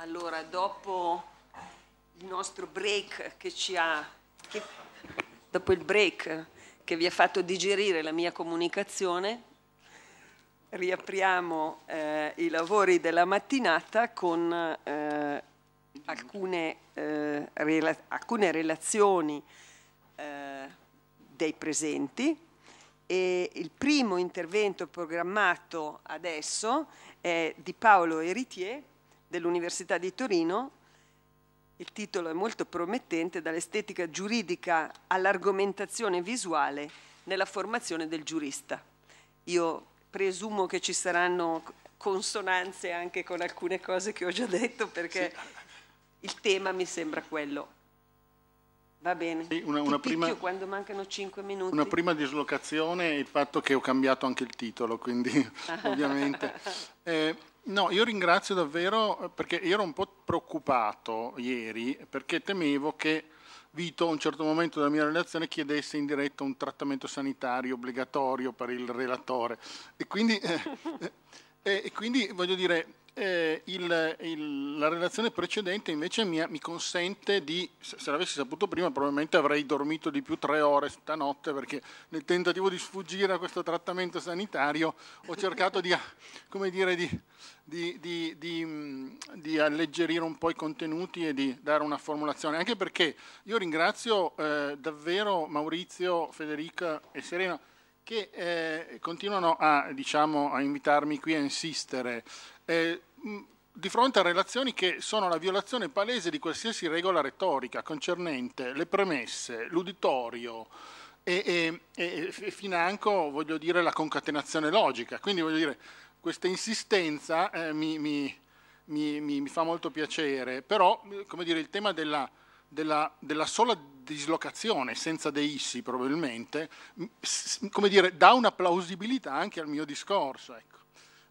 Allora, dopo il nostro break che ci ha... Che, dopo il break che vi ha fatto digerire la mia comunicazione, riapriamo eh, i lavori della mattinata con eh, alcune, eh, rela alcune, relazioni eh, dei presenti e il primo intervento programmato adesso è di Paolo Eritier dell'Università di Torino. Il titolo è molto promettente, dall'estetica giuridica all'argomentazione visuale nella formazione del giurista. Io presumo che ci saranno consonanze anche con alcune cose che ho già detto perché sì. il tema mi sembra quello. Va bene. Sì, una, una prima, quando mancano 5 minuti. Una prima dislocazione è il fatto che ho cambiato anche il titolo, quindi ovviamente. Eh, No, io ringrazio davvero eh, perché io ero un po' preoccupato ieri perché temevo che Vito a un certo momento della mia relazione chiedesse in diretta un trattamento sanitario obbligatorio per il relatore e quindi, eh, eh, e quindi voglio dire eh, il, il, la relazione precedente invece mi, mi consente di, se, se l'avessi saputo prima probabilmente avrei dormito di più tre ore stanotte perché nel tentativo di sfuggire a questo trattamento sanitario ho cercato di, dire, di, di, mm, di, alleggerire un po' i contenuti e di dare una formulazione, anche perché io ringrazio eh, davvero Maurizio, Federica e Serena che eh, continuano a, diciamo, a, invitarmi qui a insistere. Eh, di fronte a relazioni che sono la violazione palese di qualsiasi regola retorica concernente le premesse, l'uditorio, e, e, e, financo, voglio dire, la concatenazione logica. Quindi, voglio dire, questa insistenza eh, mi, mi, mi, mi, fa molto piacere, però, come dire, il tema della, della, della sola dislocazione senza deissi probabilmente, come dire, dà una plausibilità anche al mio discorso. Ecco.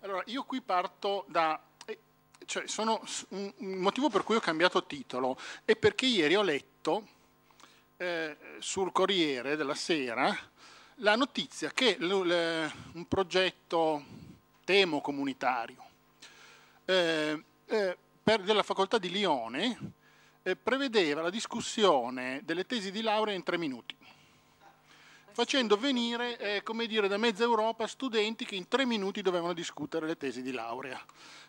Allora, io qui parto da... Eh, cioè, sono un motivo per cui ho cambiato titolo è perché ieri ho letto eh, sul Corriere della Sera la notizia che un progetto, temo comunitario, eh, eh, per, della facoltà di Lione, eh, prevedeva la discussione delle tesi di laurea in tre minuti facendo venire, eh, come dire, da mezza Europa studenti che in tre minuti dovevano discutere le tesi di laurea.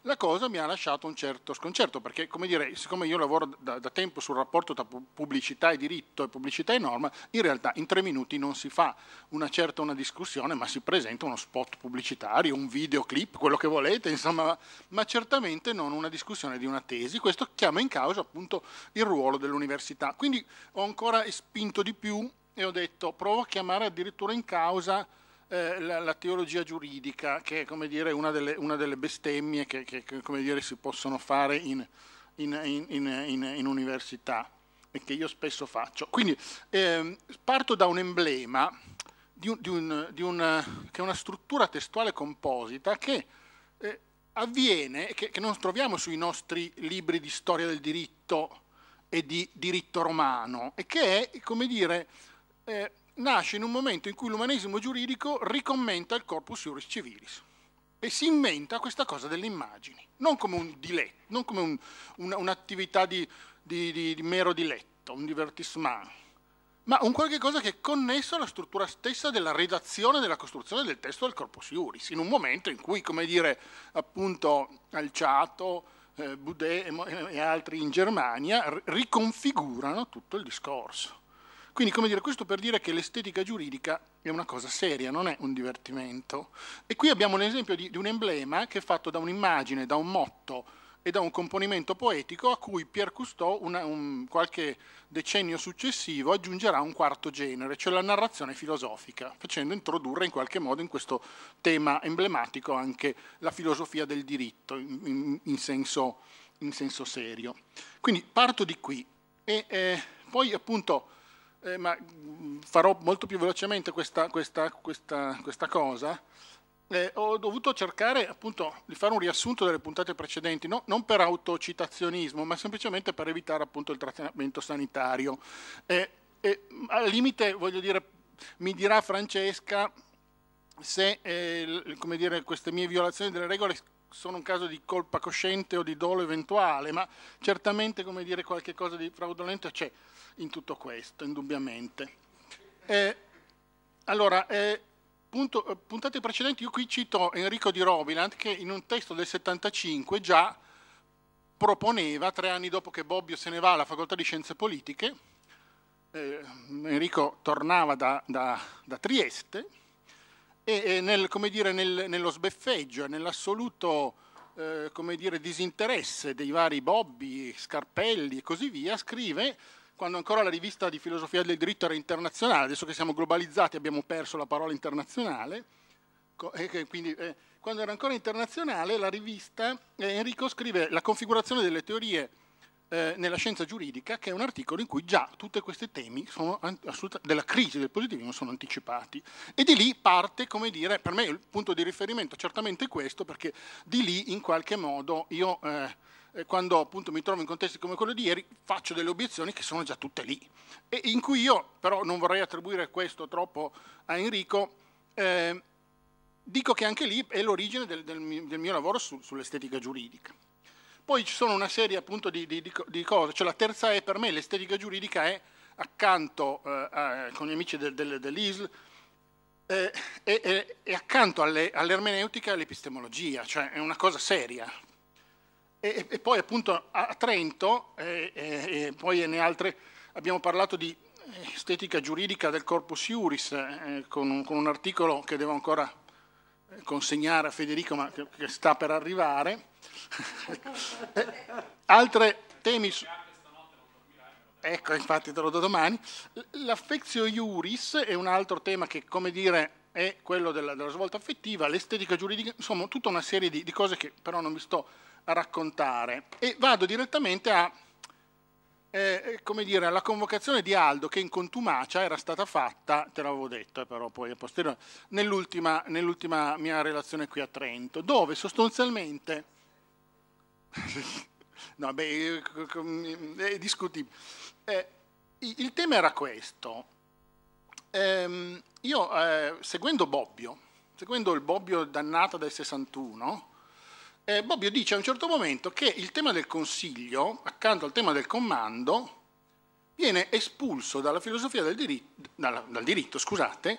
La cosa mi ha lasciato un certo sconcerto, perché, come dire, siccome io lavoro da, da tempo sul rapporto tra pubblicità e diritto e pubblicità e norma, in realtà in tre minuti non si fa una certa una discussione, ma si presenta uno spot pubblicitario, un videoclip, quello che volete, insomma, ma certamente non una discussione di una tesi. Questo chiama in causa appunto il ruolo dell'università. Quindi ho ancora spinto di più e ho detto provo a chiamare addirittura in causa eh, la, la, teologia giuridica, che è come dire, una, delle, una, delle, bestemmie che, che dire, si possono fare in, in, in, in, università e che io spesso faccio. Quindi ehm, parto da un emblema di un, di un, di una, che è una struttura testuale composita che eh, avviene, che, che non troviamo sui nostri libri di storia del diritto e di diritto romano e che è, come dire, eh, nasce in un momento in cui l'umanesimo giuridico ricommenta il corpus iuris civilis e si inventa questa cosa delle immagini, non come un diletto, non come un, un, un'attività di, di, di, di, mero diletto, un divertissement, ma un qualche cosa che è connesso alla struttura stessa della redazione, della costruzione del testo del corpus iuris, in un momento in cui, come dire, appunto Alciato, eh, Boudet e, e altri in Germania riconfigurano tutto il discorso. Quindi, come dire, questo per dire che l'estetica giuridica è una cosa seria, non è un divertimento. E qui abbiamo un esempio di, di un emblema che è fatto da un'immagine, da un motto e da un componimento poetico a cui Pierre Cousteau una, un, qualche decennio successivo aggiungerà un quarto genere, cioè la narrazione filosofica, facendo introdurre in qualche modo in questo tema emblematico anche la filosofia del diritto in, in, in, senso, in senso, serio. Quindi parto di qui e eh, poi appunto eh, ma mm, farò molto più velocemente questa, questa, questa, questa cosa, eh, ho dovuto cercare appunto di fare un riassunto delle puntate precedenti, no, non per autocitazionismo, ma semplicemente per evitare appunto il trattamento sanitario. Eh, eh, al limite, voglio dire, mi dirà Francesca se eh, dire, queste mie violazioni delle regole sono un caso di colpa cosciente o di dolo eventuale, ma certamente come dire, qualche cosa di fraudolento c'è in tutto questo, indubbiamente. Eh, allora, eh, punto, puntate precedenti, io qui cito Enrico di Robiland che in un testo del 75 già proponeva, tre anni dopo che Bobbio se ne va alla facoltà di scienze politiche, eh, Enrico tornava da, da, da Trieste e, nel, come dire, nel, nello sbeffeggio, e nell'assoluto eh, disinteresse dei vari Bobbi, Scarpelli e così via, scrive quando ancora la rivista di filosofia del diritto era internazionale, adesso che siamo globalizzati abbiamo perso la parola internazionale, eh, quindi eh, quando era ancora internazionale la rivista, eh, Enrico scrive la configurazione delle teorie nella scienza giuridica, che è un articolo in cui già tutti questi temi della crisi del positivismo sono anticipati. E di lì parte, come dire, per me il punto di riferimento è certamente questo, perché di lì in qualche modo io quando appunto mi trovo in contesti come quello di ieri, faccio delle obiezioni che sono già tutte lì. E in cui io, però non vorrei attribuire questo troppo a Enrico, eh, dico che anche lì è l'origine del, del, del, mio lavoro su, sull'estetica giuridica. Poi ci sono una serie appunto di, di, di cose, cioè la terza è per me l'estetica giuridica è accanto eh, a, con gli amici del, del, dell'ISL e eh, accanto alle, all'ermeneutica e all'epistemologia, cioè è una cosa seria, e, e poi appunto a Trento, e, e, e poi ne altre, abbiamo parlato di estetica giuridica del corpus iuris, eh, con, un, con, un, articolo che devo ancora eh, consegnare a Federico, ma che, che sta per arrivare. Eh, altre temi... Su... Ecco, infatti te lo do domani. L'affezio iuris è un altro tema che, come dire, è quello della, della svolta affettiva, l'estetica giuridica, insomma, tutta una serie di, di cose che però non mi sto raccontare. E vado direttamente a, eh, eh dire, alla convocazione di Aldo che in contumacia era stata fatta, te l'avevo detto, eh, però poi a posteriori, nell'ultima, nell'ultima mia relazione qui a Trento, dove sostanzialmente... no, beh, mm, mm, è discutibile. Eh, il tema era questo. Ehm, eh, io, seguendo Bobbio, seguendo il Bobbio dannato del 61, eh, Bobbio dice a un certo momento che il tema del consiglio, accanto al tema del comando, viene espulso dalla filosofia del diritto, dalla, dal diritto scusate,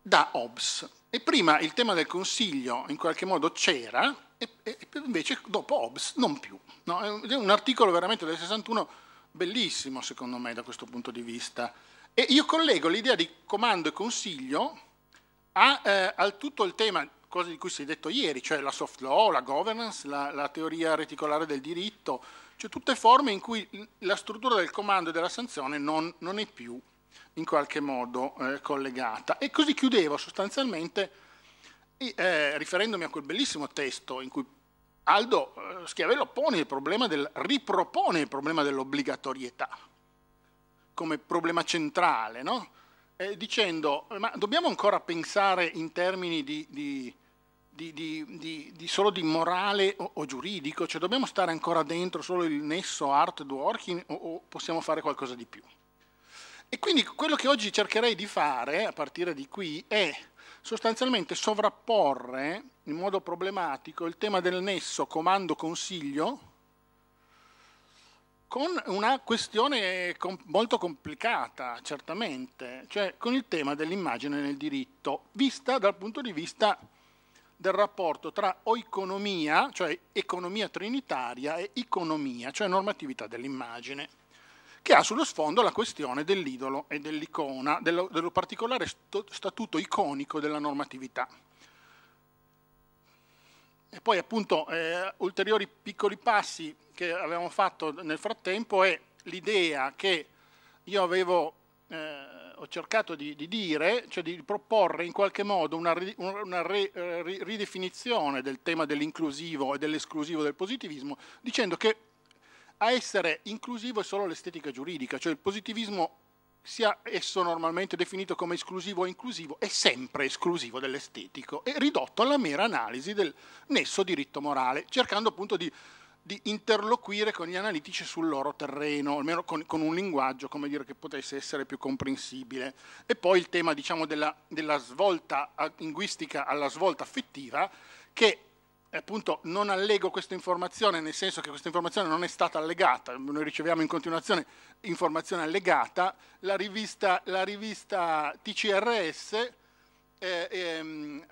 da Hobbes. E prima il tema del consiglio in qualche modo c'era, e, e, invece dopo Hobbes non più. No? È un articolo veramente del 61 bellissimo, secondo me, da questo punto di vista. E io collego l'idea di comando e consiglio a, eh, al tutto il tema cose di cui si è detto ieri, cioè la soft law, la governance, la, la teoria reticolare del diritto, cioè tutte forme in cui la struttura del comando e della sanzione non, non è più in qualche modo eh, collegata. E così chiudevo sostanzialmente, eh, riferendomi a quel bellissimo testo in cui Aldo eh, Schiavello pone il problema del, ripropone il problema dell'obbligatorietà come problema centrale, no? Eh, dicendo ma dobbiamo ancora pensare in termini di, di, di, di, di, solo di morale o, o, giuridico, cioè dobbiamo stare ancora dentro solo il nesso art working o, o possiamo fare qualcosa di più? E quindi quello che oggi cercherei di fare a partire di qui è sostanzialmente sovrapporre in modo problematico il tema del nesso comando-consiglio con una questione molto complicata, certamente, cioè con il tema dell'immagine nel diritto, vista dal punto di vista del rapporto tra oeconomia, cioè economia trinitaria, e economia, cioè normatività dell'immagine, che ha sullo sfondo la questione dell'idolo e dell'icona, dello, dello particolare statuto iconico della normatività. E poi appunto eh, ulteriori piccoli passi che avevamo fatto nel frattempo è l'idea che io avevo eh, ho cercato di, di, dire, cioè di proporre in qualche modo una, una re, eh, ridefinizione del tema dell'inclusivo e dell'esclusivo del positivismo, dicendo che a essere inclusivo è solo l'estetica giuridica, cioè il positivismo sia esso normalmente definito come esclusivo o inclusivo, è sempre esclusivo dell'estetico e ridotto alla mera analisi del nesso diritto morale, cercando appunto di di interloquire con gli analitici sul loro terreno, almeno con, con un linguaggio dire, che potesse essere più comprensibile. E poi il tema diciamo, della, della, svolta linguistica alla svolta affettiva, che appunto non allego questa informazione, nel senso che questa informazione non è stata allegata, noi riceviamo in continuazione informazione allegata, la rivista, la rivista TCRS eh, ehm,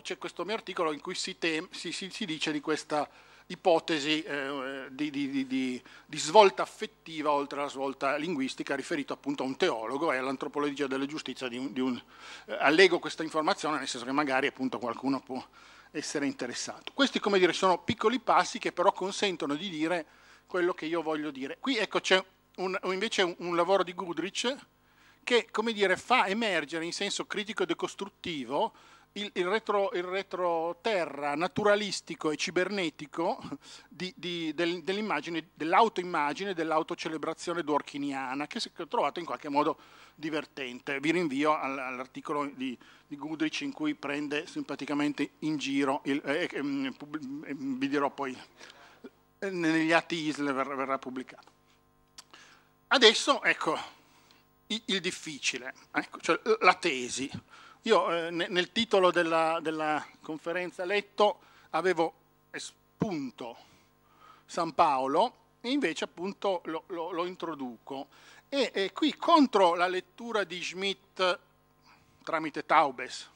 c'è questo mio articolo in cui si, si, si, si dice di questa ipotesi eh, di, di, di, di, svolta affettiva oltre alla svolta linguistica riferito appunto a un teologo e all'antropologia della giustizia di un... un eh, allego questa informazione nel senso che magari appunto qualcuno può essere interessato. Questi come dire sono piccoli passi che però consentono di dire quello che io voglio dire. Qui ecco c'è un, invece un, un lavoro di Goodrich che come dire fa emergere in senso critico e decostruttivo il, il, retro, il retroterra naturalistico e cibernetico di, di, del, dell'immagine, dell'autoimmagine, dell'autocelebrazione dorchiniana, che ho trovato in qualche modo divertente. Vi rinvio all'articolo di, di Goodrich in cui prende simpaticamente in giro, il, eh, eh, mm, mm, vi dirò poi, eh, negli atti ISL ver, verrà pubblicato. Adesso, ecco, il, difficile, ecco, cioè la tesi io eh, nel titolo della, della conferenza letto avevo espunto San Paolo e invece appunto lo, lo, lo introduco. E, e qui contro la lettura di Schmidt tramite Taubes,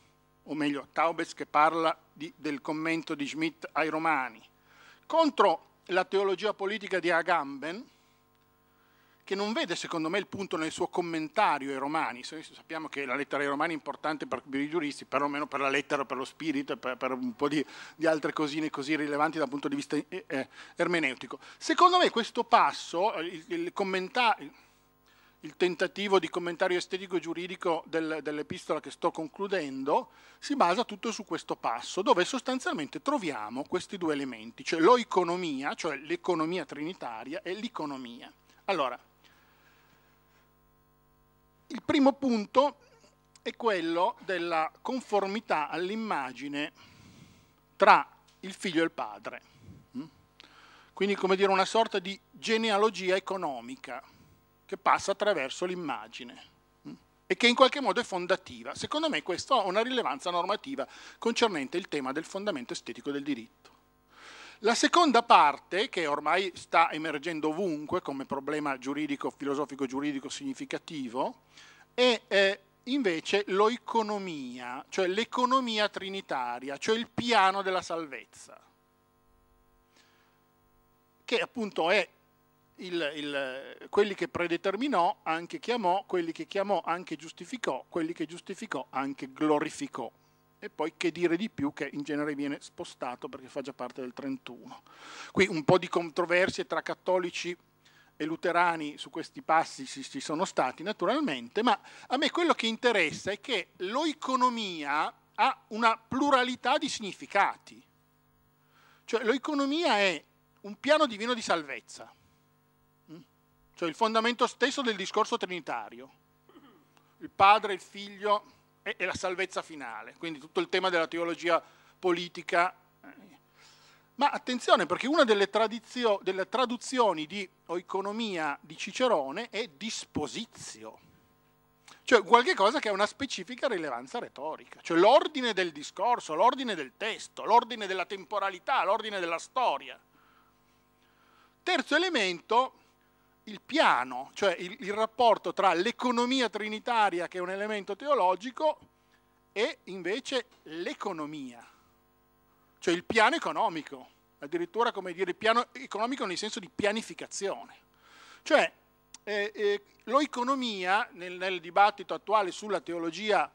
o meglio Taubes che parla di, del commento di Schmidt ai Romani, contro la teologia politica di Agamben, che non vede secondo me il punto nel suo commentario ai Romani, sappiamo che la lettera ai Romani è importante per i giuristi, perlomeno per la lettera, per lo spirito, per, per un po' di, di, altre cosine così rilevanti dal punto di vista eh, eh ermeneutico. Secondo me questo passo, eh, il, il commentario il tentativo di commentario estetico e giuridico del, dell'epistola che sto concludendo si basa tutto su questo passo, dove sostanzialmente troviamo questi due elementi, cioè l'oiconomia, cioè l'economia trinitaria e l'economia. Allora, il primo punto è quello della conformità all'immagine tra il figlio e il padre. Mm? Quindi, come dire, una sorta di genealogia economica che passa attraverso l'immagine mm? e che in qualche modo è fondativa. Secondo me questo ha una rilevanza normativa concernente il tema del fondamento estetico del diritto. La seconda parte, che ormai sta emergendo ovunque come problema giuridico, filosofico, giuridico significativo, è eh, invece l'oeconomia, cioè l'economia trinitaria, cioè il piano della salvezza, che appunto è il, il, quelli che predeterminò, anche chiamò, quelli che chiamò, anche giustificò, quelli che giustificò, anche glorificò e poi che dire di più che in genere viene spostato perché fa già parte del 31. Qui un po' di controversie tra cattolici e luterani su questi passi ci sono stati naturalmente, ma a me quello che interessa è che l'oiconomia ha una pluralità di significati. Cioè l'oiconomia è un piano divino di salvezza, mm? cioè il fondamento stesso del discorso trinitario. Il padre, il figlio e, e la salvezza finale, quindi tutto il tema della teologia politica. Eh. Ma attenzione perché una delle, delle traduzioni di oeconomia di Cicerone è disposizio, cioè qualcosa che ha una specifica rilevanza retorica, cioè l'ordine del discorso, l'ordine del testo, l'ordine della temporalità, l'ordine della storia. Terzo elemento il piano, cioè il, il rapporto tra l'economia trinitaria, che è un elemento teologico, e invece l'economia, cioè il piano economico, addirittura come dire il piano economico nel senso di pianificazione. Cioè eh, eh, l'economia nel, nel, dibattito attuale sulla teologia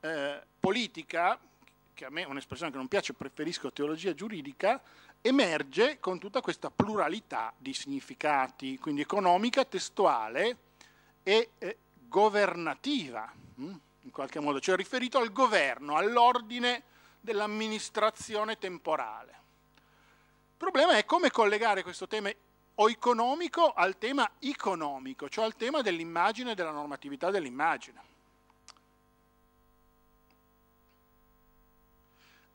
eh, politica, che a me è un'espressione che non piace, preferisco teologia giuridica, emerge con tutta questa pluralità di significati, quindi economica, testuale e eh, governativa, mm, in qualche modo, cioè riferito al governo, all'ordine dell'amministrazione temporale. Il problema è come collegare questo tema o economico al tema economico, cioè al tema dell'immagine e della normatività dell'immagine.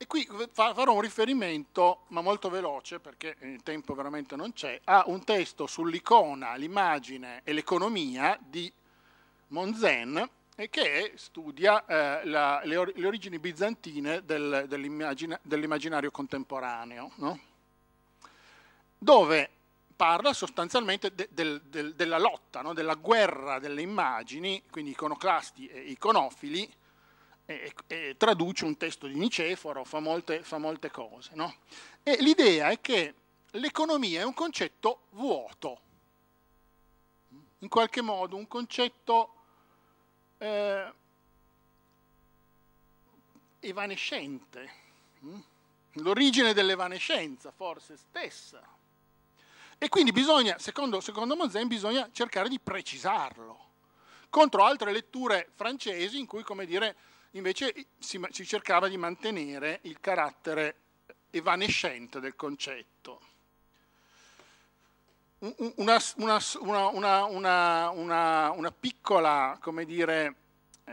E qui farò un riferimento, ma molto veloce, perché il tempo veramente non c'è, a un testo sull'icona, l'immagine e l'economia di Monzen, che studia eh, la, le, or le, origini bizantine del, dell'immaginario contemporaneo, no? dove parla sostanzialmente de, de, de, della lotta, no? della guerra delle immagini, quindi iconoclasti e iconofili, e, e traduce un testo di Niceforo, fa molte, fa molte cose. No? E l'idea è che l'economia è un concetto vuoto, in qualche modo un concetto eh, evanescente, hm? l'origine dell'evanescenza forse stessa. E quindi bisogna, secondo, secondo Monzen, bisogna cercare di precisarlo contro altre letture francesi in cui, come dire, Invece si, si cercava di mantenere il carattere evanescente del concetto. Una, una, una, una, piccola, come dire, eh,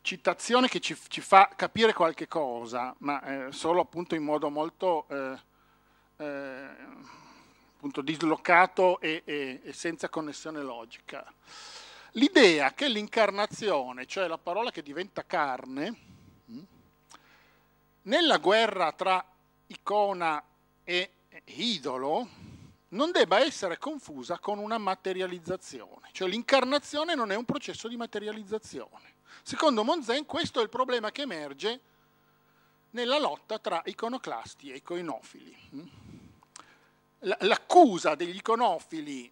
citazione che ci, ci, fa capire qualche cosa, ma eh, solo appunto in modo molto eh, eh appunto dislocato e, e, e senza connessione logica l'idea che l'incarnazione, cioè la parola che diventa carne, mm, nella guerra tra icona e idolo non debba essere confusa con una materializzazione, cioè l'incarnazione non è un processo di materializzazione. Secondo Monzen questo è il problema che emerge nella lotta tra iconoclasti e iconofili. Mm. L'accusa degli iconofili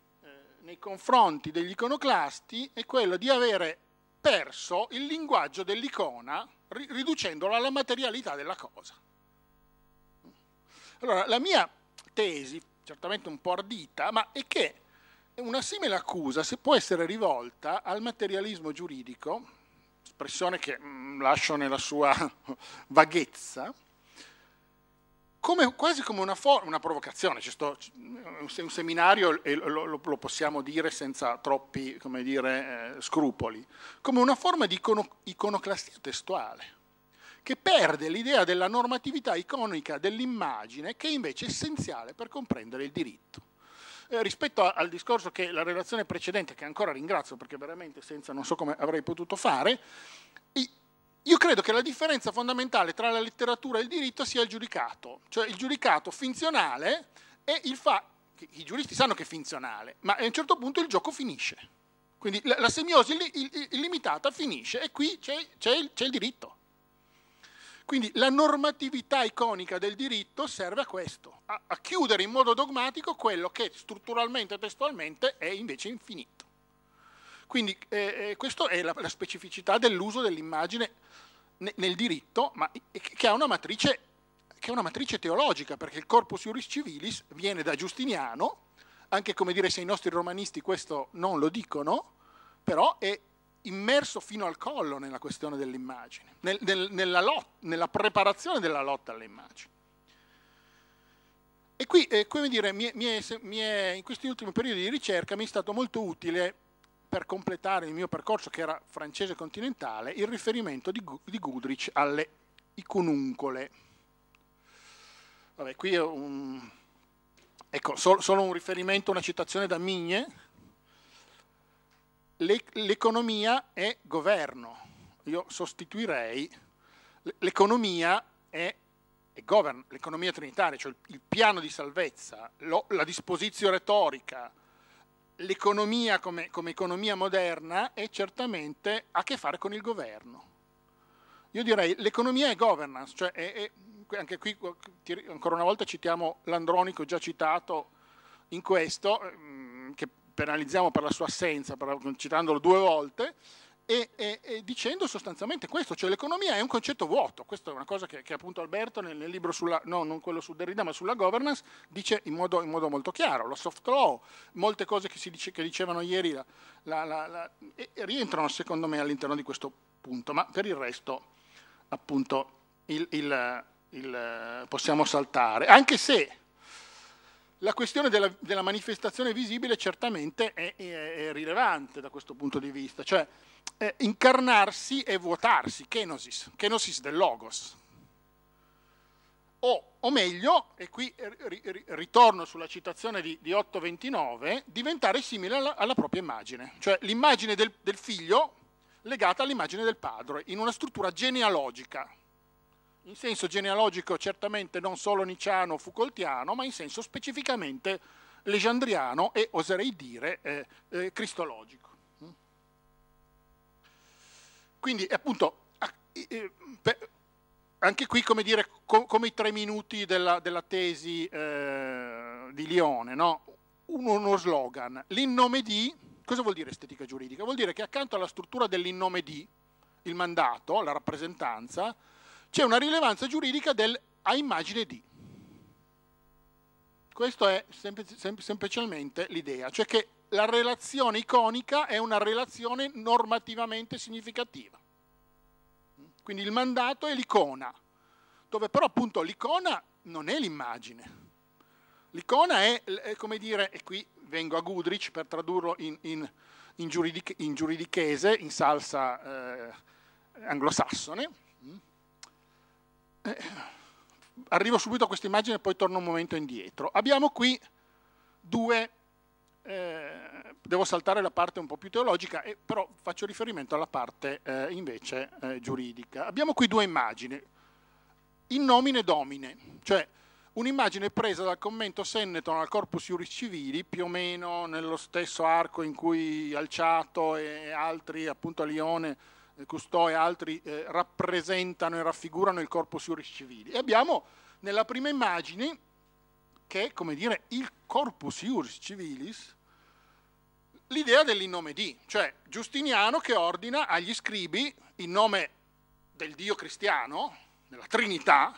nei confronti degli iconoclasti è quello di avere perso il linguaggio dell'icona riducendolo alla materialità della cosa. Allora, la mia tesi, certamente un po' ardita, ma è che una simile accusa se può essere rivolta al materialismo giuridico, espressione che mm, lascio nella sua vaghezza, come, quasi come una, una provocazione, sto, un, un seminario e lo, lo, lo, possiamo dire senza troppi dire, eh, scrupoli, come una forma di icono iconoclastia testuale che perde l'idea della normatività iconica dell'immagine che invece è essenziale per comprendere il diritto. Eh, rispetto a, al discorso che la relazione precedente, che ancora ringrazio perché veramente senza non so come avrei potuto fare, io credo che la differenza fondamentale tra la letteratura e il diritto sia il giudicato, cioè il giudicato finzionale e il fatto, i giuristi sanno che è finzionale, ma a un certo punto il gioco finisce. Quindi la, la semiosi illimitata finisce e qui c'è il, il diritto. Quindi la normatività iconica del diritto serve a questo, a, chiudere in modo dogmatico quello che strutturalmente e testualmente è invece infinito. Quindi eh, eh questa è la, la specificità dell'uso dell'immagine nel diritto, ma che ha una matrice che è una matrice teologica, perché il corpus iuris civilis viene da Giustiniano, anche come dire se i nostri romanisti questo non lo dicono, però è immerso fino al collo nella questione dell'immagine, nel, nel, nella, lot, nella, preparazione della lotta all'immagine. E qui, eh, come dire, mi è, mi in questi ultimi periodi di ricerca mi è stato molto utile per completare il mio percorso, che era francese continentale, il riferimento di, di Goodrich alle iconuncole. Vabbè, qui è un... Ecco, so, solo un riferimento, una citazione da Migne. l'economia è governo. Io sostituirei l'economia è l'economia trinitaria, cioè il piano di salvezza, lo, la disposizione retorica, l'economia come, come, economia moderna è certamente a che fare con il governo. Io direi l'economia è governance, cioè è, è, anche qui ancora una volta citiamo l'Andronico già citato in questo, ehm, che penalizziamo per la sua assenza, citandolo due volte, e, e, e, dicendo sostanzialmente questo, cioè l'economia è un concetto vuoto, questa è una cosa che, che appunto Alberto nel, nel libro sulla, no, non quello su Derrida, ma sulla governance dice in modo, in modo molto chiaro, la soft law, molte cose che, si dice, che dicevano ieri la, la, la, e, rientrano secondo me all'interno di questo punto, ma per il resto appunto il, il, il, possiamo saltare, anche se la questione della, della manifestazione visibile certamente è, è, è rilevante da questo punto di vista, cioè eh, incarnarsi e vuotarsi, kenosis, kenosis del logos. O, o meglio, e qui eh, ri, ri, ritorno sulla citazione di, di 829, diventare simile alla, alla propria immagine, cioè l'immagine del, del figlio legata all'immagine del padre, in una struttura genealogica, in senso genealogico certamente non solo niciano o fucoltiano, ma in senso specificamente legendriano e oserei dire eh, eh, cristologico. Quindi appunto anche qui come, dire, come i tre minuti della, della tesi eh, di Lione, no? uno slogan, l'innome di, cosa vuol dire estetica giuridica? Vuol dire che accanto alla struttura dell'innome di, il mandato, la rappresentanza, c'è una rilevanza giuridica del a immagine di. Questo è semplicemente l'idea, cioè che la relazione iconica è una relazione normativamente significativa. Quindi il mandato è l'icona, dove però appunto l'icona non è l'immagine. L'icona è, è, come dire, e qui vengo a Goodrich per tradurlo in, in, in, giuridic in giuridichese, in salsa eh, anglosassone. Eh, arrivo subito a questa immagine e poi torno un momento indietro. Abbiamo qui due eh, devo saltare la parte un po' più teologica, eh, però faccio riferimento alla parte eh, invece eh, giuridica. Abbiamo qui due immagini, in nomine domine, cioè un'immagine presa dal commento Senneton al Corpus Iuris Civili, più o meno nello stesso arco in cui Alciato e altri, appunto a Lione, eh, Custò e altri rappresentano e raffigurano il Corpus Iuris Civili. E abbiamo nella prima immagine che è, come dire, il corpus iuris civilis, l'idea dell'innome di, cioè Giustiniano che ordina agli scribi in nome del Dio cristiano, della Trinità,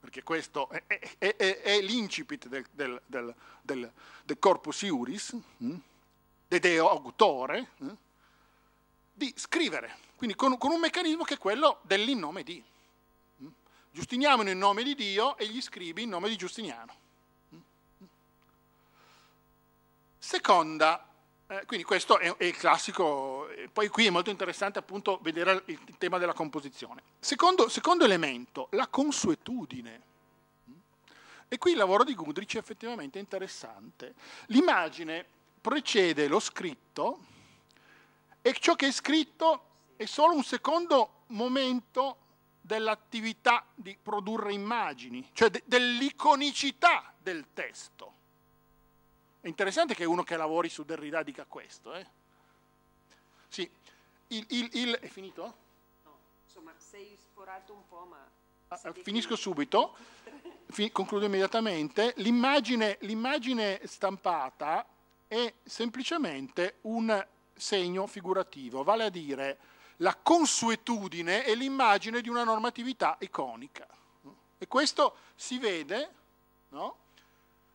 perché questo è, è, è, è l'incipit del, del, del, del, corpus iuris, hm? de Deo autore, mm, di scrivere, quindi con, con, un meccanismo che è quello dell'innome di. Mm. Giustiniano in nome di Dio e gli scribi in nome di Giustiniano. Seconda, eh, quindi questo è, è il classico, eh, poi qui è molto interessante appunto vedere il, tema della composizione. Secondo, secondo elemento, la consuetudine. E qui il lavoro di Goodrich è effettivamente interessante. L'immagine precede lo scritto e ciò che è scritto è solo un secondo momento dell'attività di produrre immagini, cioè de dell'iconicità del testo. È interessante che uno che lavori su Derrida dica questo. Eh? Sì, il, il, il, è finito? No, insomma, sei sforato un po', ma... Ah, finisco subito, fin concludo immediatamente. l'immagine stampata è semplicemente un segno figurativo, vale a dire la consuetudine è l'immagine di una normatività iconica. E questo si vede no?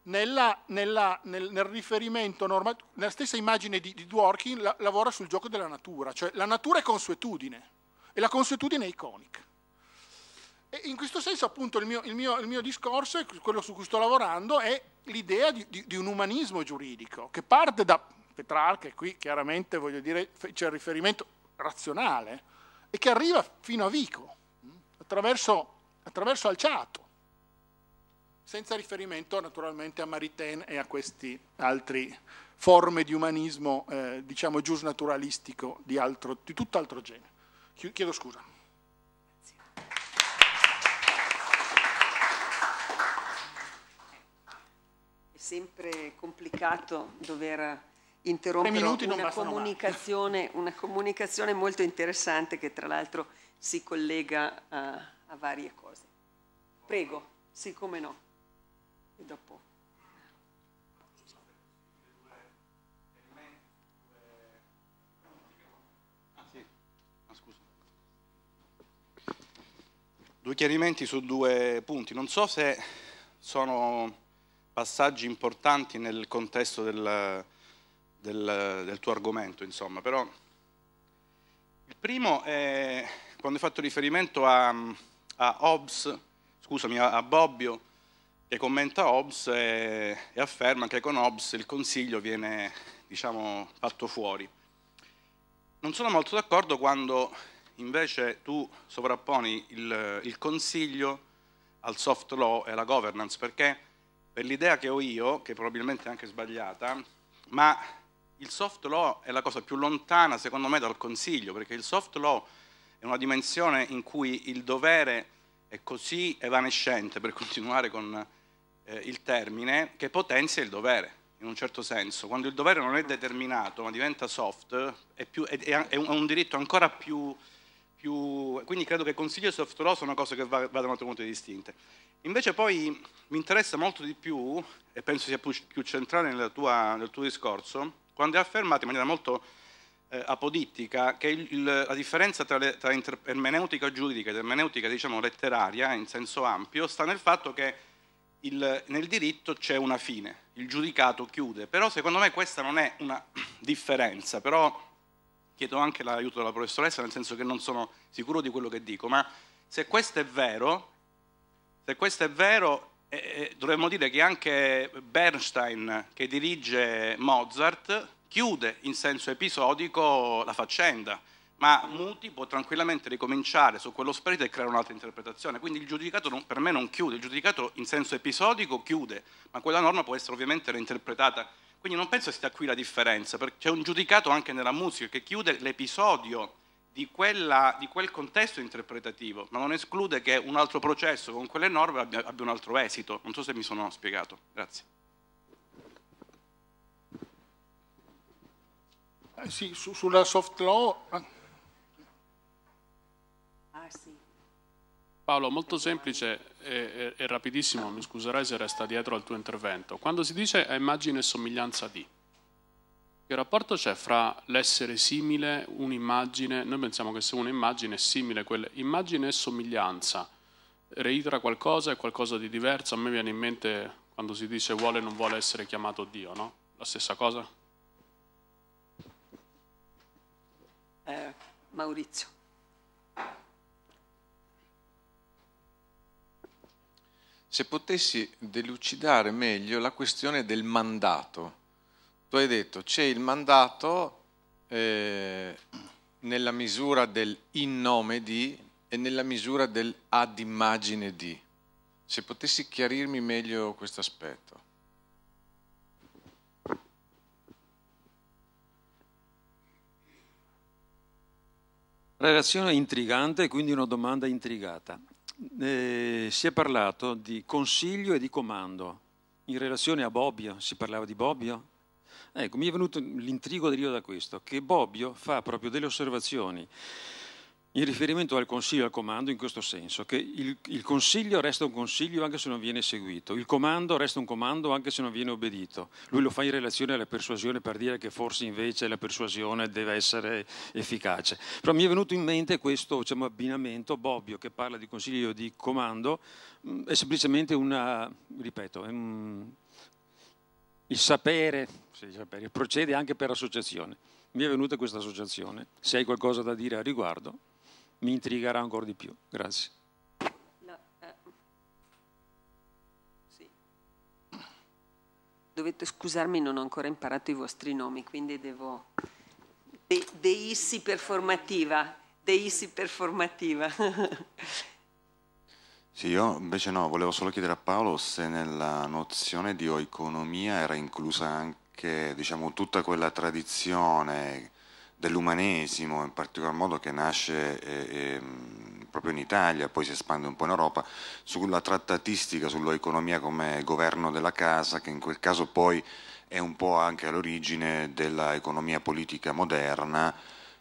nella, nella, nel, nel, riferimento normativo, nella stessa immagine di, di Dworkin la, lavora sul gioco della natura, cioè la natura è consuetudine e la consuetudine è iconica. E in questo senso appunto il mio, il mio, il mio discorso, quello su cui sto lavorando, è l'idea di, di, di, un umanismo giuridico che parte da Petrarca, e qui chiaramente voglio dire c'è il riferimento razionale, e che arriva fino a Vico, attraverso, attraverso Alciato senza riferimento naturalmente a Maritain e a queste altre forme di umanismo, eh, diciamo, giusnaturalistico di, altro, di tutt'altro genere. Chiedo scusa. È sempre complicato dover interrompere una comunicazione, una comunicazione, molto interessante che tra l'altro si collega a, a varie cose. Prego, sì no e dopo. Ah, ah, due chiarimenti su due punti. Non so se sono passaggi importanti nel contesto del, del, del tuo argomento, insomma, però il primo è quando hai fatto riferimento a, a Hobbes, scusami, a Bobbio, che commenta Hobbes e, e afferma che con Hobbes il consiglio viene, diciamo, fatto fuori. Non sono molto d'accordo quando invece tu sovrapponi il, il consiglio al soft law e alla governance, perché per l'idea che ho io, che probabilmente è anche sbagliata, ma il soft law è la cosa più lontana secondo me dal consiglio, perché il soft law è una dimensione in cui il dovere è così evanescente, per continuare con eh, il termine, che potenzia il dovere, in un certo senso. Quando il dovere non è determinato, ma diventa soft, è, più, è, è un, è un diritto ancora più, più... Quindi credo che consiglio e soft law sono cose che vadano tenute distinte. Invece poi mi interessa molto di più, e penso sia più, più centrale tua, nel tuo discorso, quando è affermato in maniera molto eh, apodittica che il, il, la differenza tra, le, tra ermeneutica giuridica ed ermeneutica diciamo, letteraria in senso ampio sta nel fatto che il, nel diritto c'è una fine, il giudicato chiude, però secondo me questa non è una differenza, però chiedo anche l'aiuto della professoressa nel senso che non sono sicuro di quello che dico, ma se questo è vero, se questo è vero eh, eh dovremmo dire che anche Bernstein che dirige Mozart chiude in senso episodico la faccenda, ma Muti può tranquillamente ricominciare su quello sparito e creare un'altra interpretazione. Quindi il giudicato non, per me non chiude, il giudicato in senso episodico chiude, ma quella norma può essere ovviamente reinterpretata. Quindi non penso sia qui la differenza, perché c'è un giudicato anche nella musica che chiude l'episodio di, di, quel contesto interpretativo, ma non esclude che un altro processo con quelle norme abbia, abbia un altro esito. Non so se mi sono spiegato. Grazie. Eh sì, su, sulla soft law Paolo, molto semplice e, e, e, rapidissimo, mi scuserai se resta dietro al tuo intervento. Quando si dice a immagine e somiglianza di, che rapporto c'è fra l'essere simile, un'immagine, noi pensiamo che se un'immagine è simile, quelle, immagine e somiglianza, reitera qualcosa, è qualcosa di diverso, a me viene in mente quando si dice vuole e non vuole essere chiamato Dio, no? La stessa cosa? Eh, Maurizio. se potessi delucidare meglio la questione del mandato. Tu hai detto c'è il mandato eh, nella misura del in nome di e nella misura del ad immagine di. Se potessi chiarirmi meglio questo aspetto. Relazione intrigante, quindi una domanda intrigata eh, si è parlato di consiglio e di comando. In relazione a Bobbio, si parlava di Bobbio? Ecco, mi è venuto l'intrigo deriva da questo, che Bobbio fa proprio delle osservazioni in riferimento al Consiglio e al Comando in questo senso, che il, il, Consiglio resta un Consiglio anche se non viene seguito, il Comando resta un Comando anche se non viene obbedito. Lui lo fa in relazione alla persuasione per dire che forse invece la persuasione deve essere efficace. Però mi è venuto in mente questo diciamo, abbinamento, Bobbio che parla di Consiglio e di Comando, mm, è semplicemente una, ripeto, un, il sapere, sì, sapere procede anche per associazione. Mi è venuta questa associazione. Se hai qualcosa da dire a riguardo, mi intrigherà ancora di più. Grazie. No, eh, Dovete scusarmi, non ho ancora imparato i vostri nomi, quindi devo... De, deissi performativa, deissi performativa. Sì, io invece no, volevo solo chiedere a Paolo se nella nozione di oeconomia era inclusa anche diciamo, tutta quella tradizione dell'umanesimo, in particolar modo che nasce eh, ehm, proprio in Italia, poi si espande un po' in Europa, sulla trattatistica, sull'economia come governo della casa, che in quel caso poi è un po' anche all'origine dell'economia politica moderna,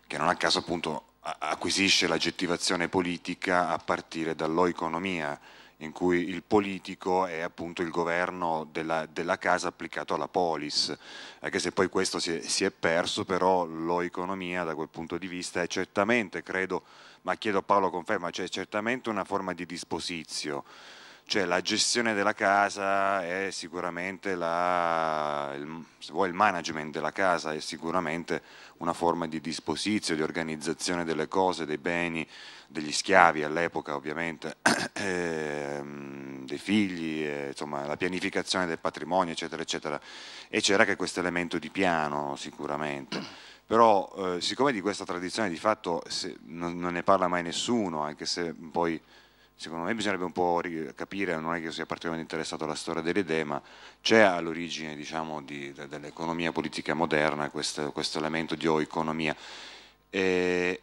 che non a caso appunto acquisisce l'aggettivazione politica a partire dall'oeconomia in cui il politico è appunto il governo della, della casa applicato alla polis, anche se poi questo si è, si è perso, però l'economia da quel punto di vista è certamente, credo, ma chiedo a Paolo conferma, c'è cioè certamente una forma di disposizio cioè la gestione della casa è sicuramente la, il, se vuoi, il management della casa è sicuramente una forma di disposizio, di organizzazione delle cose, dei beni, degli schiavi all'epoca ovviamente, ehm, dei figli, eh, insomma la pianificazione del patrimonio eccetera eccetera e c'era anche questo elemento di piano sicuramente però eh, siccome di questa tradizione di fatto se, non, non ne parla mai nessuno anche se poi secondo me bisognerebbe un po' capire, non è che io sia particolarmente interessato alla storia delle idee, ma c'è all'origine diciamo, di, de, dell'economia politica moderna questo, questo elemento di oeconomia. E,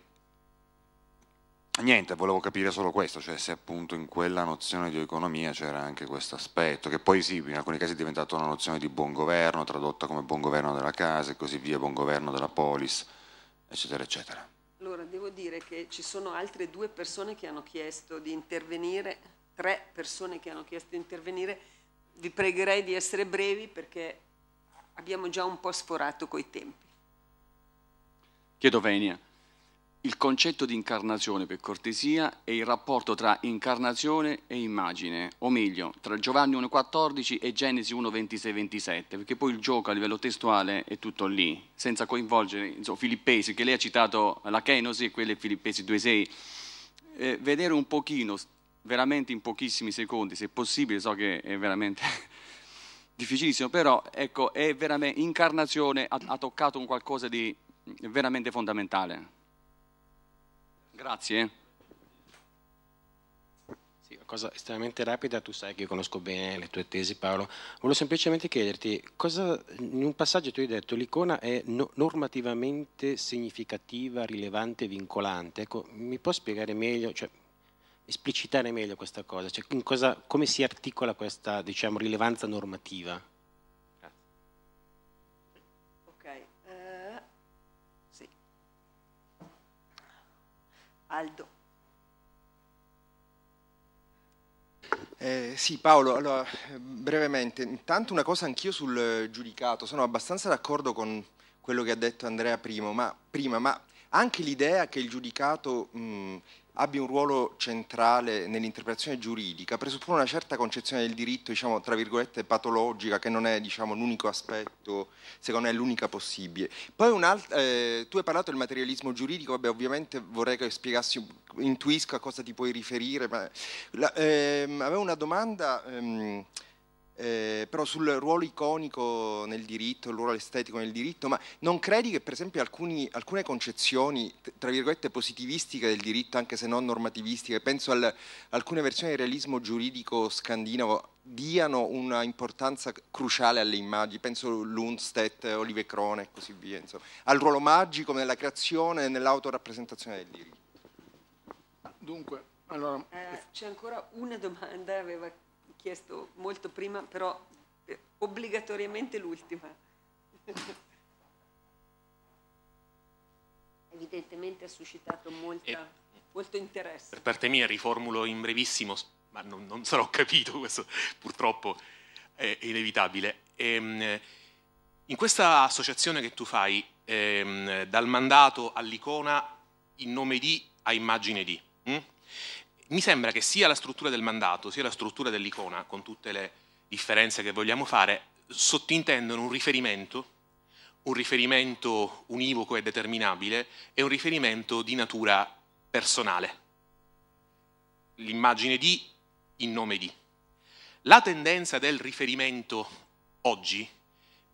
niente, volevo capire solo questo, cioè se appunto in quella nozione di economia c'era anche questo aspetto, che poi sì, in alcuni casi è diventata una nozione di buon governo, tradotta come buon governo della casa e così via, buon governo della polis, eccetera, eccetera. Allora, devo dire che ci sono altre due persone che hanno chiesto di intervenire, tre persone che hanno chiesto di intervenire. Vi pregherei di essere brevi perché abbiamo già un po' sforato coi tempi. Chiedo venia il concetto di incarnazione per cortesia e il rapporto tra incarnazione e immagine, o meglio, tra Giovanni 1,14 e Genesi 1,26-27, perché poi il gioco a livello testuale è tutto lì, senza coinvolgere insomma, Filippesi, che lei ha citato la Kenosi e quelle Filippesi 2,6. Eh, vedere un pochino, veramente in pochissimi secondi, se possibile, so che è veramente difficilissimo, però ecco, è veramente, incarnazione ha, ha toccato un qualcosa di veramente fondamentale. Grazie. Sì, una cosa estremamente rapida, tu sai che io conosco bene le tue tesi Paolo, volevo semplicemente chiederti, cosa, in un passaggio tu hai detto l'icona è no, normativamente significativa, rilevante, vincolante, ecco, mi puoi spiegare meglio, cioè, esplicitare meglio questa cosa, cioè, cosa come si articola questa diciamo, rilevanza normativa? Aldo. Eh, sì Paolo, allora, brevemente, intanto una cosa anch'io sul giudicato, sono abbastanza d'accordo con quello che ha detto Andrea prima, ma, prima, ma anche l'idea che il giudicato mh, abbia un ruolo centrale nell'interpretazione giuridica presuppone una certa concezione del diritto, diciamo, tra virgolette, patologica, che non è diciamo, l'unico aspetto, secondo me è l'unica possibile. Poi eh, tu hai parlato del materialismo giuridico, vabbè, ovviamente vorrei che spiegassi, intuisco a cosa ti puoi riferire. Ma la, ehm, avevo una domanda... Ehm, eh, però sul ruolo iconico nel diritto, il ruolo estetico nel diritto, ma non credi che per esempio alcuni, alcune concezioni, tra virgolette, positivistiche del diritto, anche se non normativistiche, penso a alcune versioni del realismo giuridico scandinavo, diano una importanza cruciale alle immagini, penso Lundstedt, Olive Crone e così via, insomma, al ruolo magico nella creazione e nell'autorappresentazione del diritto. Dunque, allora... Eh, c'è ancora una domanda, aveva chiesto molto prima, però eh, obbligatoriamente l'ultima. Evidentemente ha suscitato molta, eh, molto interesse. Per parte mia riformulo in brevissimo, ma non, non sarò capito, questo purtroppo è inevitabile. E, ehm, in questa associazione che tu fai, ehm, dal mandato all'icona in nome di a immagine di, mh? Hm? mi sembra che sia la struttura del mandato sia la struttura dell'icona, con tutte le differenze che vogliamo fare, sottintendono un riferimento, un riferimento univoco e determinabile e un riferimento di natura personale. L'immagine di in nome di. La tendenza del riferimento oggi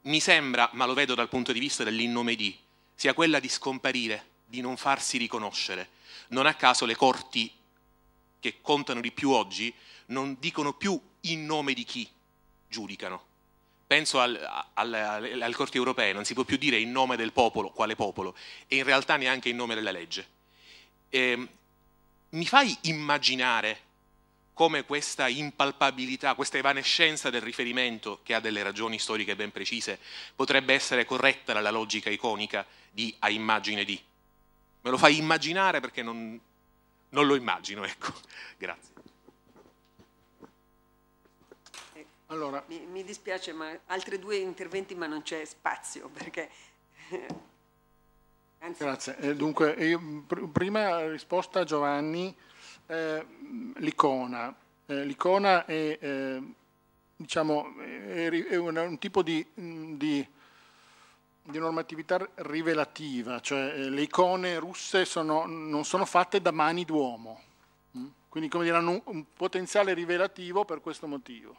mi sembra, ma lo vedo dal punto di vista dell'in nome di, sia quella di scomparire, di non farsi riconoscere. Non a caso le corti che contano di più oggi non dicono più in nome di chi giudicano. Penso al, al, al, al Corte europee, non si può più dire in nome del popolo, quale popolo, e in realtà neanche in nome della legge. Eh, mi fai immaginare come questa impalpabilità, questa evanescenza del riferimento, che ha delle ragioni storiche ben precise, potrebbe essere corretta dalla logica iconica di a immagine di. Me lo fai immaginare perché non, non lo immagino, ecco. Grazie. Eh, allora. Mi, mi, dispiace, ma altri due interventi, ma non c'è spazio perché. Eh, anzi... Grazie. Eh, dunque, io, prima risposta a Giovanni, eh, l'icona. Eh, l'icona è, eh, diciamo, è, è un, è un, tipo di, di di normatività rivelativa, cioè eh, le icone russe sono, non sono fatte da mani d'uomo, mm? quindi come dire, hanno un, un potenziale rivelativo per questo motivo.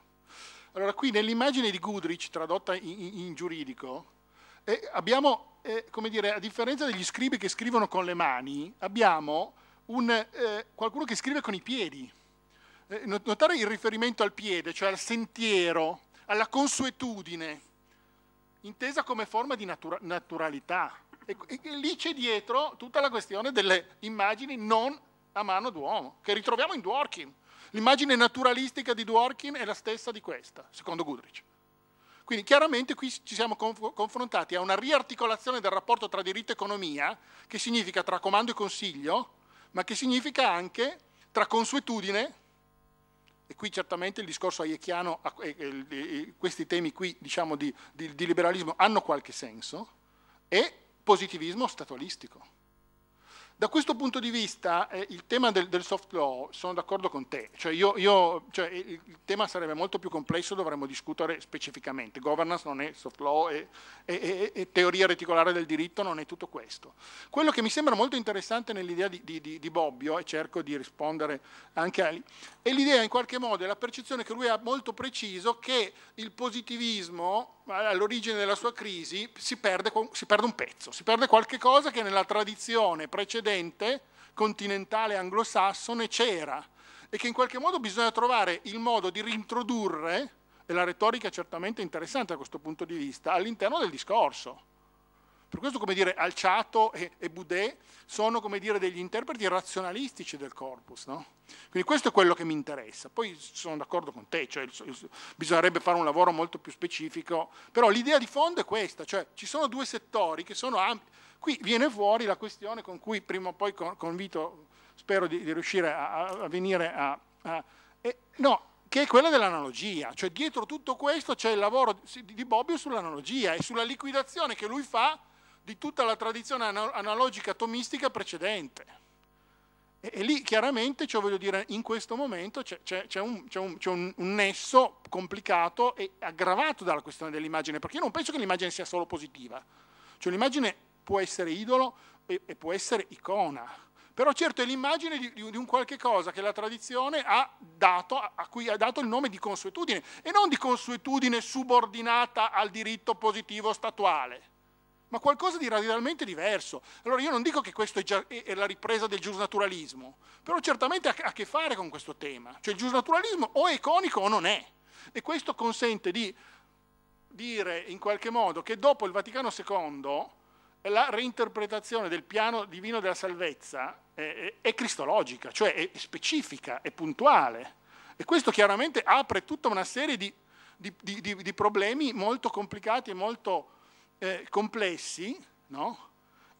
Allora qui nell'immagine di Goodrich tradotta in, in giuridico eh, abbiamo, eh, come dire, a differenza degli scribi che scrivono con le mani, abbiamo un, eh, qualcuno che scrive con i piedi. Eh, notare il riferimento al piede, cioè al sentiero, alla consuetudine intesa come forma di natura naturalità. E, e, e lì c'è dietro tutta la questione delle immagini non a mano d'uomo, che ritroviamo in Dworkin. L'immagine naturalistica di Dworkin è la stessa di questa, secondo Goodrich. Quindi chiaramente qui ci siamo conf confrontati a una riarticolazione del rapporto tra diritto e economia, che significa tra comando e consiglio, ma che significa anche tra consuetudine e qui certamente il discorso aiechiano, questi temi qui diciamo, di, di, di liberalismo hanno qualche senso, e positivismo statualistico. Da questo punto di vista eh, il tema del, del, soft law, sono d'accordo con te, cioè io, io, cioè, il, il tema sarebbe molto più complesso, dovremmo discutere specificamente, governance non è soft law e, teoria reticolare del diritto non è tutto questo. Quello che mi sembra molto interessante nell'idea di, di, di, di Bobbio, e cerco di rispondere anche a lì, è l'idea in qualche modo, è la percezione che lui ha molto preciso che il positivismo all'origine della sua crisi si perde, si perde un pezzo, si perde qualche cosa che nella tradizione precedente precedente, continentale anglosassone, c'era e che in qualche modo bisogna trovare il modo di rintrodurre, e la retorica è certamente interessante da questo punto di vista, all'interno del discorso. Per questo, come dire, Alciato e, e Boudet sono, come dire, degli interpreti razionalistici del corpus, no? Quindi questo è quello che mi interessa. Poi sono d'accordo con te, cioè, bisognerebbe fare un lavoro molto più specifico, però l'idea di fondo è questa, cioè ci sono due settori che sono ampi. Qui viene fuori la questione con cui prima o poi convito, spero di, di riuscire a, a, venire a... a eh, no, che è quella dell'analogia, cioè dietro tutto questo c'è il lavoro di Bobbio sull'analogia e sulla liquidazione che lui fa di tutta la tradizione analogica tomistica precedente. E, e lì chiaramente, cioè voglio dire, in questo momento c'è, un, un, un, un, nesso complicato e aggravato dalla questione dell'immagine, perché io non penso che l'immagine sia solo positiva. Cioè l'immagine può essere idolo e, e può essere icona però certo è l'immagine di, di, un qualche cosa che la tradizione ha dato, a cui ha dato il nome di consuetudine, e non di consuetudine subordinata al diritto positivo statuale ma qualcosa di radicalmente diverso. Allora io non dico che questa è, è, la ripresa del giusnaturalismo, però certamente ha, a che fare con questo tema. Cioè il giusnaturalismo o è iconico o non è. E questo consente di dire in qualche modo che dopo il Vaticano II la reinterpretazione del piano divino della salvezza è, è cristologica, cioè è specifica, è puntuale. E questo chiaramente apre tutta una serie di, di, di, di problemi molto complicati e molto eh, complessi, no?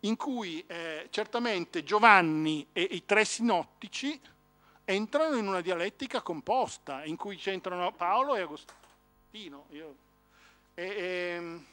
in cui eh, certamente Giovanni e i tre sinottici entrano in una dialettica composta, in cui c'entrano Paolo e Agostino. Io... E, e, ehm,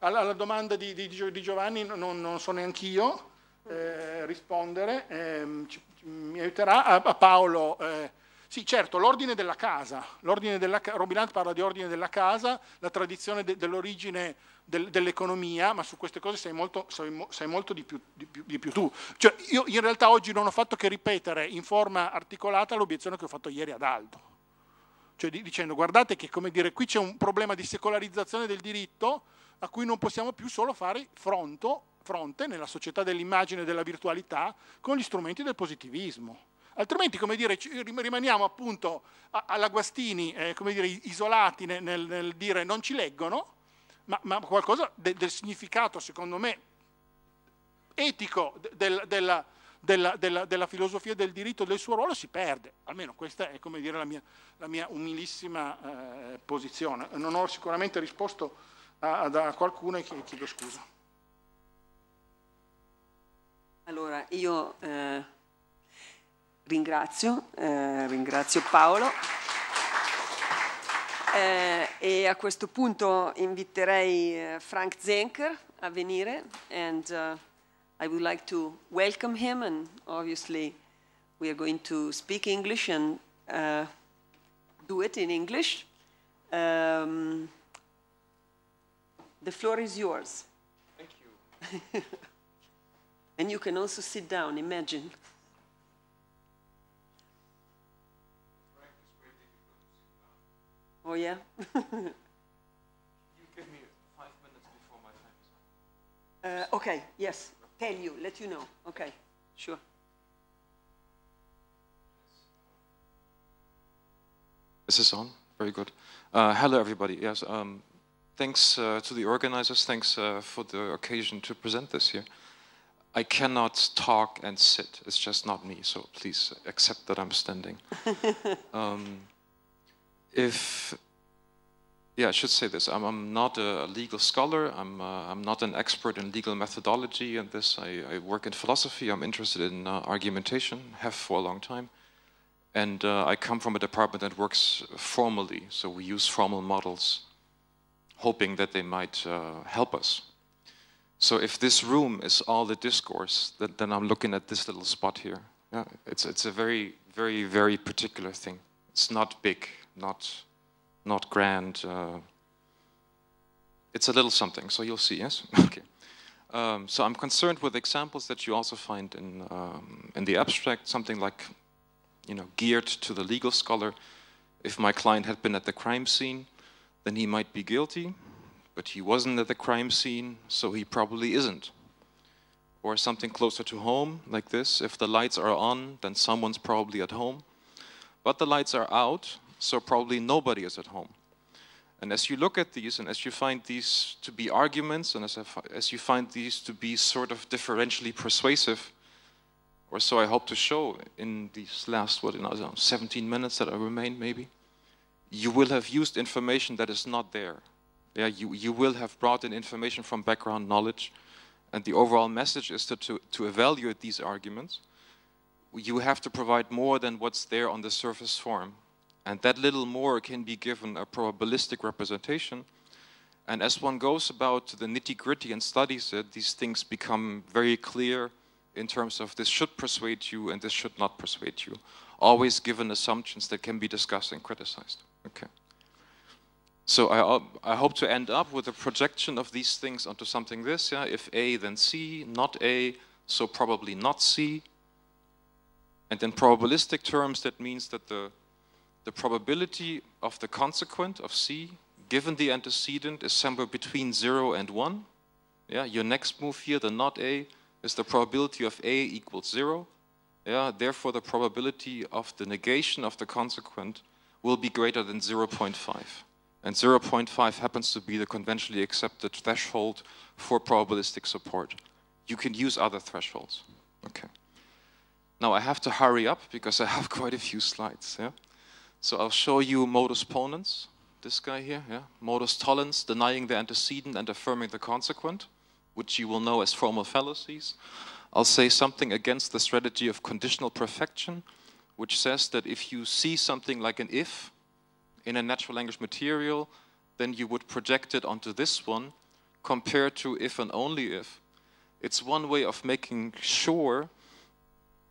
alla, alla, domanda di, di, di Giovanni non, non, so neanche io eh, rispondere, ehm, ci, ci, mi aiuterà a, a Paolo eh, sì, certo, l'ordine della casa, l'ordine della, Robiland parla di ordine della casa, la tradizione de, dell'origine del, dell'economia, ma su queste cose sei molto, sai, sai molto di, più, di, più, di, più, tu. Cioè, io in realtà oggi non ho fatto che ripetere in forma articolata l'obiezione che ho fatto ieri ad Aldo, cioè dicendo guardate che come dire, qui c'è un problema di secolarizzazione del diritto a cui non possiamo più solo fare fronto, fronte nella società dell'immagine e della virtualità con gli strumenti del positivismo. Altrimenti, come dire, rimaniamo appunto alla Guastini, eh, come dire, isolati nel, nel, dire non ci leggono, ma, ma qualcosa de, del significato, secondo me, etico del, della, della, della, della, filosofia del diritto e del suo ruolo si perde. Almeno questa è, come dire, la mia, la mia umilissima eh, posizione. Non ho sicuramente risposto a, a qualcuno e chiedo scusa. Allora, io... Eh ringrazio, eh, ringrazio Paolo. Eh, e a questo punto inviterei eh, Frank Zenker a venire and uh, I would like to welcome him and obviously we are going to speak English and uh, do it in English. Um, the floor is yours. Thank you. and you can also sit down, imagine. Oh, yeah? you me five minutes before my time is up. Uh, okay, yes. Tell you, let you know. Okay, sure. Is this on? Very good. Uh, hello, everybody. Yes, um, thanks uh, to the organizers. Thanks uh, for the occasion to present this here. I cannot talk and sit. It's just not me, so please accept that I'm standing. um, if yeah, I should say this. I'm, I'm not a legal scholar. I'm, uh, I'm not an expert in legal methodology and this. I, I work in philosophy. I'm interested in uh, argumentation, have for a long time. And uh, I come from a department that works formally. So we use formal models, hoping that they might uh, help us. So if this room is all the discourse, then, then I'm looking at this little spot here. Yeah, it's, it's a very, very, very particular thing. It's not big not, not grand. Uh, it's a little something, so you'll see, yes? okay. Um, so I'm concerned with examples that you also find in, um, in the abstract, something like, you know, geared to the legal scholar. If my client had been at the crime scene, then he might be guilty, but he wasn't at the crime scene, so he probably isn't. Or something closer to home, like this. If the lights are on, then someone's probably at home. But the lights are out, so probably nobody is at home. And as you look at these, and as you find these to be arguments, and as, as you find these to be sort of differentially persuasive, or so I hope to show in these last, what, in know, 17 minutes that I remain, maybe, you will have used information that is not there. Yeah, you, you will have brought in information from background knowledge, and the overall message is to, to, to evaluate these arguments. You have to provide more than what's there on the surface form. And that little more can be given a probabilistic representation. And as one goes about the nitty gritty and studies it, these things become very clear in terms of this should persuade you and this should not persuade you. Always given assumptions that can be discussed and criticized. Okay. So I, uh, I hope to end up with a projection of these things onto something this, yeah? If A, then C, not A, so probably not C. And in probabilistic terms, that means that the the probability of the consequent of C given the antecedent is somewhere between 0 and 1. Yeah, your next move here, the not A, is the probability of A equals 0. Yeah, therefore, the probability of the negation of the consequent will be greater than 0 0.5. And 0 0.5 happens to be the conventionally accepted threshold for probabilistic support. You can use other thresholds. Okay. Now I have to hurry up because I have quite a few slides. Yeah? So I'll show you modus ponens, this guy here, yeah? modus tollens, denying the antecedent and affirming the consequent, which you will know as formal fallacies. I'll say something against the strategy of conditional perfection, which says that if you see something like an if in a natural language material, then you would project it onto this one compared to if and only if. It's one way of making sure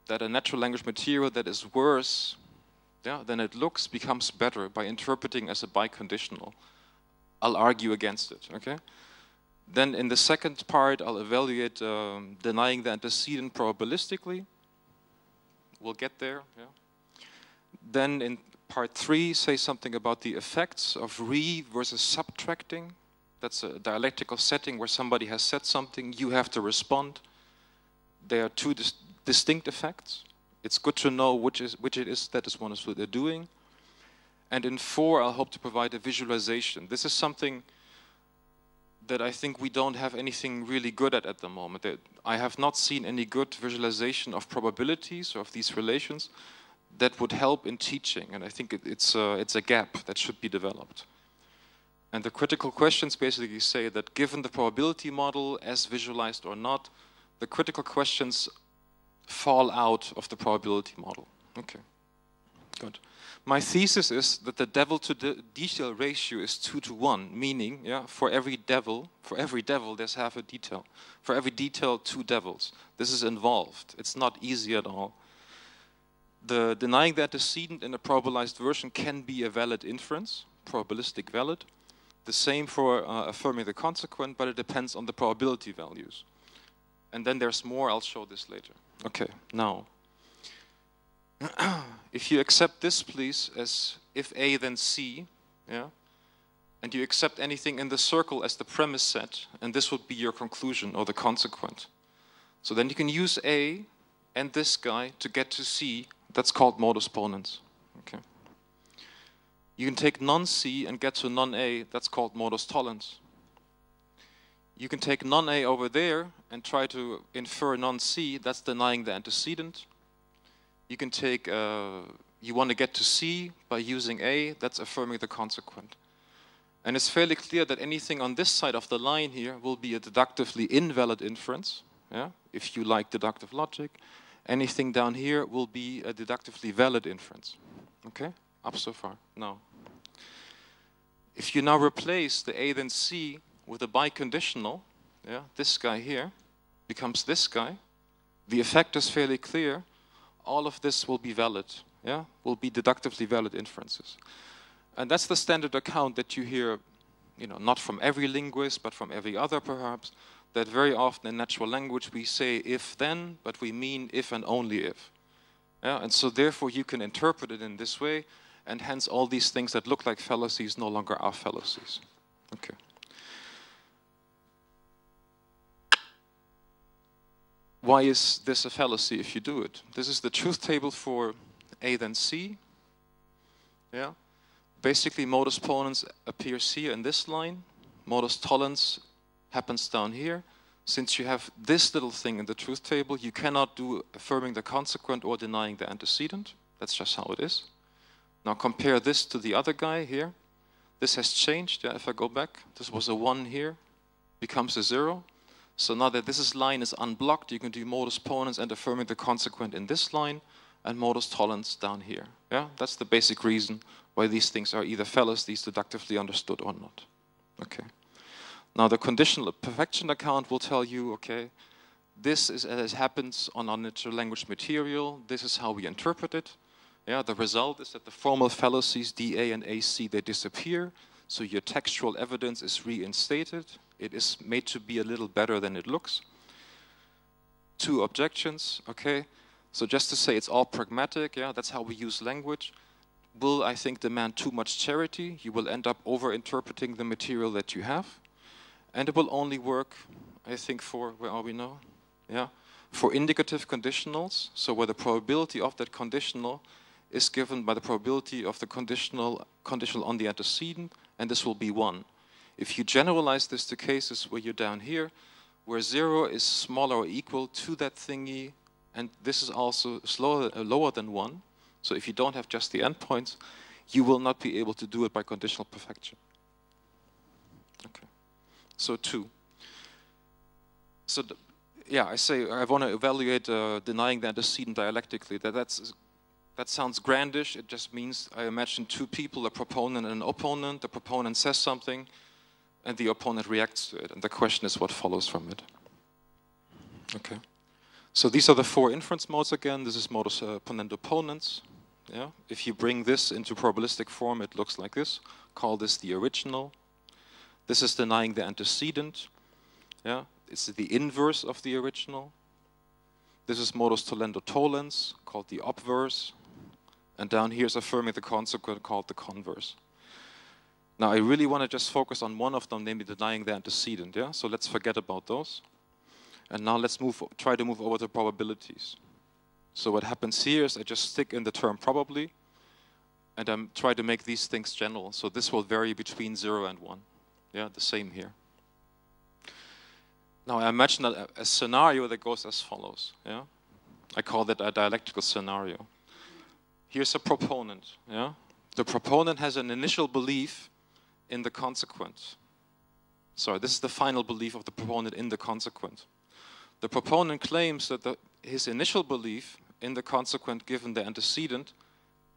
that a natural language material that is worse yeah, then it looks becomes better by interpreting as a biconditional. I'll argue against it, okay? Then in the second part, I'll evaluate um, denying the antecedent probabilistically. We'll get there, yeah? Then in part three, say something about the effects of re versus subtracting. That's a dialectical setting where somebody has said something, you have to respond. There are two dis distinct effects it's good to know which, is, which it is that is wonderful they're doing. And in four, I'll hope to provide a visualization. This is something that I think we don't have anything really good at at the moment. I have not seen any good visualization of probabilities or of these relations that would help in teaching. And I think it, it's, a, it's a gap that should be developed. And the critical questions basically say that given the probability model, as visualized or not, the critical questions fall out of the probability model. Okay, good. My thesis is that the devil to de detail ratio is two to one, meaning yeah, for every devil, for every devil there's half a detail. For every detail, two devils. This is involved. It's not easy at all. The denying the antecedent in a probabilized version can be a valid inference, probabilistic valid. The same for uh, affirming the consequent, but it depends on the probability values. And then there's more, I'll show this later. Okay, now, if you accept this, please, as if A then C, yeah, and you accept anything in the circle as the premise set, and this would be your conclusion or the consequent. So then you can use A and this guy to get to C. That's called modus ponens. Okay. You can take non-C and get to non-A. That's called modus tollens. You can take non-A over there and try to infer non-C, that's denying the antecedent. You can take, uh, you want to get to C by using A, that's affirming the consequent. And it's fairly clear that anything on this side of the line here will be a deductively invalid inference, yeah? if you like deductive logic. Anything down here will be a deductively valid inference. Okay? Up so far. Now, if you now replace the A then C with a biconditional, yeah, this guy here becomes this guy, the effect is fairly clear, all of this will be valid, yeah, will be deductively valid inferences. And that's the standard account that you hear, you know, not from every linguist, but from every other perhaps, that very often in natural language we say if then, but we mean if and only if. Yeah, and so therefore you can interpret it in this way, and hence all these things that look like fallacies no longer are fallacies. Okay. why is this a fallacy if you do it? This is the truth table for A then C. Yeah. Basically, modus ponens appears here in this line. Modus tollens happens down here. Since you have this little thing in the truth table, you cannot do affirming the consequent or denying the antecedent. That's just how it is. Now compare this to the other guy here. This has changed. Yeah, if I go back, this was a 1 here, becomes a 0. So now that this line is unblocked, you can do modus ponens and affirming the consequent in this line and modus tollens down here. Yeah, That's the basic reason why these things are either fallacies deductively understood or not. Okay. Now the conditional perfection account will tell you, okay, this is as uh, happens on our natural language material, this is how we interpret it. Yeah, the result is that the formal fallacies DA and AC, they disappear, so your textual evidence is reinstated it is made to be a little better than it looks. Two objections, okay? So just to say it's all pragmatic, yeah, that's how we use language, will, I think, demand too much charity. You will end up over-interpreting the material that you have. And it will only work, I think, for, where are we now? Yeah, for indicative conditionals, so where the probability of that conditional is given by the probability of the conditional, conditional on the antecedent, and this will be 1. If you generalize this to cases where you're down here, where zero is smaller or equal to that thingy, and this is also slower, uh, lower than one, so if you don't have just the endpoints, you will not be able to do it by conditional perfection. Okay, so two. So yeah, I say I want to evaluate uh, denying the antecedent dialectically. That that's that sounds grandish. It just means I imagine two people, a proponent and an opponent. The proponent says something, and the opponent reacts to it. And the question is what follows from it. Okay. So these are the four inference modes again. This is modus uh, ponendo ponens. Yeah. If you bring this into probabilistic form, it looks like this. Call this the original. This is denying the antecedent. Yeah. It's the inverse of the original. This is modus tollendo tollens, called the obverse. And down here is affirming the consequent, called the converse. Now, I really want to just focus on one of them, namely denying the antecedent. Yeah? So let's forget about those. And now let's move, try to move over to probabilities. So what happens here is I just stick in the term probably, and I am try to make these things general. So this will vary between 0 and 1. Yeah, the same here. Now, I imagine a, a scenario that goes as follows. Yeah? I call that a dialectical scenario. Here's a proponent. Yeah? The proponent has an initial belief in the consequent. sorry, this is the final belief of the proponent in the consequent. The proponent claims that the, his initial belief in the consequent given the antecedent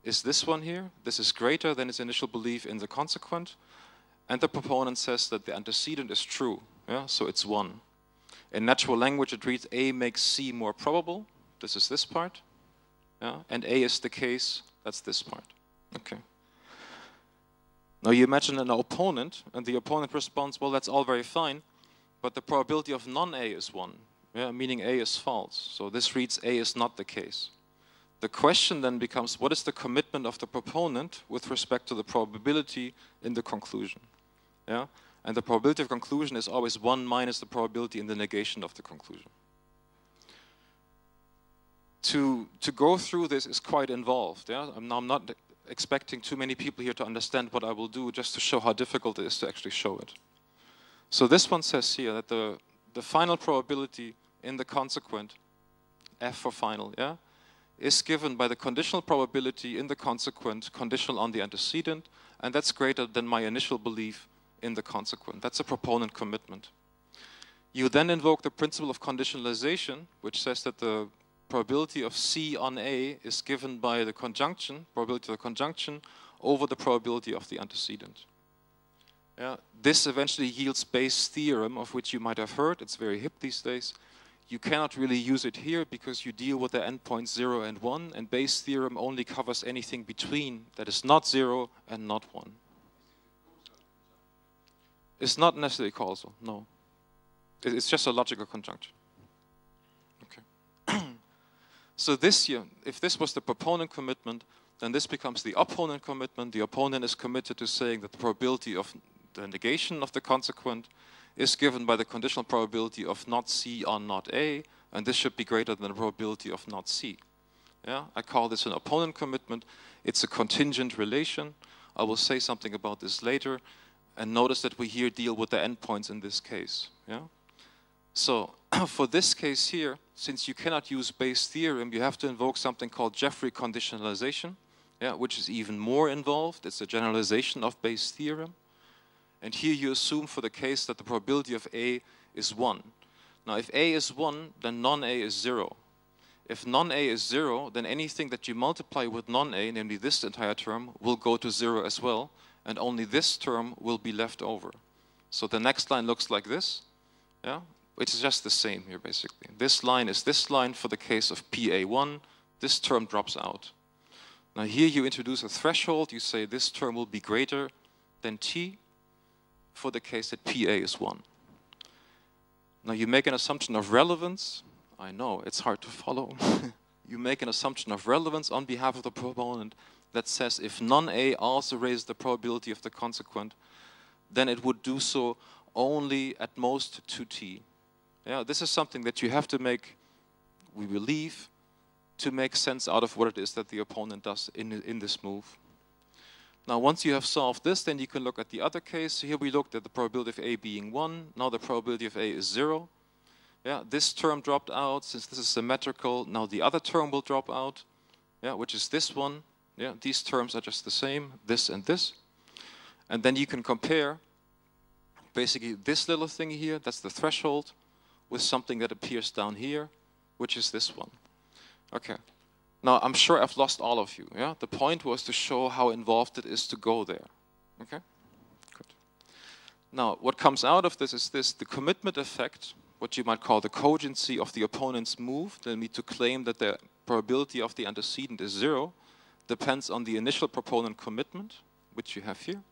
is this one here. This is greater than his initial belief in the consequent. And the proponent says that the antecedent is true, yeah? so it's one. In natural language, it reads A makes C more probable. This is this part. Yeah? And A is the case, that's this part. Okay. Now you imagine an opponent, and the opponent responds, well, that's all very fine, but the probability of non-A is 1, yeah, meaning A is false. So this reads A is not the case. The question then becomes, what is the commitment of the proponent with respect to the probability in the conclusion? Yeah? And the probability of conclusion is always 1 minus the probability in the negation of the conclusion. To, to go through this is quite involved. Yeah? I'm, I'm not expecting too many people here to understand what I will do just to show how difficult it is to actually show it. So this one says here that the, the final probability in the consequent, f for final, yeah, is given by the conditional probability in the consequent conditional on the antecedent, and that's greater than my initial belief in the consequent. That's a proponent commitment. You then invoke the principle of conditionalization, which says that the probability of C on A is given by the conjunction, probability of the conjunction, over the probability of the antecedent. Yeah, this eventually yields Bayes' theorem, of which you might have heard. It's very hip these days. You cannot really use it here because you deal with the endpoints 0 and 1, and Bayes' theorem only covers anything between that is not 0 and not 1. It's not necessarily causal, no. It's just a logical conjunction. So this year, if this was the proponent commitment, then this becomes the opponent commitment. The opponent is committed to saying that the probability of the negation of the consequent is given by the conditional probability of not C on not A, and this should be greater than the probability of not C. Yeah, I call this an opponent commitment. It's a contingent relation. I will say something about this later. And notice that we here deal with the endpoints in this case. Yeah? So for this case here, since you cannot use Bayes' theorem, you have to invoke something called Jeffrey conditionalization, yeah, which is even more involved. It's a generalization of Bayes' theorem. And here you assume for the case that the probability of A is 1. Now, if A is 1, then non-A is 0. If non-A is 0, then anything that you multiply with non-A, namely this entire term, will go to 0 as well, and only this term will be left over. So the next line looks like this. Yeah? It's just the same here, basically. This line is this line for the case of PA1. This term drops out. Now here you introduce a threshold. You say this term will be greater than t for the case that PA is 1. Now you make an assumption of relevance. I know, it's hard to follow. you make an assumption of relevance on behalf of the proponent that says if non-A also raises the probability of the consequent, then it would do so only at most to t yeah, this is something that you have to make, we believe, to make sense out of what it is that the opponent does in, in this move. Now, once you have solved this, then you can look at the other case. So here we looked at the probability of A being 1. Now the probability of A is 0. Yeah, this term dropped out. Since this is symmetrical, now the other term will drop out, yeah, which is this one. Yeah, these terms are just the same, this and this. And then you can compare basically this little thing here, that's the threshold, with something that appears down here, which is this one. Okay. Now, I'm sure I've lost all of you, yeah? The point was to show how involved it is to go there, okay? Good. Now, what comes out of this is this, the commitment effect, what you might call the cogency of the opponent's move, they need to claim that the probability of the antecedent is zero, depends on the initial proponent commitment, which you have here,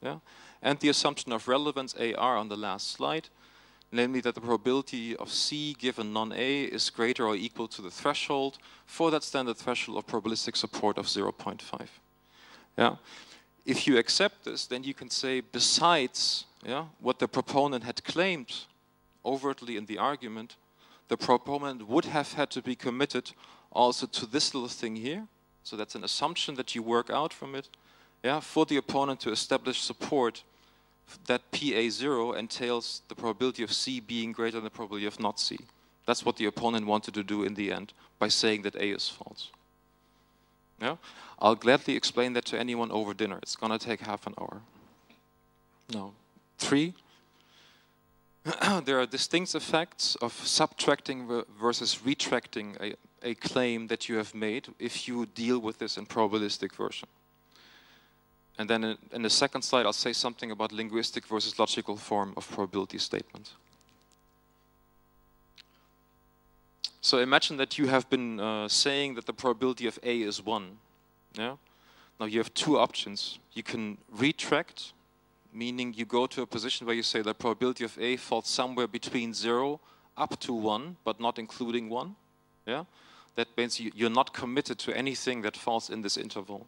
yeah? And the assumption of relevance, AR, on the last slide, namely that the probability of C given non-A is greater or equal to the threshold for that standard threshold of probabilistic support of 0.5. Yeah? If you accept this, then you can say besides yeah, what the proponent had claimed overtly in the argument, the proponent would have had to be committed also to this little thing here. So that's an assumption that you work out from it yeah, for the opponent to establish support that PA0 entails the probability of C being greater than the probability of not C. That's what the opponent wanted to do in the end by saying that A is false. Yeah? I'll gladly explain that to anyone over dinner. It's going to take half an hour. No. Three, there are distinct effects of subtracting versus retracting a, a claim that you have made if you deal with this in probabilistic version. And then in, in the second slide, I'll say something about linguistic versus logical form of probability statement. So imagine that you have been uh, saying that the probability of A is 1. Yeah? Now you have two options. You can retract, meaning you go to a position where you say the probability of A falls somewhere between 0 up to 1, but not including 1. Yeah? That means you, you're not committed to anything that falls in this interval.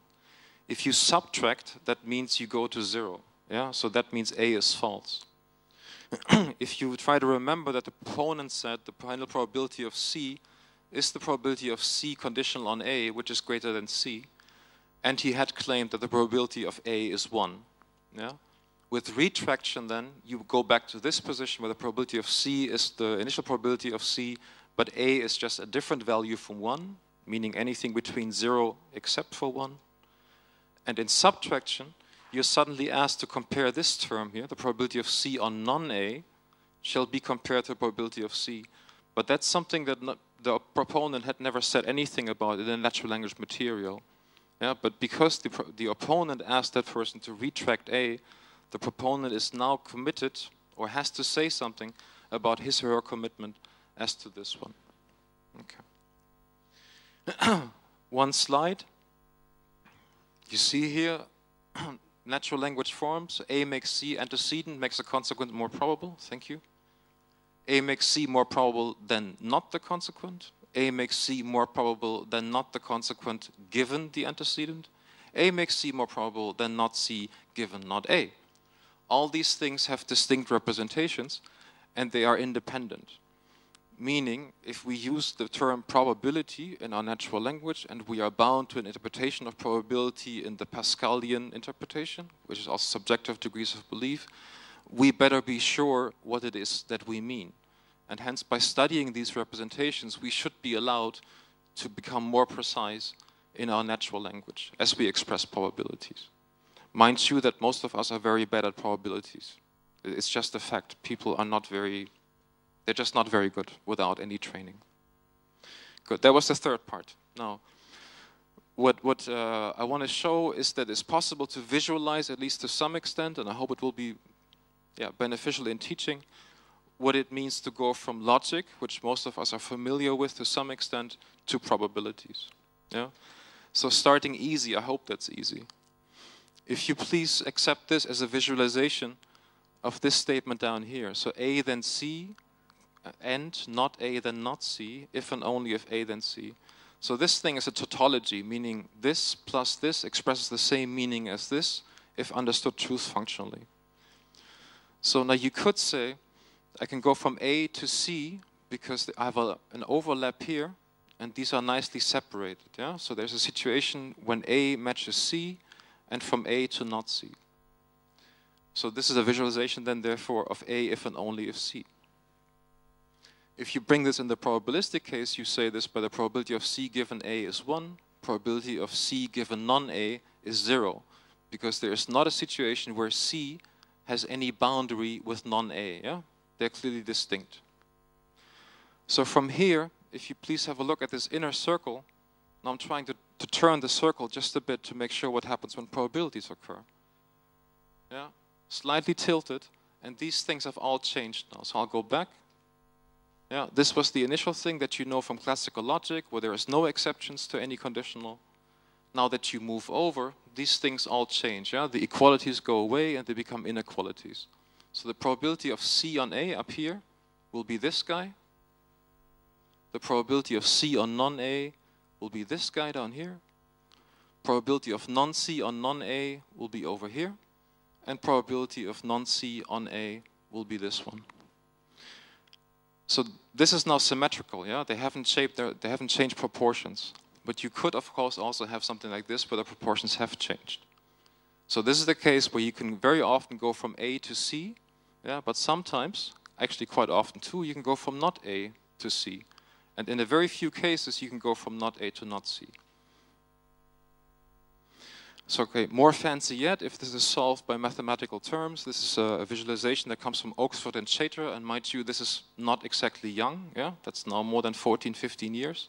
If you subtract, that means you go to zero. Yeah, so that means A is false. if you try to remember that the proponent said the final probability of C is the probability of C conditional on A, which is greater than C, and he had claimed that the probability of A is 1. Yeah? With retraction then, you go back to this position where the probability of C is the initial probability of C, but A is just a different value from 1, meaning anything between 0 except for 1. And in subtraction, you're suddenly asked to compare this term here, the probability of C on non-A, shall be compared to the probability of C. But that's something that the proponent had never said anything about in the natural language material. Yeah, but because the, the opponent asked that person to retract A, the proponent is now committed or has to say something about his or her commitment as to this one. Okay. one slide. You see here natural language forms. A makes C antecedent, makes the consequent more probable. Thank you. A makes C more probable than not the consequent. A makes C more probable than not the consequent given the antecedent. A makes C more probable than not C given not A. All these things have distinct representations and they are independent. Meaning, if we use the term probability in our natural language and we are bound to an interpretation of probability in the Pascalian interpretation, which is our subjective degrees of belief, we better be sure what it is that we mean. And hence, by studying these representations, we should be allowed to become more precise in our natural language as we express probabilities. Mind you that most of us are very bad at probabilities. It's just a fact. People are not very they're just not very good without any training. Good. That was the third part. Now, what, what uh, I want to show is that it's possible to visualize, at least to some extent, and I hope it will be yeah, beneficial in teaching, what it means to go from logic, which most of us are familiar with to some extent, to probabilities. Yeah? So starting easy, I hope that's easy. If you please accept this as a visualization of this statement down here. So A then C, and not A then not C, if and only if A then C. So this thing is a tautology, meaning this plus this expresses the same meaning as this if understood truth functionally. So now you could say, I can go from A to C because I have a, an overlap here and these are nicely separated. Yeah? So there's a situation when A matches C and from A to not C. So this is a visualization then therefore of A if and only if C. If you bring this in the probabilistic case, you say this by the probability of C given A is 1, probability of C given non-A is 0, because there is not a situation where C has any boundary with non-A. Yeah? They're clearly distinct. So from here, if you please have a look at this inner circle, now I'm trying to, to turn the circle just a bit to make sure what happens when probabilities occur. Yeah? Slightly tilted, and these things have all changed now. So I'll go back yeah, this was the initial thing that you know from classical logic, where there is no exceptions to any conditional. Now that you move over, these things all change. Yeah, the equalities go away and they become inequalities. So the probability of C on A up here will be this guy. The probability of C on non-A will be this guy down here. Probability of non-C on non-A will be over here. And probability of non-C on A will be this one. So this is now symmetrical, yeah? They haven't shaped their, they haven't changed proportions. But you could, of course, also have something like this, where the proportions have changed. So this is the case where you can very often go from A to C, yeah? But sometimes, actually quite often too, you can go from not A to C. And in a very few cases, you can go from not A to not C. So okay, more fancy yet, if this is solved by mathematical terms, this is a, visualization that comes from Oxford and Chater, and mind you, this is not exactly young, yeah? That's now more than 14, 15 years,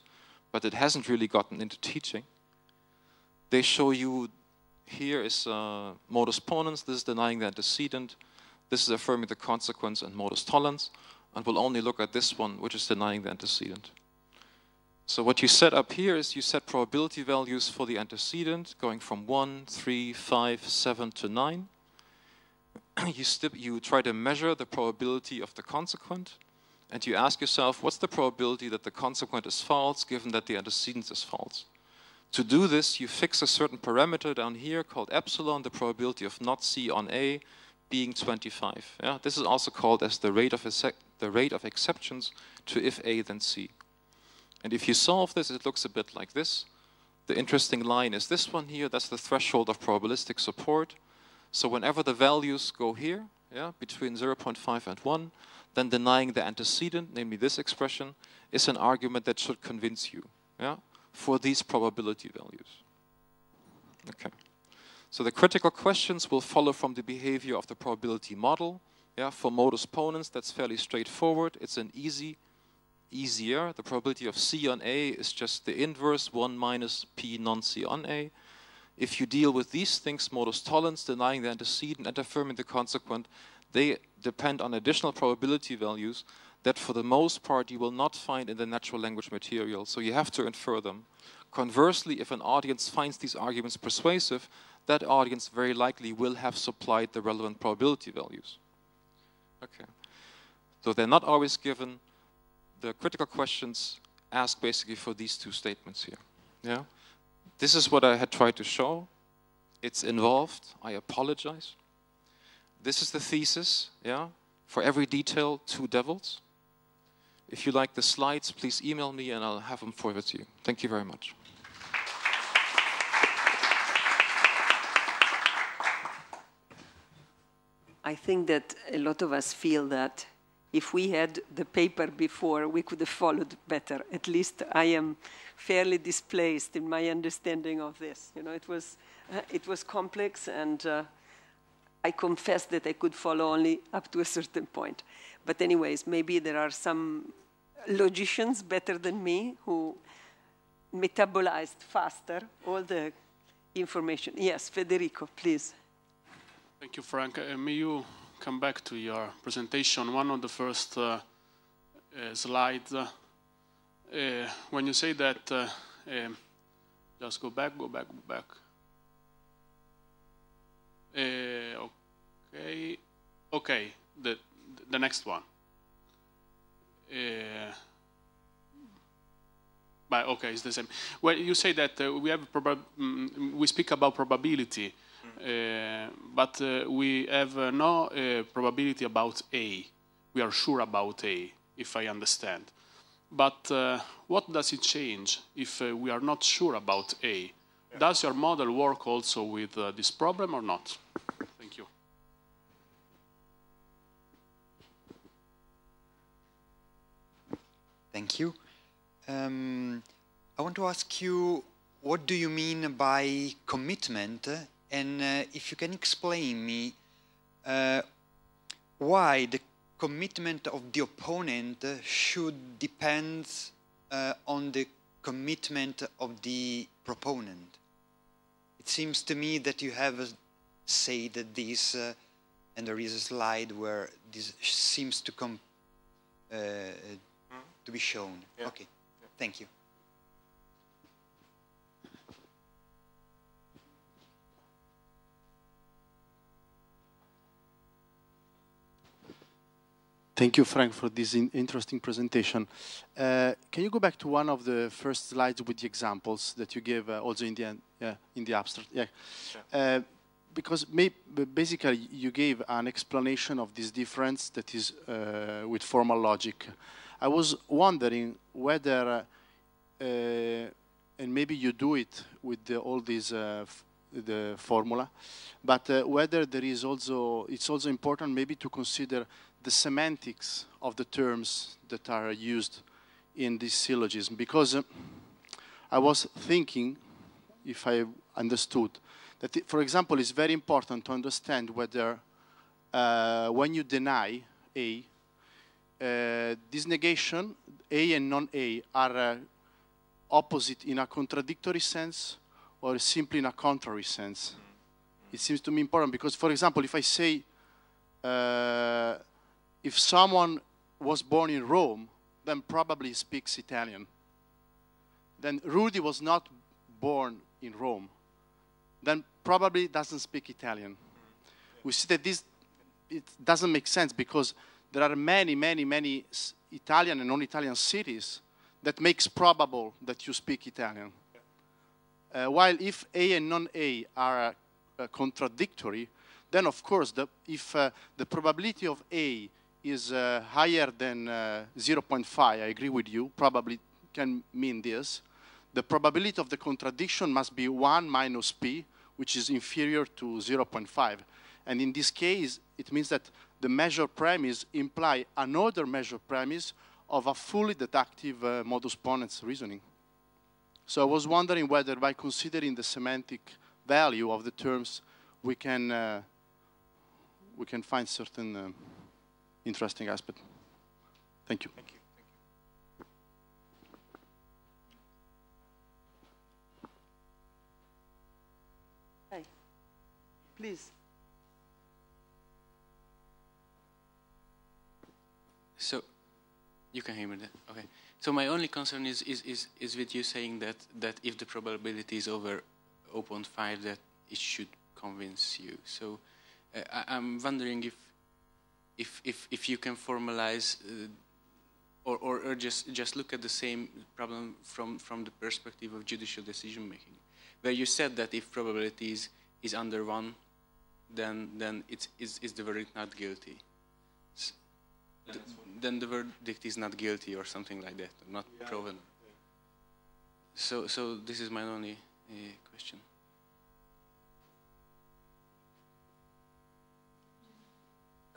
but it hasn't really gotten into teaching. They show you, here is uh, modus ponens, this is denying the antecedent, this is affirming the consequence and modus tollens, and we'll only look at this one, which is denying the antecedent. So what you set up here is you set probability values for the antecedent going from 1, 3, 5, 7 to 9. you, you try to measure the probability of the consequent, and you ask yourself, what's the probability that the consequent is false given that the antecedent is false? To do this, you fix a certain parameter down here called epsilon, the probability of not C on A being 25. Yeah? This is also called as the rate of, the rate of exceptions to if A then C. And if you solve this, it looks a bit like this. The interesting line is this one here, that's the threshold of probabilistic support. So whenever the values go here, yeah, between 0.5 and 1, then denying the antecedent, namely this expression, is an argument that should convince you yeah, for these probability values. Okay. So the critical questions will follow from the behavior of the probability model. Yeah, for modus ponens, that's fairly straightforward. It's an easy easier. The probability of C on A is just the inverse 1 minus P non-C on A. If you deal with these things, modus tollens, denying the antecedent and affirming the consequent, they depend on additional probability values that for the most part you will not find in the natural language material, so you have to infer them. Conversely, if an audience finds these arguments persuasive, that audience very likely will have supplied the relevant probability values. Okay. So they're not always given, the critical questions asked basically for these two statements here. Yeah? This is what I had tried to show. It's involved. I apologize. This is the thesis. Yeah? For every detail, two devils. If you like the slides, please email me and I'll have them forwarded to you. Thank you very much. I think that a lot of us feel that if we had the paper before, we could have followed better. At least I am fairly displaced in my understanding of this. You know, it was, uh, it was complex, and uh, I confess that I could follow only up to a certain point. But anyways, maybe there are some logicians better than me who metabolized faster all the information. Yes, Federico, please. Thank you, Frank. Uh, may you come back to your presentation, one of the first uh, uh, slides, uh, uh when you say that, uh, um, just go back, go back, go back. Uh, okay, okay, the, the next one. but okay, it's the same. Well, you say that we have mm, we speak about probability. Mm-hmm. Uh, but uh, we have uh, no uh, probability about A. We are sure about A, if I understand. But uh, what does it change if we are not sure about A? Yeah. Does your model work also with this problem or not? Thank you. Thank you. Um, I want to ask you, what do you mean by commitment and uh, if you can explain me uh, why the commitment of the opponent uh, should depend uh, on the commitment of the proponent. It seems to me that you have uh, said this, uh, and there is a slide where this seems to come mm -hmm. to be shown. Yeah. Okay, yeah. thank you. Thank you, Frank, for this in interesting presentation. Uh, can you go back to one of the first slides with the examples that you gave uh, also in the yeah, in the abstract? Yeah. Sure. Uh, because basically you gave an explanation of this difference that is uh, with formal logic. I was wondering whether, uh, and maybe you do it with the, all these uh, the formula, but whether there is also, it's also important maybe to consider the semantics of the terms that are used in this syllogism because uh, I was thinking, if I understood, that it, for example, it's very important to understand whether uh, when you deny A, uh, this negation, A and non-A, are uh, opposite in a contradictory sense or simply in a contrary sense. It seems to me important because, for example, if I say uh, if someone was born in Rome, then probably speaks Italian. Then Rudy was not born in Rome, then probably doesn't speak Italian. We see that this it doesn't make sense because there are many, many, many Italian and non-Italian cities that makes probable that you speak Italian. Uh, while if A and non-A are uh, contradictory, then of course the, if uh, the probability of A is uh, higher than uh, 0.5, I agree with you, probably can mean this, the probability of the contradiction must be 1 minus p, which is inferior to 0.5. And in this case, it means that the measure premise imply another measure premise of a fully deductive uh, modus ponens reasoning. So I was wondering whether by considering the semantic value of the terms, we can, uh, we can find certain uh, interesting aspect. Thank you. Thank you. Hi. Please. So, you can hear me. Then. Okay. So my only concern is, is is is with you saying that that if the probability is over 0.5, that it should convince you. So uh, I, am wondering if if if if you can formalize uh, or, or, or just just look at the same problem from from the perspective of judicial decision making, where you said that if probability is, is under one, then then it's is is the verdict not guilty. then the verdict is not guilty or something like that, not yeah. proven. Yeah. So so this is my only uh, question.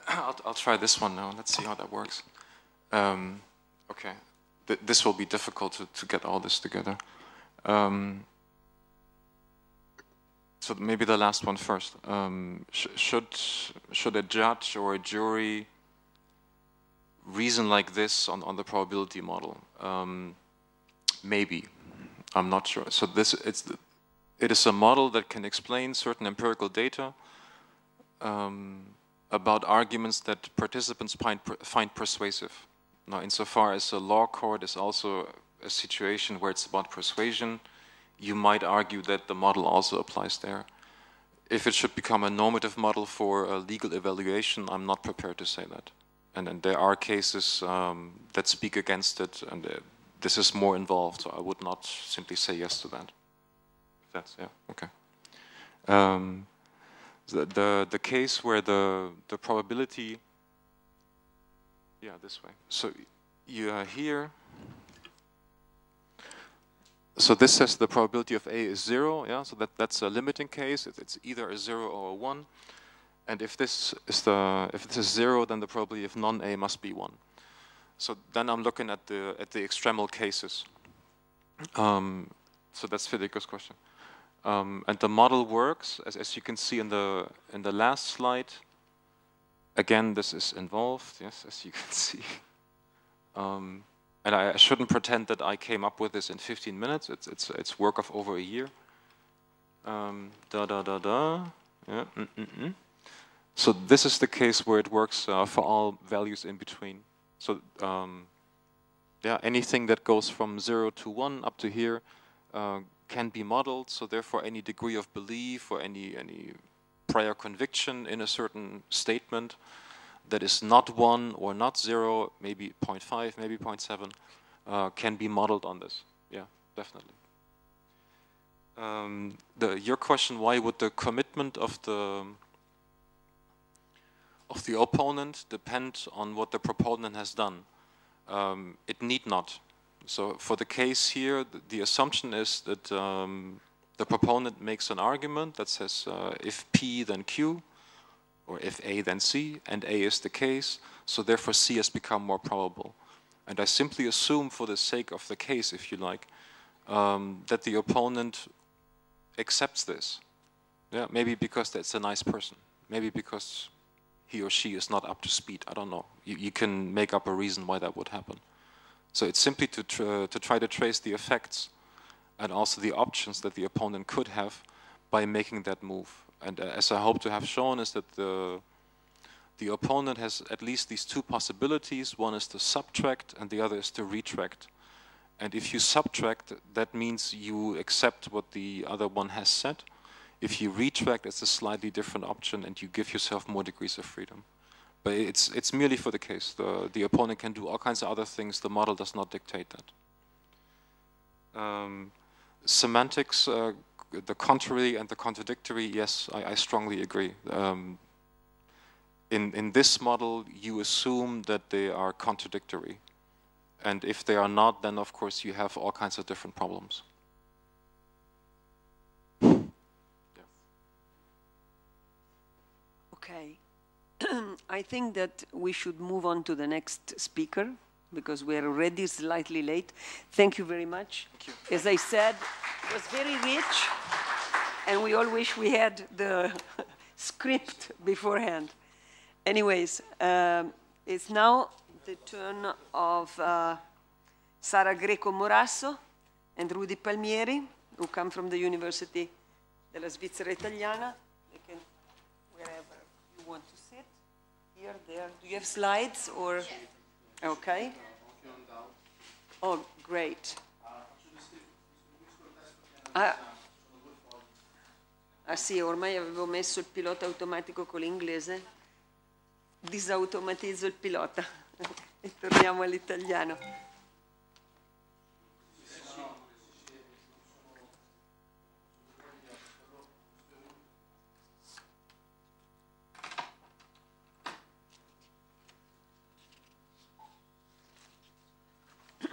I'll, I'll try this one now. Let's see how that works. Um, okay. Th this will be difficult to, to get all this together. Um, so maybe the last one first. Um, sh should, should a judge or a jury reason like this on, on the probability model? Um, maybe. I'm not sure. So this it's the, it is a model that can explain certain empirical data um, about arguments that participants find, find persuasive. Now, insofar as a law court is also a situation where it's about persuasion, you might argue that the model also applies there. If it should become a normative model for a legal evaluation, I'm not prepared to say that. And, and there are cases um, that speak against it, and uh, this is more involved, so I would not simply say yes to that. that's, yeah, okay. Um, the, the, the case where the, the probability, yeah, this way. So you are here. So this says the probability of A is zero, yeah, so that, that's a limiting case. It, it's either a zero or a one. And if this is the if this is zero, then the probability of non-A must be one. So then I'm looking at the at the extremal cases. Um, so that's Federico's question. Um, and the model works, as, as you can see in the, in the last slide. Again, this is involved, yes, as you can see. Um, and I, I, shouldn't pretend that I came up with this in 15 minutes. It's, it's, it's work of over a year. Um, da da da da. Yeah. Mm -mm -mm. So this is the case where it works uh, for all values in between. So um, yeah, anything that goes from zero to one up to here uh, can be modeled, so therefore any degree of belief or any, any prior conviction in a certain statement that is not 1 or not 0, maybe 0.5, maybe 0.7, uh, can be modeled on this. Yeah, definitely. Um, the, your question, why would the commitment of the of the opponent depend on what the proponent has done? Um, it need not so for the case here, the, the assumption is that um, the proponent makes an argument that says uh, if P then Q, or if A then C, and A is the case, so therefore C has become more probable. And I simply assume for the sake of the case, if you like, um, that the opponent accepts this. Yeah, maybe because that's a nice person. Maybe because he or she is not up to speed. I don't know. You, you can make up a reason why that would happen. So it's simply to, tr uh, to try to trace the effects and also the options that the opponent could have by making that move. And uh, as I hope to have shown is that the, the opponent has at least these two possibilities. One is to subtract and the other is to retract. And if you subtract, that means you accept what the other one has said. If you retract, it's a slightly different option and you give yourself more degrees of freedom but it's it's merely for the case. The the opponent can do all kinds of other things. The model does not dictate that. Um, semantics, uh, the contrary and the contradictory. Yes, I, I strongly agree. Um, in in this model, you assume that they are contradictory, and if they are not, then of course you have all kinds of different problems. Okay. I think that we should move on to the next speaker because we are already slightly late. Thank you very much. You. As I said, it was very rich, and we all wish we had the script beforehand. Anyways, um, it's now the turn of uh, Sara Greco Morasso and Rudy Palmieri, who come from the University della Svizzera Italiana. They can, wherever you want to here, there. Do you have slides or? Yeah. Okay. Oh, great. Ah, ah sì, ormai avevo messo il pilota automatico con l'inglese. Disautomatizzo il pilota e torniamo all'italiano.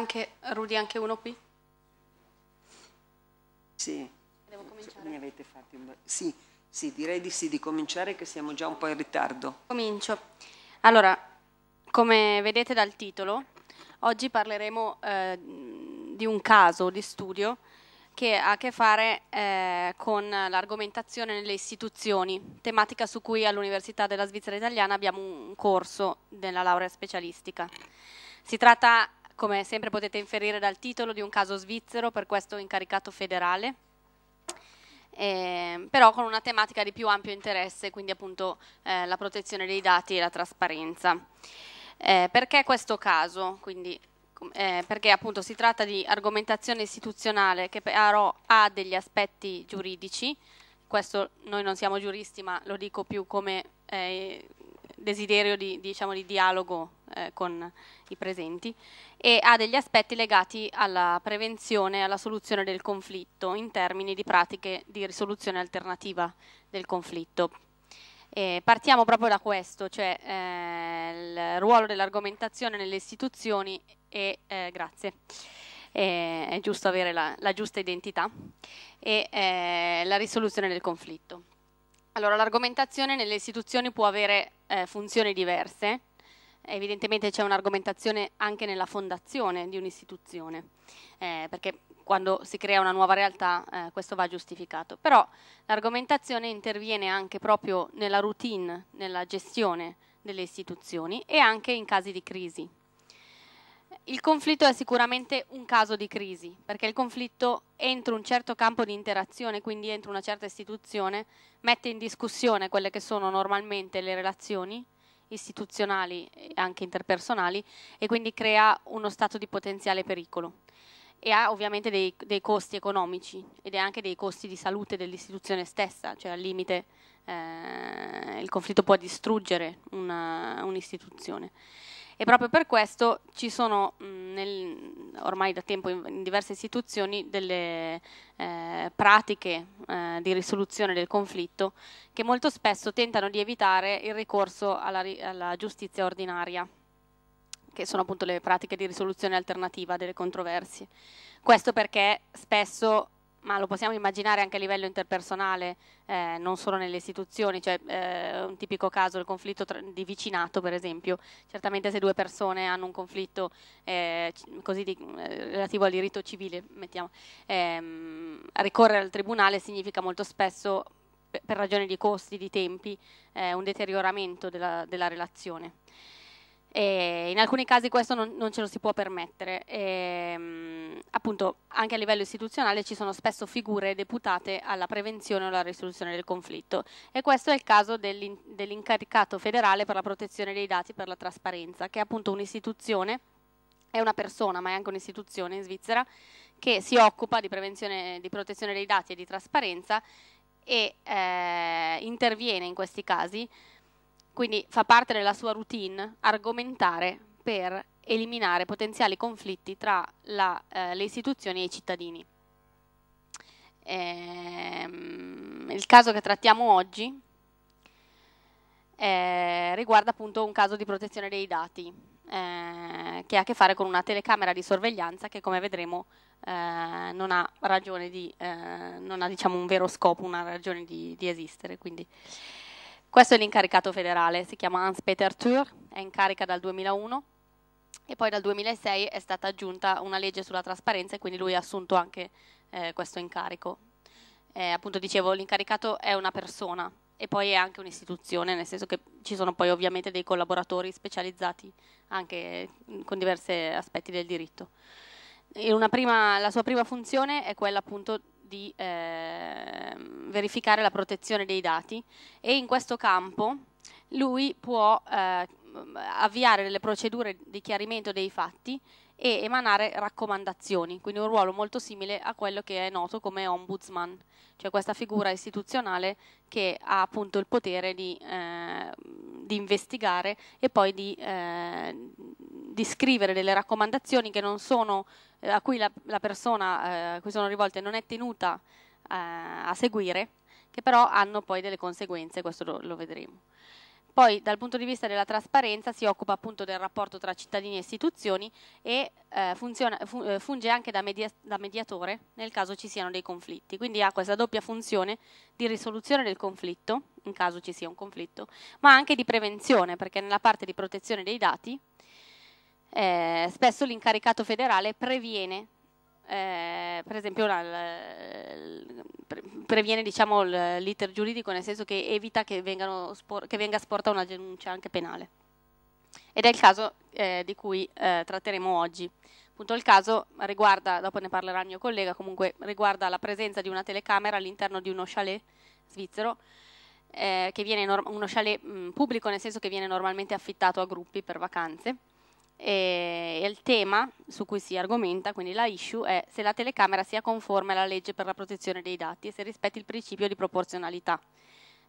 Anche, Rudy, anche uno qui? Sì. Devo cioè, cominciare? Ne avete fatti un... Sì, sì, direi di sì, di cominciare che siamo già un po' in ritardo. Comincio. Allora, come vedete dal titolo, oggi parleremo eh, di un caso di studio che ha a che fare eh, con l'argomentazione nelle istituzioni, tematica su cui all'Università della Svizzera Italiana abbiamo un corso della laurea specialistica. Si tratta come sempre potete inferire dal titolo di un caso svizzero, per questo incaricato federale, eh, però con una tematica di più ampio interesse, quindi appunto eh, la protezione dei dati e la trasparenza. Eh, perché questo caso? Quindi, eh, perché appunto si tratta di argomentazione istituzionale che però ha degli aspetti giuridici, questo noi non siamo giuristi ma lo dico più come eh, desiderio di, diciamo, di dialogo eh, con i presenti, e ha degli aspetti legati alla prevenzione e alla soluzione del conflitto in termini di pratiche di risoluzione alternativa del conflitto. E partiamo proprio da questo, cioè eh, il ruolo dell'argomentazione nelle istituzioni e eh, grazie. E, eh, è giusto avere la, la giusta identità e eh, la risoluzione del conflitto. Allora, l'argomentazione nelle istituzioni può avere eh, funzioni diverse, evidentemente c'è un'argomentazione anche nella fondazione di un'istituzione, eh, perché quando si crea una nuova realtà eh, questo va giustificato. Però l'argomentazione interviene anche proprio nella routine, nella gestione delle istituzioni e anche in casi di crisi. Il conflitto è sicuramente un caso di crisi, perché il conflitto entro un certo campo di interazione, quindi entro una certa istituzione, mette in discussione quelle che sono normalmente le relazioni, istituzionali e anche interpersonali e quindi crea uno stato di potenziale pericolo e ha ovviamente dei, dei costi economici ed è anche dei costi di salute dell'istituzione stessa, cioè al limite eh, il conflitto può distruggere un'istituzione e proprio per questo ci sono mh, mm, nel, ormai da tempo in, in diverse istituzioni delle eh, pratiche eh, di risoluzione del conflitto che molto spesso tentano di evitare il ricorso alla, alla giustizia ordinaria che sono appunto le pratiche di risoluzione alternativa delle controversie. Questo perché spesso ma lo possiamo immaginare anche a livello interpersonale, eh, non solo nelle istituzioni, cioè eh, un tipico caso il conflitto tra, di vicinato per esempio, certamente se due persone hanno un conflitto eh, di, eh, relativo al diritto civile, mettiamo, ehm, ricorrere al tribunale significa molto spesso per, ragioni di costi, di tempi, eh, un deterioramento della, della relazione. E in alcuni casi questo non, non, ce lo si può permettere. E, ehm, appunto, anche a livello istituzionale ci sono spesso figure deputate alla prevenzione o alla risoluzione del conflitto. E questo è il caso dell'in, dell'incaricato federale per la protezione dei dati per la trasparenza, che è appunto un'istituzione, è una persona, ma è anche un'istituzione in Svizzera, che si occupa di, di protezione dei dati e di trasparenza e eh, interviene in questi casi quindi fa parte della sua routine argomentare per eliminare potenziali conflitti tra la, eh, le istituzioni e i cittadini. Ehm, il caso che trattiamo oggi eh, riguarda appunto un caso di protezione dei dati eh, che ha a che fare con una telecamera di sorveglianza che come vedremo eh, non ha ragione di, eh, non ha diciamo un vero scopo, una ragione di, di esistere. Quindi. Questo è l'incaricato federale, si chiama Hans-Peter Thür, è in carica dal 2001 e poi dal 2006 è stata aggiunta una legge sulla trasparenza e quindi lui ha assunto anche eh, questo incarico. Eh, appunto dicevo, l'incaricato è una persona e poi è anche un'istituzione, nel senso che ci sono poi ovviamente dei collaboratori specializzati anche con diversi aspetti del diritto. Prima, la sua prima funzione è quella appunto di eh, verificare la protezione dei dati e in questo campo lui può eh, avviare delle procedure di chiarimento dei fatti e emanare raccomandazioni, quindi un ruolo molto simile a quello che è noto come ombudsman, cioè questa figura istituzionale che ha appunto il potere di, eh, di investigare e poi di, eh, di, scrivere delle raccomandazioni che non sono, eh, a cui la, la persona eh, a cui sono rivolte non è tenuta eh, a seguire, che però hanno poi delle conseguenze, questo lo, lo vedremo. Poi dal punto di vista della trasparenza si occupa appunto del rapporto tra cittadini e istituzioni e eh, funziona, fu, eh, funge anche da, media, da, mediatore nel caso ci siano dei conflitti, quindi ha questa doppia funzione di risoluzione del conflitto, in caso ci sia un conflitto, ma anche di prevenzione, perché nella parte di protezione dei dati eh, spesso l'incaricato federale previene eh, per esempio la, pre, previene diciamo, l'iter giuridico nel senso che evita che, spor, che, venga sporta una denuncia anche penale. Ed è il caso eh, di cui eh, tratteremo oggi. Appunto il caso riguarda, dopo ne parlerà il mio collega, comunque riguarda la presenza di una telecamera all'interno di uno chalet svizzero eh, che viene uno chalet mh, pubblico, nel senso che viene normalmente affittato a gruppi per vacanze, e il tema su cui si argomenta, quindi la issue, è se la telecamera sia conforme alla legge per la protezione dei dati e se rispetti il principio di proporzionalità.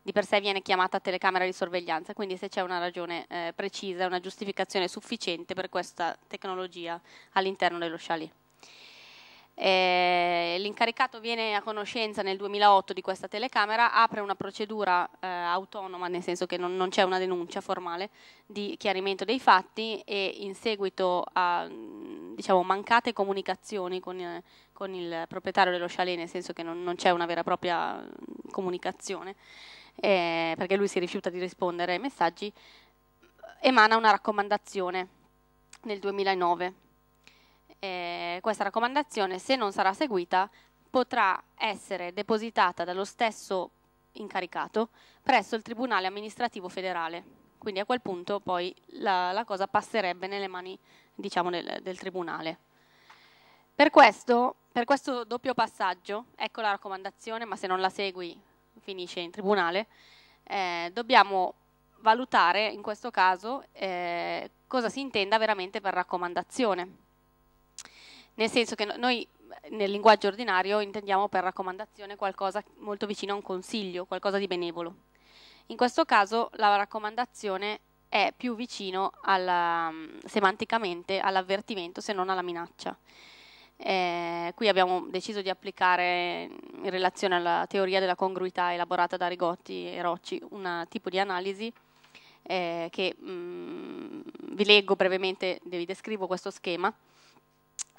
Di per sé viene chiamata telecamera di sorveglianza, quindi se c'è una ragione eh, precisa, una giustificazione sufficiente per questa tecnologia all'interno dello chalet. Eh, l'incaricato viene a conoscenza nel 2008 di questa telecamera, apre una procedura eh, autonoma, nel senso che non, non c'è una denuncia formale di chiarimento dei fatti e in seguito a mm, diciamo, mancate comunicazioni con, eh, con, il proprietario dello chalet, nel senso che non, non c'è una vera e propria mm, comunicazione, eh, perché lui si rifiuta di rispondere ai messaggi, emana una raccomandazione nel 2009 eh, questa raccomandazione, se non sarà seguita, potrà essere depositata dallo stesso incaricato presso il Tribunale amministrativo federale. Quindi a quel punto poi la, la cosa passerebbe nelle mani diciamo, del, del Tribunale. Per questo, per questo doppio passaggio, ecco la raccomandazione, ma se non la segui finisce in Tribunale, eh, dobbiamo valutare in questo caso eh, cosa si intenda veramente per raccomandazione nel senso che noi nel linguaggio ordinario intendiamo per raccomandazione qualcosa molto vicino a un consiglio, qualcosa di benevolo. In questo caso la raccomandazione è più vicino alla, semanticamente all'avvertimento se non alla minaccia. Eh, qui abbiamo deciso di applicare in relazione alla teoria della congruità elaborata da Rigotti e Rocci un tipo di analisi eh, che mh, mm, vi leggo brevemente, vi descrivo questo schema.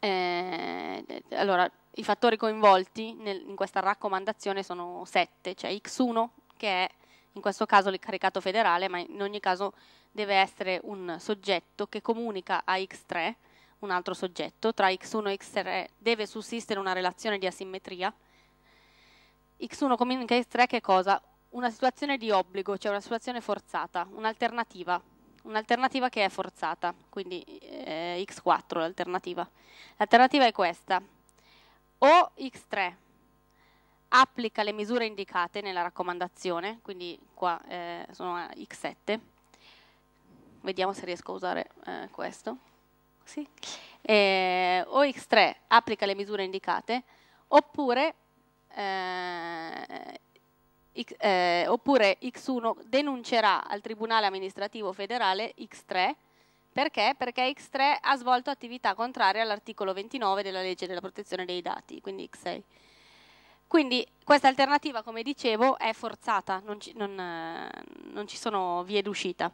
Eh, allora, i fattori coinvolti nel, in questa raccomandazione sono sette, cioè X1 che è in questo caso l'incaricato federale, ma in ogni caso deve essere un soggetto che comunica a X3 un altro soggetto, tra X1 e X3 deve sussistere una relazione di asimmetria. X1 comunica a X3 che cosa? Una situazione di obbligo, cioè una situazione forzata, un'alternativa, un'alternativa che è forzata, quindi eh, x4 l'alternativa. L'alternativa è questa, o x3 applica le misure indicate nella raccomandazione, quindi qua eh, sono a x7, vediamo se riesco a usare eh, questo, sì. Eh, o x3 applica le misure indicate, oppure eh, X, eh, oppure X1 denuncerà al Tribunale amministrativo federale X3 perché? Perché X3 ha svolto attività contraria all'articolo 29 della legge della protezione dei dati, quindi X6. Quindi questa alternativa, come dicevo, è forzata, non ci, non, eh, non ci sono vie d'uscita.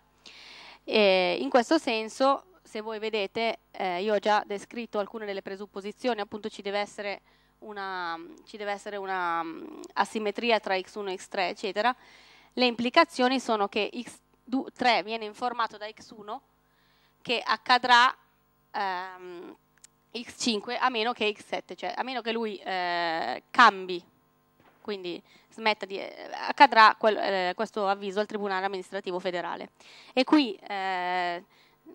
in questo senso, se voi vedete, eh, io ho già descritto alcune delle presupposizioni, appunto ci deve essere una, ci deve essere una mm, asimmetria tra x1 e x3, eccetera, le implicazioni sono che x3 viene informato da x1 che accadrà ehm, x5 a meno che x7, cioè a meno che lui eh, cambi, quindi smetta di, eh, accadrà quel, eh, questo avviso al Tribunale amministrativo federale. E qui eh,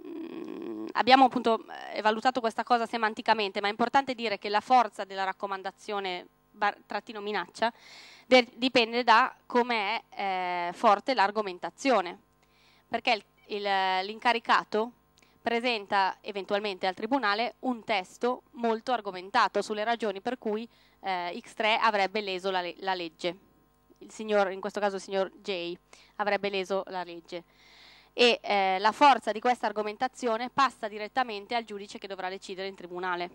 Mm, abbiamo appunto eh, valutato questa cosa semanticamente, ma è importante dire che la forza della raccomandazione bar, trattino minaccia de, dipende da come è eh, forte l'argomentazione, perché l'incaricato presenta eventualmente al tribunale un testo molto argomentato sulle ragioni per cui eh, X3 avrebbe leso la, la legge. Signor, in questo caso il signor J avrebbe leso la legge e eh, la forza di questa argomentazione passa direttamente al giudice che dovrà decidere in tribunale.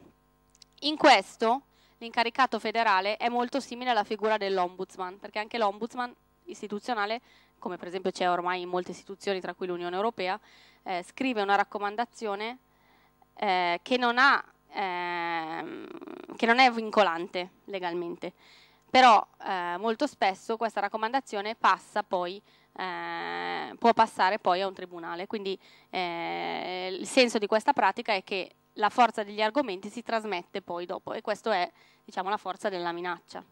In questo l'incaricato federale è molto simile alla figura dell'ombudsman, perché anche l'ombudsman istituzionale, come per esempio c'è ormai in molte istituzioni, tra cui l'Unione Europea, eh, scrive una raccomandazione eh, che, non ha, ehm, che non è vincolante legalmente però eh, molto spesso questa raccomandazione passa poi eh, può passare poi a un tribunale. Quindi eh, il senso di questa pratica è che la forza degli argomenti si trasmette poi dopo e questa è diciamo, la forza della minaccia.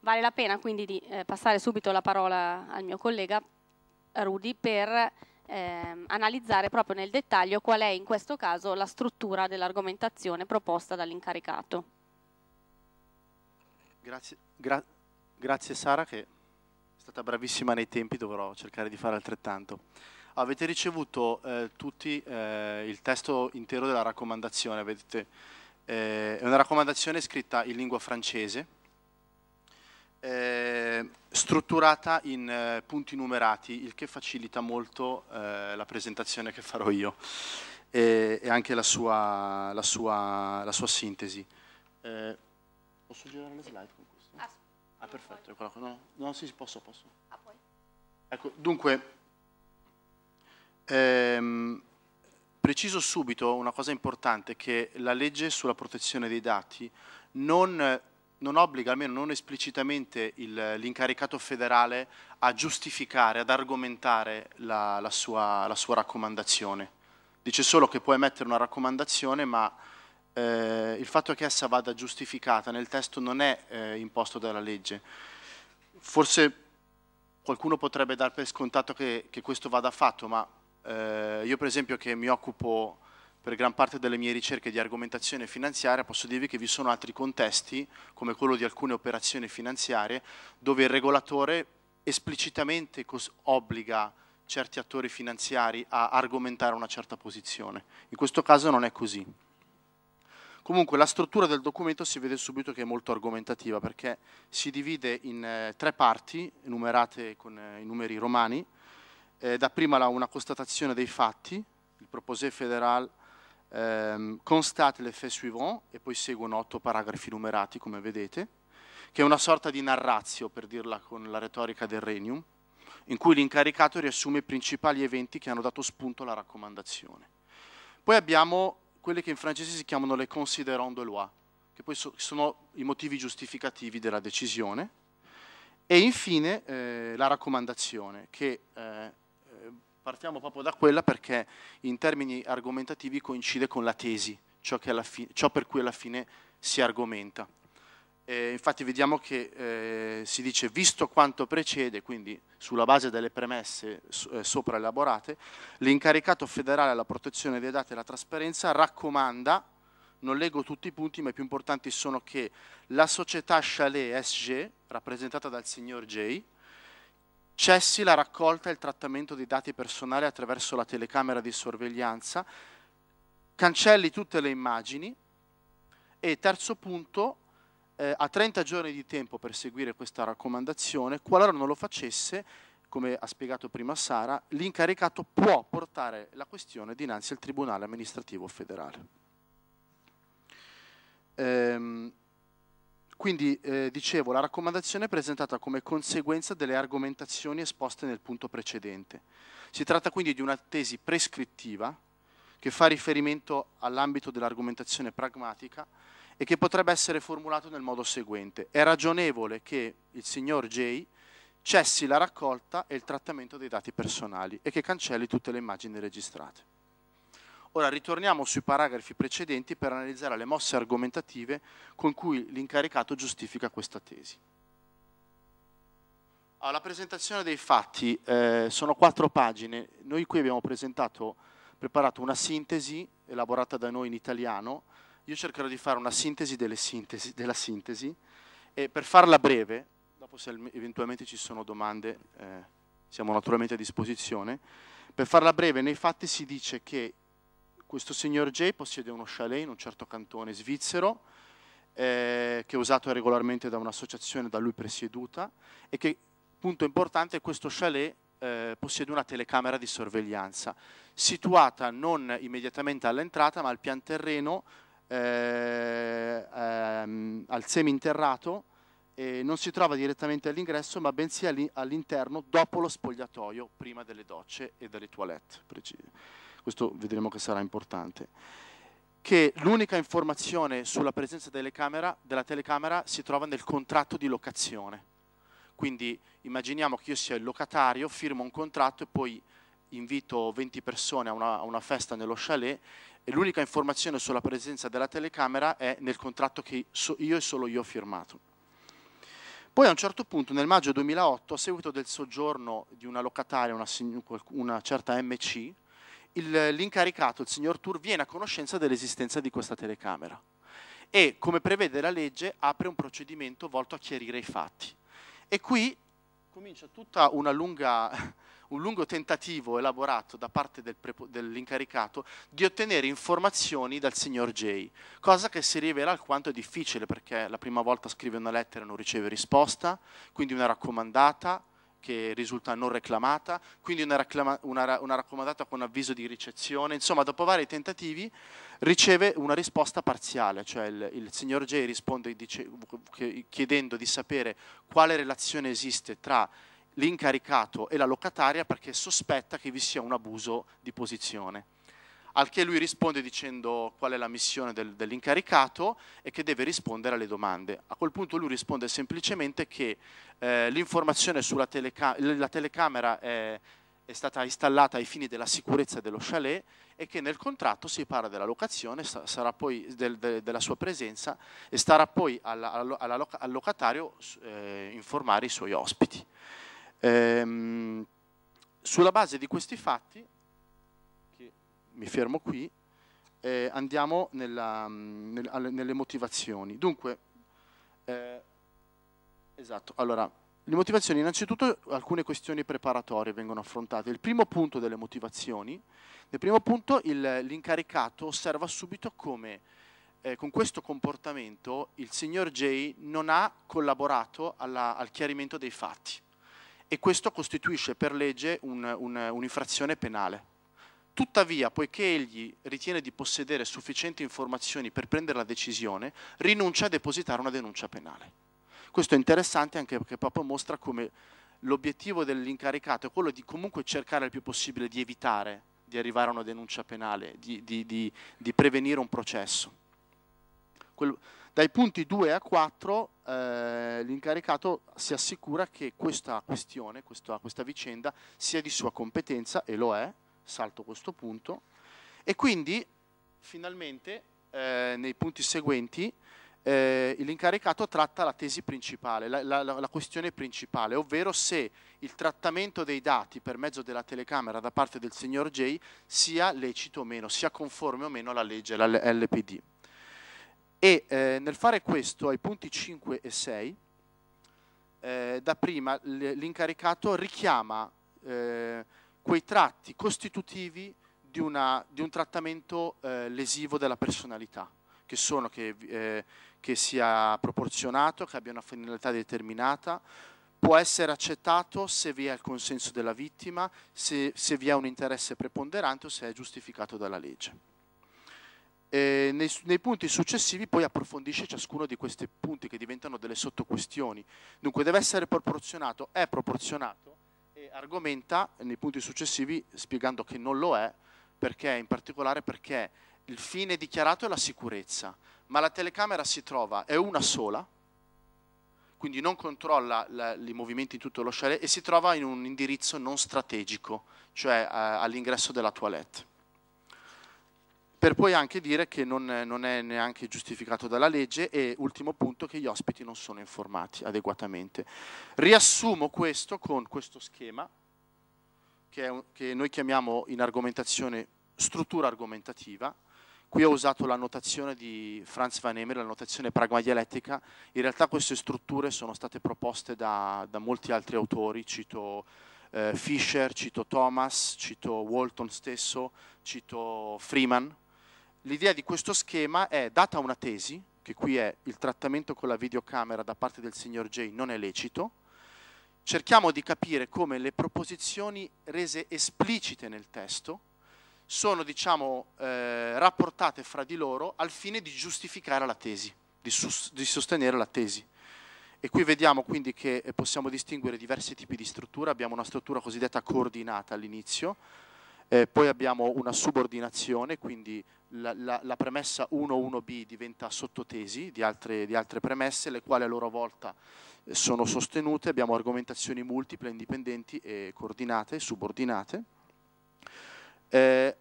Vale la pena quindi di eh, passare subito la parola al mio collega Rudi per Ehm, analizzare proprio nel dettaglio qual è in questo caso la struttura dell'argomentazione proposta dall'incaricato. Grazie, gra grazie, Sara che stata bravissima nei tempi, dovrò cercare di fare altrettanto. Avete ricevuto eh, tutti eh, il testo intero della raccomandazione, vedete, eh, è una raccomandazione scritta in lingua francese, eh, strutturata in eh, punti numerati, il che facilita molto eh, la presentazione che farò io e, e anche la sua, la sua, la sua sintesi. posso girare le slide? Ah, perfetto, ecco, ecco, no, no, sì, posso, posso. Ah, poi. Ecco, dunque, ehm, preciso subito una cosa importante, che la legge sulla protezione dei dati non, non obbliga, almeno non esplicitamente, l'incaricato federale a giustificare, ad argomentare la, la, sua, la sua raccomandazione. Dice solo che può emettere una raccomandazione, ma eh, il fatto che essa vada giustificata nel testo non è eh, imposto dalla legge. Forse qualcuno potrebbe dar per scontato che, che questo vada fatto, ma eh, io per esempio che mi occupo per gran parte delle mie ricerche di argomentazione finanziaria posso dirvi che vi sono altri contesti, come quello di alcune operazioni finanziarie, dove il regolatore esplicitamente obbliga certi attori finanziari a argomentare una certa posizione. In questo caso non è così. Comunque la struttura del documento si vede subito che è molto argomentativa perché si divide in eh, tre parti numerate con eh, i numeri romani. Eh, da prima la, una constatazione dei fatti, il proposé federal ehm, constate les faits suivants e poi seguono otto paragrafi numerati come vedete, che è una sorta di narrazio per dirla con la retorica del Renium, in cui l'incaricato riassume i principali eventi che hanno dato spunto alla raccomandazione. Poi abbiamo quelle che in francese si chiamano le considérants de loi, che poi so, sono i motivi giustificativi della decisione, e infine eh, la raccomandazione, che eh, eh partiamo proprio da quella perché in termini argomentativi coincide con la tesi, ciò, ciò per cui alla fine si argomenta. Eh, infatti vediamo che eh, si dice visto quanto precede, quindi sulla base delle premesse eh, sopra elaborate, l'incaricato federale alla protezione dei dati e alla trasparenza raccomanda, non leggo tutti i punti, ma i più importanti sono che la società Chalet SG, rappresentata dal signor J, cessi la raccolta e il trattamento dei dati personali attraverso la telecamera di sorveglianza, cancelli tutte le immagini e terzo punto eh, ha 30 giorni di tempo per seguire questa raccomandazione, qualora non lo facesse, come ha spiegato prima Sara, l'incaricato può portare la questione dinanzi al Tribunale amministrativo federale. Ehm, quindi, eh, dicevo, la raccomandazione è presentata come conseguenza delle argomentazioni esposte nel punto precedente. Si tratta quindi di una tesi prescrittiva che fa riferimento all'ambito dell'argomentazione pragmatica e che potrebbe essere formulato nel modo seguente. È ragionevole che il signor J cessi la raccolta e il trattamento dei dati personali e che cancelli tutte le immagini registrate. Ora ritorniamo sui paragrafi precedenti per analizzare le mosse argomentative con cui l'incaricato giustifica questa tesi. Alla ah, presentazione dei fatti eh, sono quattro pagine. Noi qui abbiamo preparato una sintesi elaborata da noi in italiano io cercherò di fare una sintesi, sintesi della sintesi e per farla breve, dopo se eventualmente ci sono domande eh, siamo naturalmente a disposizione, per farla breve nei fatti si dice che questo signor J possiede uno chalet in un certo cantone svizzero eh, che è usato regolarmente da un'associazione da lui presieduta e che, punto importante, questo chalet eh, possiede una telecamera di sorveglianza situata non immediatamente all'entrata ma al pian terreno eh, ehm, al seminterrato eh, non si trova direttamente all'ingresso ma bensì all'interno dopo lo spogliatoio prima delle docce e delle toilette questo vedremo che sarà importante che l'unica informazione sulla presenza telecamera, della telecamera si trova nel contratto di locazione quindi immaginiamo che io sia il locatario firmo un contratto e poi invito 20 persone a una, a una festa nello chalet e l'unica informazione sulla presenza della telecamera è nel contratto che io e solo io ho firmato. Poi a un certo punto, nel maggio 2008, a seguito del soggiorno di una locataria, una, una certa MC, l'incaricato, il signor Tour, viene a conoscenza dell'esistenza di questa telecamera e, come prevede la legge, apre un procedimento volto a chiarire i fatti. E qui comincia tutta una lunga un lungo tentativo elaborato da parte del dell'incaricato di ottenere informazioni dal signor Jay, cosa che si rivela alquanto difficile perché la prima volta scrive una lettera e non riceve risposta, quindi una raccomandata che risulta non reclamata, quindi una, una, una raccomandata con avviso di ricezione, insomma dopo vari tentativi riceve una risposta parziale, cioè il, il signor Jay risponde dice, chiedendo di sapere quale relazione esiste tra l'incaricato e la locataria perché sospetta che vi sia un abuso di posizione. Al che lui risponde dicendo qual è la missione del, dell'incaricato e che deve rispondere alle domande. A quel punto lui risponde semplicemente che eh, l'informazione sulla teleca telecamera è, è stata installata ai fini della sicurezza dello chalet e che nel contratto si parla della locazione, sarà poi del, de, della sua presenza e starà poi alla, alla, alla, al locatario eh, informare i suoi ospiti. Ehm, sulla base di questi fatti, mi fermo qui, eh, andiamo nella, mm, nel, alle, nelle motivazioni. Dunque, eh, esatto, allora, le motivazioni, innanzitutto alcune questioni preparatorie vengono affrontate. Il primo punto delle motivazioni, nel primo punto l'incaricato osserva subito come eh, con questo comportamento il signor J non ha collaborato alla, al chiarimento dei fatti e questo costituisce per legge un'infrazione un, un penale. Tuttavia, poiché egli ritiene di possedere sufficienti informazioni per prendere la decisione, rinuncia a depositare una denuncia penale. Questo è interessante anche perché Papa mostra come l'obiettivo dell'incaricato è quello di comunque cercare il più possibile di evitare di arrivare a una denuncia penale, di, di, di, di prevenire un processo. Quello, dai punti 2 a 4 eh, l'incaricato si assicura che questa questione, questa, questa vicenda sia di sua competenza e lo è, salto questo punto, e quindi finalmente eh, nei punti seguenti eh, l'incaricato tratta la tesi principale, la, la, la, questione principale, ovvero se il trattamento dei dati per mezzo della telecamera da parte del signor J sia lecito o meno, sia conforme o meno alla legge, alla LPD e eh, nel fare questo ai punti 5 e 6, eh, da prima l'incaricato richiama eh, quei tratti costitutivi di, una, di un trattamento eh, lesivo della personalità, che sono che, eh, che sia proporzionato, che abbia una finalità determinata, può essere accettato se vi è il consenso della vittima, se, se vi è un interesse preponderante o se è giustificato dalla legge eh, nei, nei, punti successivi poi approfondisce ciascuno di questi punti che diventano delle sottoquestioni. Dunque deve essere proporzionato, è proporzionato e argomenta nei punti successivi spiegando che non lo è, perché in particolare perché il fine dichiarato è la sicurezza, ma la telecamera si trova, è una sola, quindi non controlla i movimenti in tutto lo chalet e si trova in un indirizzo non strategico, cioè eh, all'ingresso della toilette per poi anche dire che non, non, è neanche giustificato dalla legge e ultimo punto che gli ospiti non sono informati adeguatamente. Riassumo questo con questo schema che, un, che noi chiamiamo in argomentazione struttura argomentativa. Qui ho usato la notazione di Franz Van Emmer, la notazione pragmadialettica. In realtà queste strutture sono state proposte da, da molti altri autori, cito eh, Fisher, cito Thomas, cito Walton stesso, cito Freeman, L'idea di questo schema è data una tesi, che qui è il trattamento con la videocamera da parte del signor J non è lecito, cerchiamo di capire come le proposizioni rese esplicite nel testo sono diciamo, eh, rapportate fra di loro al fine di giustificare la tesi, di, di sostenere la tesi. E qui vediamo quindi che eh, possiamo distinguere diversi tipi di struttura, abbiamo una struttura cosiddetta coordinata all'inizio, eh, poi abbiamo una subordinazione, quindi la, la, la premessa 1.1b diventa sottotesi di altre, di altre, premesse, le quali a loro volta eh, sono sostenute, abbiamo argomentazioni multiple, indipendenti e coordinate, subordinate. Eh,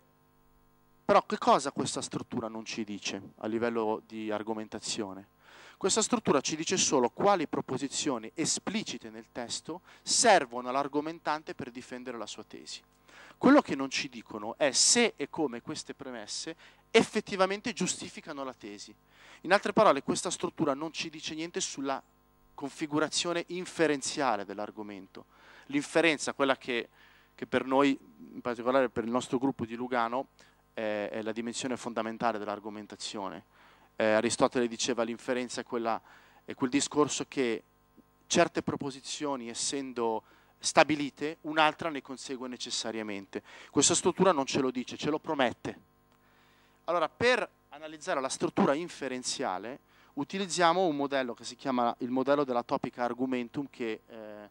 però che cosa questa struttura non ci dice a livello di argomentazione? Questa struttura ci dice solo quali proposizioni esplicite nel testo servono all'argomentante per difendere la sua tesi. Quello che non ci dicono è se e come queste premesse effettivamente giustificano la tesi. In altre parole, questa struttura non ci dice niente sulla configurazione inferenziale dell'argomento. L'inferenza, quella che, che, per noi, in particolare per il nostro gruppo di Lugano, è, è la dimensione fondamentale dell'argomentazione. Eh, Aristotele diceva l'inferenza è, quella, è quel discorso che certe proposizioni, essendo stabilite, un'altra ne consegue necessariamente. Questa struttura non ce lo dice, ce lo promette. Allora, per analizzare la struttura inferenziale, utilizziamo un modello che si chiama il modello della topica argumentum che eh,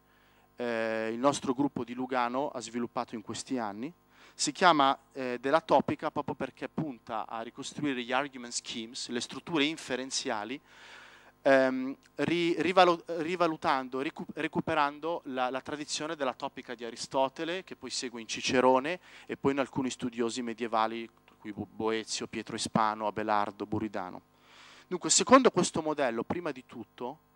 eh, il nostro gruppo di Lugano ha sviluppato in questi anni. Si chiama eh, della topica proprio perché punta a ricostruire gli argument schemes, le strutture inferenziali, ehm, ri, rivalu, rivalutando, ricu, recuperando la, la, tradizione della topica di Aristotele, che poi segue in Cicerone e poi in alcuni studiosi medievali, tra cui Boezio, Pietro Ispano, Abelardo, Buridano. Dunque, secondo questo modello, prima di tutto,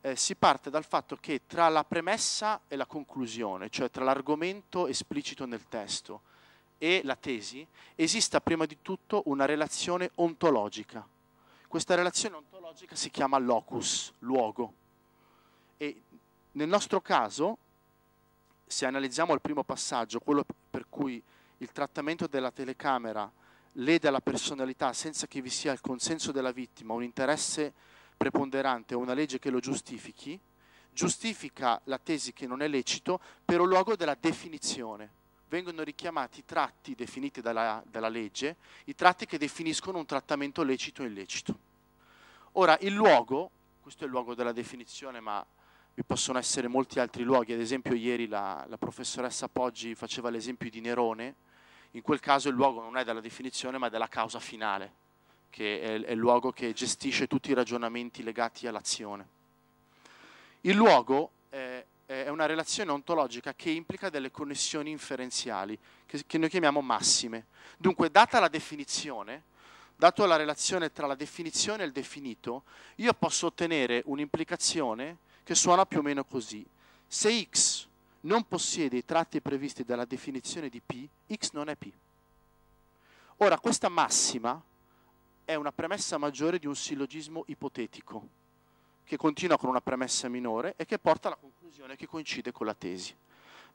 eh, si parte dal fatto che tra la premessa e la conclusione, cioè tra l'argomento esplicito nel testo e la tesi, esista prima di tutto una relazione ontologica, questa relazione ontologica si chiama locus, luogo. E nel nostro caso, se analizziamo il primo passaggio, quello per cui il trattamento della telecamera lede la personalità senza che vi sia il consenso della vittima, un interesse preponderante o una legge che lo giustifichi, giustifica la tesi che non è lecito per un luogo della definizione vengono richiamati i tratti definiti dalla, dalla legge, i tratti che definiscono un trattamento lecito o illecito. Ora, il luogo, questo è il luogo della definizione, ma vi possono essere molti altri luoghi, ad esempio ieri la, la professoressa Poggi faceva l'esempio di Nerone, in quel caso il luogo non è della definizione ma della causa finale, che è, è il luogo che gestisce tutti i ragionamenti legati all'azione. Il luogo eh, eh, è una relazione ontologica che implica delle connessioni inferenziali, che, che noi chiamiamo massime. Dunque, data la definizione, dato la relazione tra la definizione e il definito, io posso ottenere un'implicazione che suona più o meno così. Se x non possiede i tratti previsti dalla definizione di P, x non è P. Ora, questa massima è una premessa maggiore di un sillogismo ipotetico che continua con una premessa minore e che porta alla conclusione che coincide con la tesi.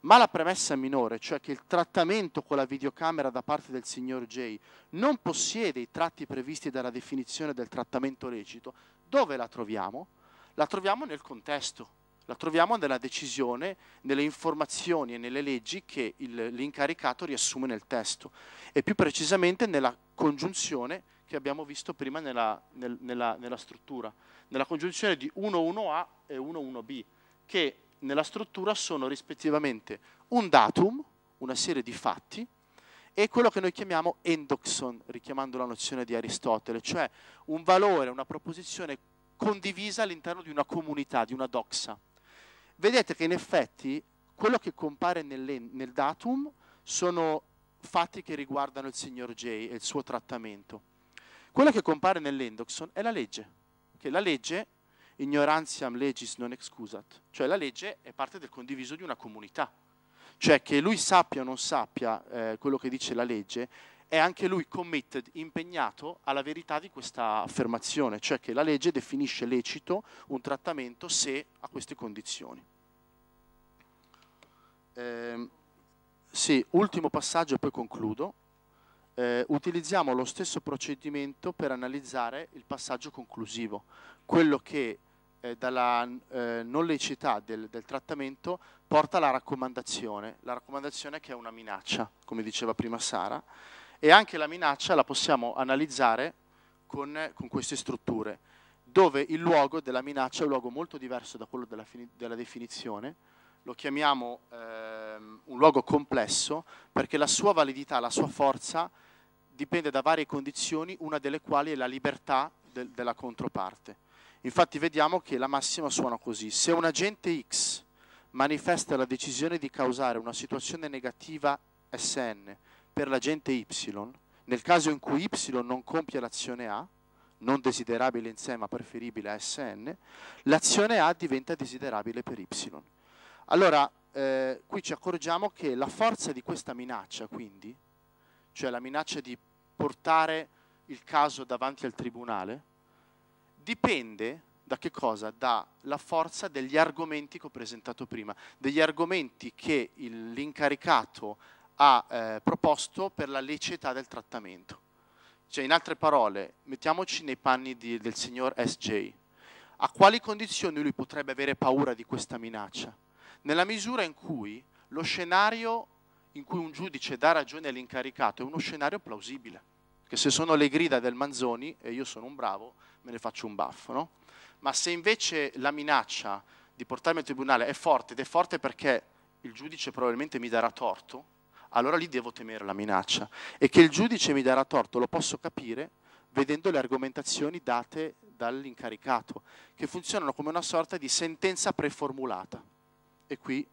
Ma la premessa minore, cioè che il trattamento con la videocamera da parte del signor J non possiede i tratti previsti dalla definizione del trattamento lecito, dove la troviamo? La troviamo nel contesto, la troviamo nella decisione, nelle informazioni e nelle leggi che il, l'incaricato riassume nel testo e più precisamente nella congiunzione che abbiamo visto prima nella, nel, nella, nella struttura nella congiunzione di 1,1a e 1,1b, che nella struttura sono rispettivamente un datum, una serie di fatti, e quello che noi chiamiamo endoxon, richiamando la nozione di Aristotele, cioè un valore, una proposizione condivisa all'interno di una comunità, di una doxa. Vedete che in effetti quello che compare nel, datum sono fatti che riguardano il signor J e il suo trattamento. Quello che compare nell'endoxon è la legge che la legge, ignorantiam legis non excusat, cioè la legge è parte del condiviso di una comunità. Cioè che lui sappia o non sappia eh, quello che dice la legge, è anche lui committed, impegnato alla verità di questa affermazione, cioè che la legge definisce lecito un trattamento se a queste condizioni. Eh, sì, ultimo passaggio e poi concludo eh, utilizziamo lo stesso procedimento per analizzare il passaggio conclusivo, quello che eh, dalla eh, non laicità del, del, trattamento porta alla raccomandazione, la raccomandazione che è una minaccia, come diceva prima Sara, e anche la minaccia la possiamo analizzare con, con queste strutture, dove il luogo della minaccia è un luogo molto diverso da quello della, della definizione, lo chiamiamo ehm, un luogo complesso perché la sua validità, la sua forza dipende da varie condizioni, una delle quali è la libertà del, della controparte. Infatti vediamo che la massima suona così. Se un agente X manifesta la decisione di causare una situazione negativa Sn per l'agente Y, nel caso in cui Y non compie l'azione A, non desiderabile in sé ma preferibile a Sn, l'azione A diventa desiderabile per Y. Allora, eh, qui ci accorgiamo che la forza di questa minaccia, quindi, cioè la minaccia di portare il caso davanti al tribunale, dipende da che cosa? Dalla forza degli argomenti che ho presentato prima, degli argomenti che l'incaricato ha eh, proposto per la liceità del trattamento. Cioè, in altre parole, mettiamoci nei panni di, del signor SJ. A quali condizioni lui potrebbe avere paura di questa minaccia? Nella misura in cui lo scenario in cui un giudice dà ragione all'incaricato è uno scenario plausibile. Che se sono le grida del Manzoni e io sono un bravo, me ne faccio un baffo, no? Ma se invece la minaccia di portarmi al tribunale è forte ed è forte perché il giudice probabilmente mi darà torto, allora lì devo temere la minaccia. E che il giudice mi darà torto lo posso capire vedendo le argomentazioni date dall'incaricato, che funzionano come una sorta di sentenza preformulata. E qui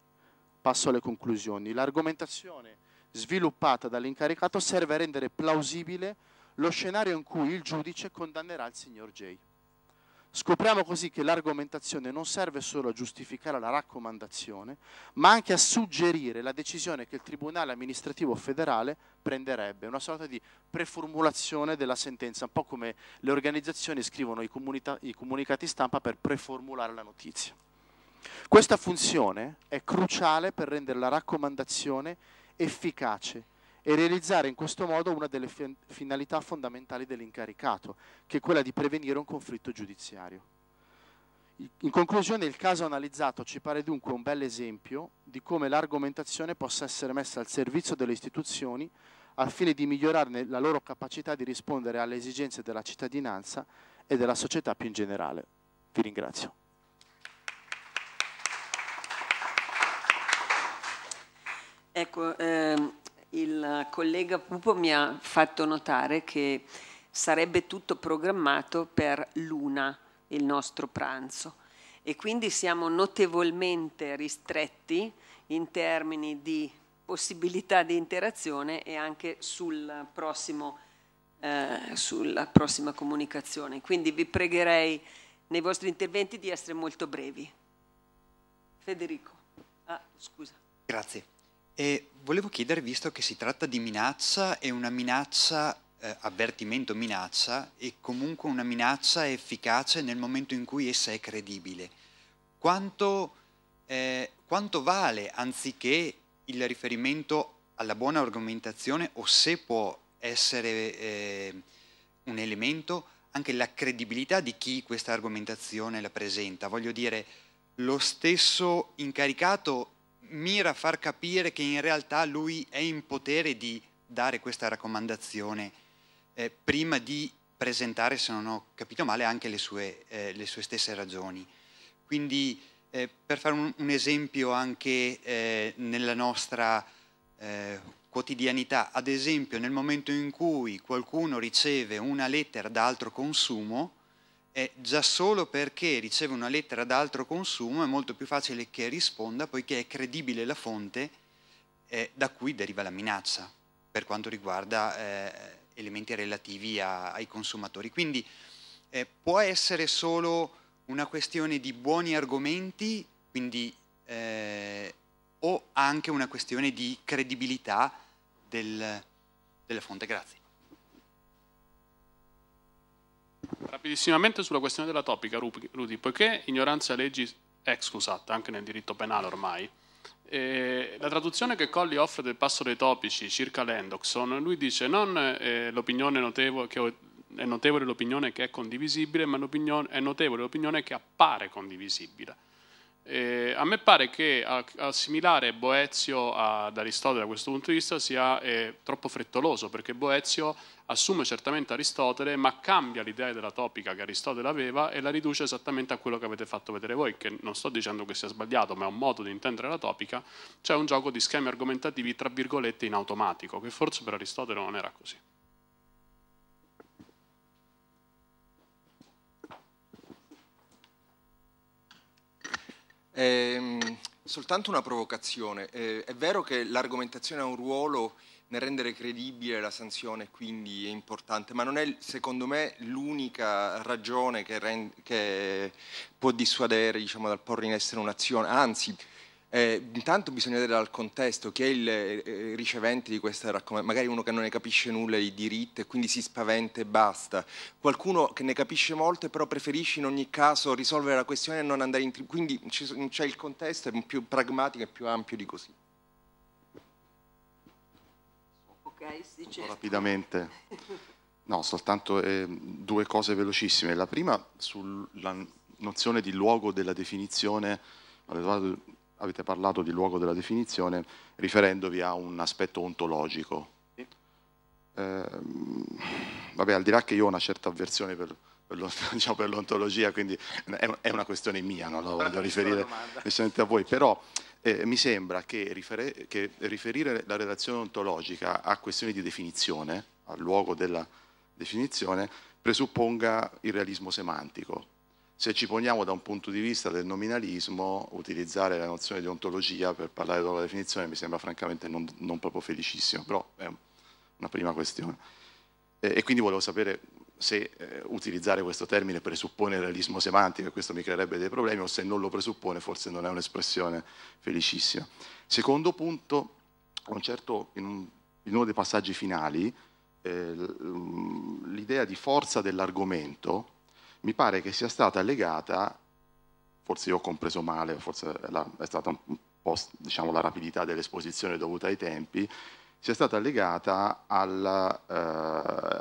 passo alle conclusioni. L'argomentazione sviluppata dall'incaricato serve a rendere plausibile lo scenario in cui il giudice condannerà il signor J. Scopriamo così che l'argomentazione non serve solo a giustificare la raccomandazione, ma anche a suggerire la decisione che il Tribunale amministrativo federale prenderebbe, una sorta di preformulazione della sentenza, un po' come le organizzazioni scrivono i, comunica i comunicati stampa per preformulare la notizia. Questa funzione è cruciale per rendere la raccomandazione efficace e realizzare in questo modo una delle finalità fondamentali dell'incaricato, che è quella di prevenire un conflitto giudiziario. In conclusione, il caso analizzato ci pare dunque un bel esempio di come l'argomentazione possa essere messa al servizio delle istituzioni al fine di migliorarne la loro capacità di rispondere alle esigenze della cittadinanza e della società più in generale. Vi ringrazio. Ecco, ehm, il collega Pupo mi ha fatto notare che sarebbe tutto programmato per l'una il nostro pranzo e quindi siamo notevolmente ristretti in termini di possibilità di interazione e anche sul prossimo, eh, sulla prossima comunicazione. Quindi vi pregherei nei vostri interventi di essere molto brevi. Federico. Ah, scusa. Grazie. E volevo chiedere, visto che si tratta di minaccia, e una minaccia, eh, avvertimento minaccia, e comunque una minaccia efficace nel momento in cui essa è credibile. Quanto, eh, quanto vale, anziché il riferimento alla buona argomentazione, o se può essere eh, un elemento, anche la credibilità di chi questa argomentazione la presenta. Voglio dire, lo stesso incaricato mira a far capire che in realtà lui è in potere di dare questa raccomandazione eh, prima di presentare, se non ho capito male, anche le sue, eh, le sue stesse ragioni. Quindi, eh, per fare un, un esempio anche eh, nella nostra eh, quotidianità, ad esempio nel momento in cui qualcuno riceve una lettera da altro consumo, è già solo perché riceve una lettera da altro consumo è molto più facile che risponda poiché è credibile la fonte eh, da cui deriva la minaccia per quanto riguarda eh, elementi relativi a, ai consumatori. Quindi eh, può essere solo una questione di buoni argomenti, quindi, eh, o anche una questione di credibilità del, della fonte. Grazie. Rapidissimamente sulla questione della topica, Rudy, poiché ignoranza leggi è scusata anche nel diritto penale ormai, eh, la traduzione che Colli offre del passo dei topici circa l'endoxon, lui dice non eh, l'opinione notevole che è notevole l'opinione che è condivisibile, ma è notevole l'opinione che appare condivisibile. Eh, a me pare che assimilare Boezio ad Aristotele da questo punto di vista sia eh, troppo frettoloso, perché Boezio assume certamente Aristotele, ma cambia l'idea della topica che Aristotele aveva e la riduce esattamente a quello che avete fatto vedere voi, che non sto dicendo che sia sbagliato, ma è un modo di intendere la topica, cioè un gioco di schemi argomentativi tra virgolette in automatico, che forse per Aristotele non era così. Eh, soltanto una provocazione. Eh, è vero che l'argomentazione ha un ruolo nel rendere credibile la sanzione, quindi è importante, ma non è secondo me l'unica ragione che, che può dissuadere diciamo, dal porre in essere un'azione, anzi eh, intanto bisogna vedere dal contesto chi è il eh, eh ricevente di questa raccomandazione, magari uno che non ne capisce nulla di diritto e quindi si spaventa e basta, qualcuno che ne capisce molto e però preferisce in ogni caso risolvere la questione e non andare in tribunale, quindi c'è il contesto è più pragmatico e più ampio di così. Okay, sì, certo. Rapidamente. No, soltanto eh, due cose velocissime. La prima sulla nozione di luogo della definizione, avete parlato di luogo della definizione riferendovi a un aspetto ontologico. Sì. Eh, vabbè, al di là che io ho una certa avversione per, per diciamo, l'ontologia, quindi è, una questione mia, non la voglio riferire necessariamente a voi, però eh, mi sembra che, rifer che, riferire la relazione ontologica a questioni di definizione, al luogo della definizione, presupponga il realismo semantico se ci poniamo da un punto di vista del nominalismo, utilizzare la nozione di ontologia per parlare della definizione mi sembra francamente non, non proprio felicissimo, però è una prima questione. E, e quindi volevo sapere se eh, utilizzare questo termine presuppone il realismo semantico e questo mi creerebbe dei problemi o se non lo presuppone forse non è un'espressione felicissima. Secondo punto, un certo, in, un, in, uno dei passaggi finali, eh, l'idea di forza dell'argomento, mi pare che sia stata legata, forse io ho compreso male, forse è stata un po' diciamo, la rapidità dell'esposizione dovuta ai tempi, sia stata legata al, eh,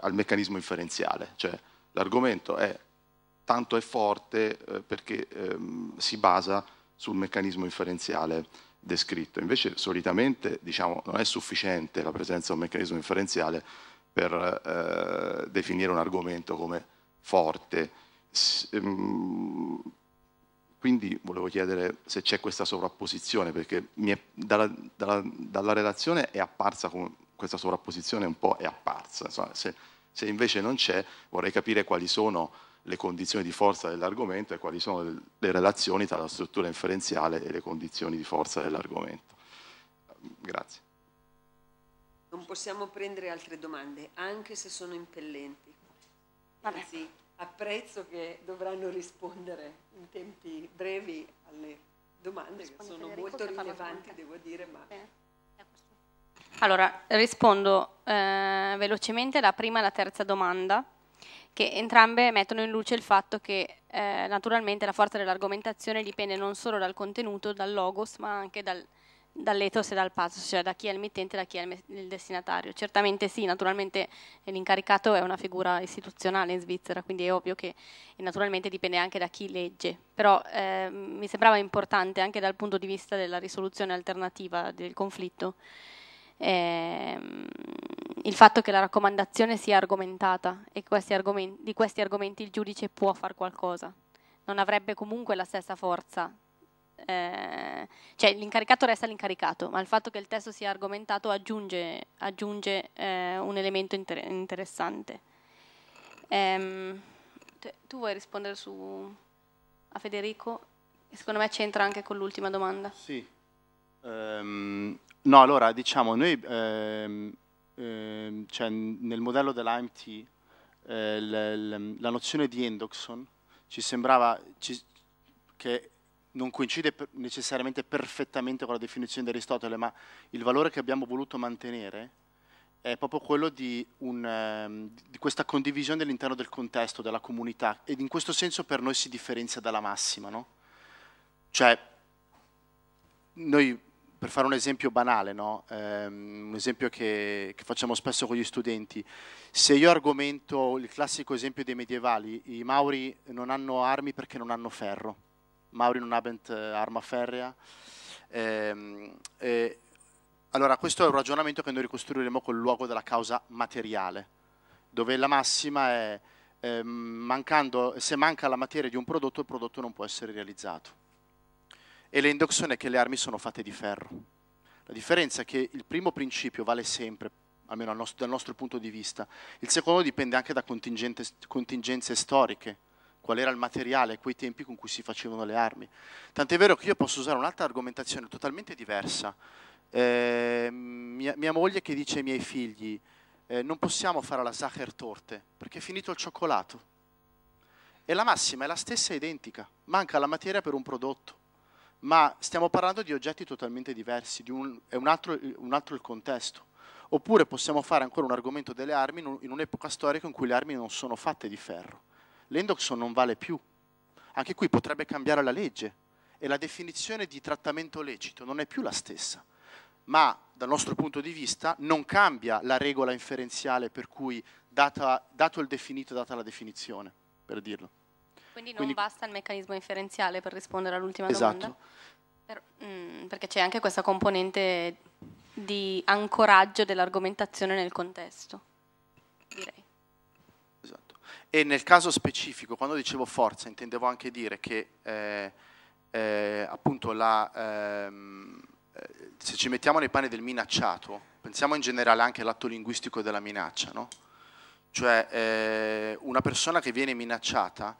al meccanismo inferenziale, cioè l'argomento è tanto è forte eh, perché ehm, si basa sul meccanismo inferenziale descritto. Invece solitamente diciamo, non è sufficiente la presenza di un meccanismo inferenziale per eh, definire un argomento come forte. Ehm, quindi volevo chiedere se c'è questa sovrapposizione, perché è, dalla, dalla, dalla, relazione è apparsa come, questa sovrapposizione un po' è apparsa. Insomma, se, se invece non c'è, vorrei capire quali sono le condizioni di forza dell'argomento e quali sono le relazioni tra la struttura inferenziale e le condizioni di forza dell'argomento. Grazie. Non possiamo prendere altre domande, anche se sono impellenti. Vabbè. Sì apprezzo che dovranno rispondere in tempi brevi alle domande Rispondi che sono Federico, molto rilevanti, devo dire, ma... Allora, rispondo eh, velocemente alla prima e alla terza domanda, che entrambe mettono in luce il fatto che eh, naturalmente la forza dell'argomentazione dipende non solo dal contenuto, dal logos, ma anche dal, dall'ethos e dal pathos, cioè da chi è il mittente e da chi è il, destinatario. Certamente sì, naturalmente l'incaricato è una figura istituzionale in Svizzera, quindi è ovvio che naturalmente dipende anche da chi legge, però eh, mi sembrava importante anche dal punto di vista della risoluzione alternativa del conflitto eh, il fatto che la raccomandazione sia argomentata e questi argomenti, di questi argomenti il giudice può fare qualcosa, non avrebbe comunque la stessa forza eh, cioè l'incaricato resta l'incaricato, ma il fatto che il testo sia argomentato aggiunge, aggiunge eh, un elemento inter interessante. Ehm, te, tu vuoi rispondere su, a Federico? Secondo me c'entra anche con l'ultima domanda. Sì. Um, no, allora diciamo, noi ehm, ehm, cioè, nel modello dell'AMT eh, la nozione di endoxon ci sembrava ci, che non coincide necessariamente perfettamente con la definizione di Aristotele, ma il valore che abbiamo voluto mantenere è proprio quello di, un, ehm, di questa condivisione all'interno del contesto, della comunità, ed in questo senso per noi si differenzia dalla massima. No? Cioè, noi, per fare un esempio banale, no? Ehm, un esempio che, che facciamo spesso con gli studenti, se io argomento il classico esempio dei medievali, i Mauri non hanno armi perché non hanno ferro, Mauri non habent eh, arma ferrea. E, ehm, e, allora, questo è un ragionamento che noi ricostruiremo col luogo della causa materiale, dove la massima è eh, mancando, se manca la materia di un prodotto, il prodotto non può essere realizzato. E l'indoxione è che le armi sono fatte di ferro. La differenza è che il primo principio vale sempre, almeno dal nostro punto di vista, il secondo dipende anche da contingenze storiche qual era il materiale quei tempi con cui si facevano le armi. Tant'è vero che io posso usare un'altra argomentazione totalmente diversa. Eh, mia, mia, moglie che dice ai miei figli eh, non possiamo fare la Sacher Torte perché è finito il cioccolato. E la massima è la stessa identica, manca la materia per un prodotto, ma stiamo parlando di oggetti totalmente diversi, un, è un altro, un altro il contesto. Oppure possiamo fare ancora un argomento delle armi in un'epoca storica in cui le armi non sono fatte di ferro l'endoxon non vale più. Anche qui potrebbe cambiare la legge e la definizione di trattamento lecito non è più la stessa. Ma dal nostro punto di vista non cambia la regola inferenziale per cui data, dato il definito, data la definizione, per dirlo. Quindi non Quindi, basta il meccanismo inferenziale per rispondere all'ultima esatto. domanda? Esatto. Mm, perché c'è anche questa componente di ancoraggio dell'argomentazione nel contesto, direi. E nel caso specifico, quando dicevo forza, intendevo anche dire che eh, eh, appunto la, ehm, eh, se ci mettiamo nei panni del minacciato, pensiamo in generale anche all'atto linguistico della minaccia, no? Cioè eh, una persona che viene minacciata,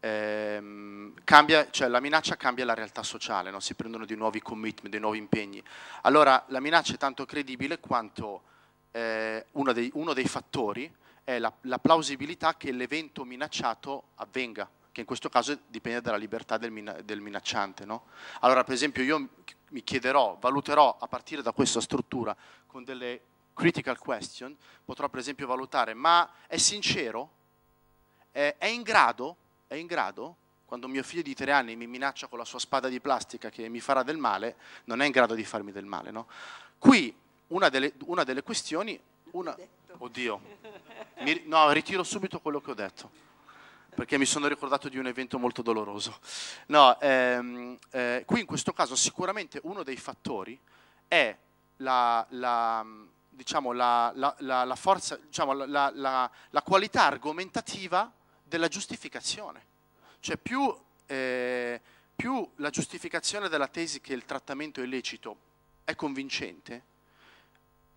ehm, cambia, cioè la minaccia cambia la realtà sociale, no? si prendono dei nuovi commitment, dei nuovi impegni. Allora la minaccia è tanto credibile quanto eh, uno dei, uno dei fattori è la, la plausibilità che l'evento minacciato avvenga, che in questo caso dipende dalla libertà del, min del minacciante. No? Allora, per esempio, io mi chiederò, valuterò a partire da questa struttura con delle critical question, potrò per esempio valutare, ma è sincero? È, è in grado? È in grado? quando mio figlio di tre anni mi minaccia con la sua spada di plastica che mi farà del male, non è in grado di farmi del male. No? Qui una delle, una delle questioni una... Oddio, mi... no, ritiro subito quello che ho detto perché mi sono ricordato di un evento molto doloroso. No, ehm, eh, qui in questo caso sicuramente uno dei fattori è la, la diciamo, la, la, la forza, diciamo, la, qualità argomentativa della giustificazione. Cioè più, eh, più la giustificazione della tesi che il trattamento è illecito è convincente,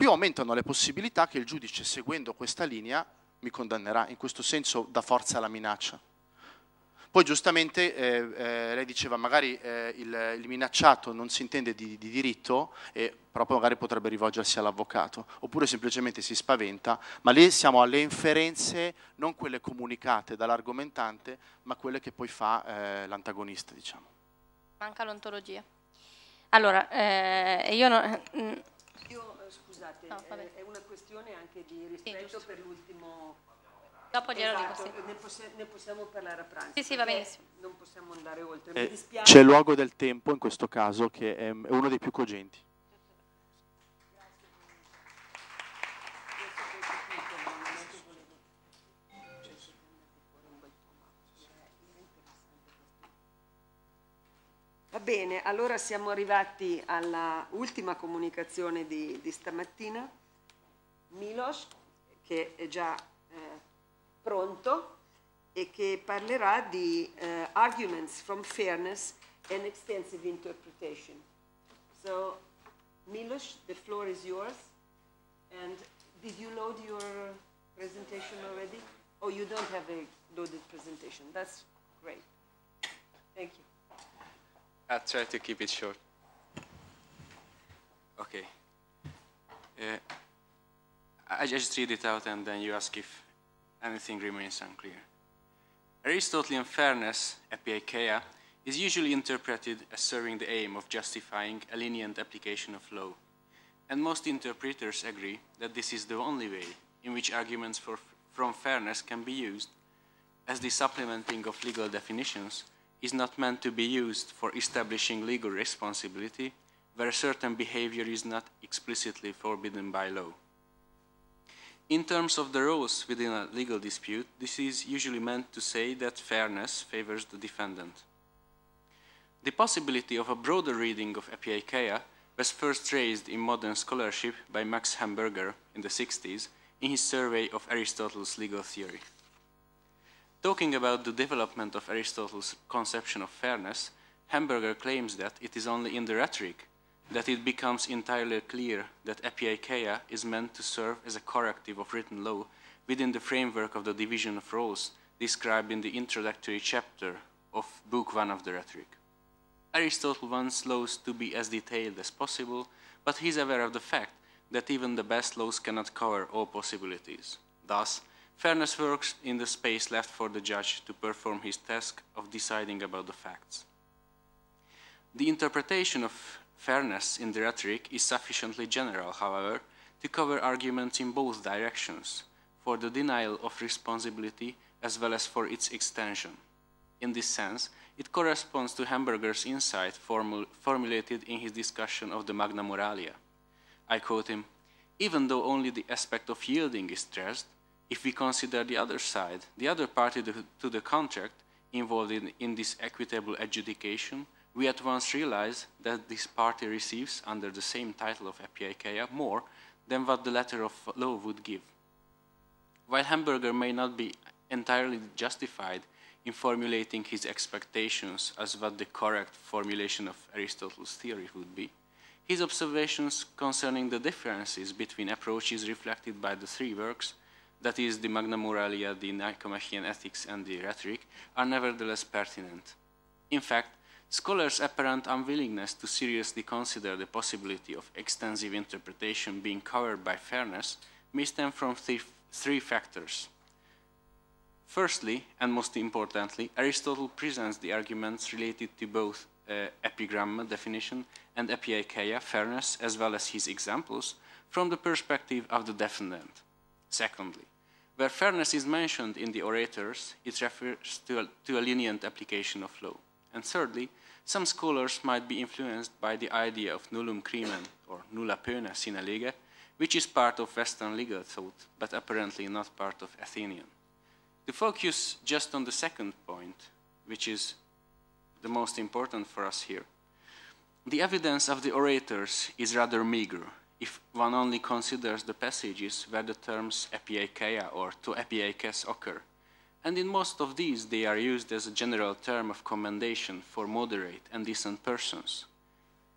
più aumentano le possibilità che il giudice, seguendo questa linea, mi condannerà. In questo senso da forza alla minaccia. Poi giustamente eh, eh, lei diceva magari eh, il, il, minacciato non si intende di, di diritto, e proprio magari potrebbe rivolgersi all'avvocato, oppure semplicemente si spaventa, ma lì siamo alle inferenze, non quelle comunicate dall'argomentante, ma quelle che poi fa eh, l'antagonista, diciamo. Manca l'ontologia. Allora, eh, io, no, mm, io scusate, no, è una questione anche di rispetto sì, per l'ultimo... Dopo glielo esatto, dico, sì. ne, possi ne, possiamo parlare a pranzo. Sì, sì, va benissimo. Non possiamo andare oltre. Eh, C'è luogo del tempo in questo caso che è uno dei più cogenti. bene, allora siamo arrivati alla ultima comunicazione di, di stamattina. Milos, che è già eh, pronto e che parlerà di uh, Arguments from Fairness and Extensive Interpretation. So, Milos, the floor is yours. And did you load your presentation already? Oh, you don't have a loaded presentation. That's great. Thank you. I'll try to keep it short. Okay. Uh, I just read it out and then you ask if anything remains unclear. Aristotelian fairness, epikeia, is usually interpreted as serving the aim of justifying a lenient application of law. And most interpreters agree that this is the only way in which arguments for, from fairness can be used as the supplementing of legal definitions is not meant to be used for establishing legal responsibility where certain behavior is not explicitly forbidden by law. In terms of the rules within a legal dispute, this is usually meant to say that fairness favors the defendant. The possibility of a broader reading of Apiaikeia was first raised in modern scholarship by Max Hamburger in the 60s in his survey of Aristotle's legal theory. Talking about the development of Aristotle's conception of fairness, Hamburger claims that it is only in the rhetoric that it becomes entirely clear that Epiaikeia is meant to serve as a corrective of written law within the framework of the division of roles described in the introductory chapter of Book 1 of the Rhetoric. Aristotle wants laws to be as detailed as possible, but he is aware of the fact that even the best laws cannot cover all possibilities. Thus, fairness works in the space left for the judge to perform his task of deciding about the facts. The interpretation of fairness in the rhetoric is sufficiently general, however, to cover arguments in both directions, for the denial of responsibility as well as for its extension. In this sense, it corresponds to Hamburger's insight formul formulated in his discussion of the Magna Moralia. I quote him, even though only the aspect of yielding is stressed, if we consider the other side, the other party to the contract involved in, in this equitable adjudication, we at once realize that this party receives under the same title of EPIKEA more than what the letter of law would give. While Hamburger may not be entirely justified in formulating his expectations as what the correct formulation of Aristotle's theory would be, his observations concerning the differences between approaches reflected by the three works that is the Magna Moralia, the Nicomachean Ethics, and the Rhetoric, are nevertheless pertinent. In fact, scholars' apparent unwillingness to seriously consider the possibility of extensive interpretation being covered by fairness may stem from th three factors. Firstly, and most importantly, Aristotle presents the arguments related to both uh, epigramma definition and epiakeia, fairness, as well as his examples, from the perspective of the defendant. Secondly, where fairness is mentioned in the orators, it refers to a, to a lenient application of law. And thirdly, some scholars might be influenced by the idea of nullum crimen or nulla pena sine lege, which is part of Western legal thought, but apparently not part of Athenian. To focus just on the second point, which is the most important for us here, the evidence of the orators is rather meager, if one only considers the passages where the terms epiakeia or to epiakes occur. And in most of these, they are used as a general term of commendation for moderate and decent persons.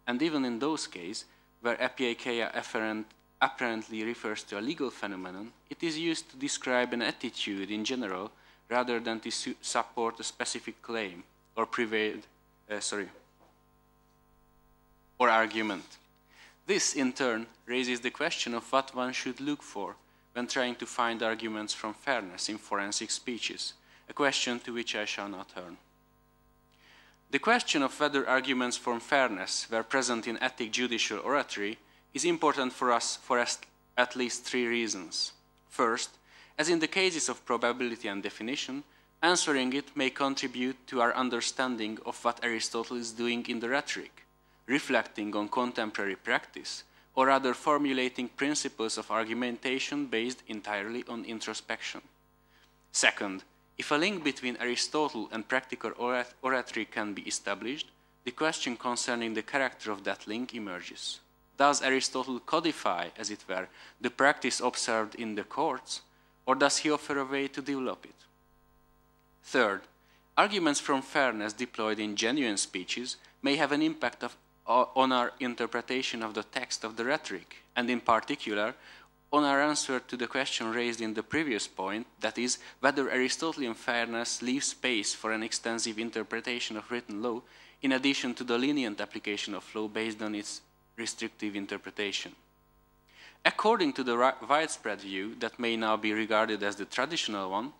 And even in those cases, where epiakeia afferent apparently refers to a legal phenomenon, it is used to describe an attitude in general rather than to su support a specific claim or uh, sorry, or argument. This, in turn, raises the question of what one should look for when trying to find arguments from fairness in forensic speeches, a question to which I shall not turn. The question of whether arguments from fairness were present in ethic judicial oratory is important for us for at least three reasons. First, as in the cases of probability and definition, answering it may contribute to our understanding of what Aristotle is doing in the rhetoric reflecting on contemporary practice, or rather formulating principles of argumentation based entirely on introspection. Second, if a link between Aristotle and practical oratory can be established, the question concerning the character of that link emerges. Does Aristotle codify, as it were, the practice observed in the courts, or does he offer a way to develop it? Third, arguments from fairness deployed in genuine speeches may have an impact of, on our interpretation of the text of the rhetoric, and in particular, on our answer to the question raised in the previous point, that is, whether Aristotelian fairness leaves space for an extensive interpretation of written law, in addition to the lenient application of law based on its restrictive interpretation. According to the widespread view that may now be regarded as the traditional one,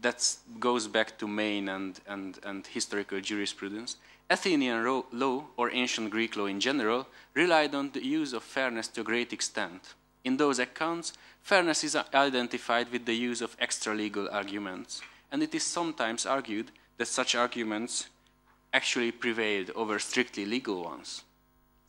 that goes back to Maine and, and, and historical jurisprudence, Athenian law, or ancient Greek law in general, relied on the use of fairness to a great extent. In those accounts, fairness is identified with the use of extra-legal arguments, and it is sometimes argued that such arguments actually prevailed over strictly legal ones.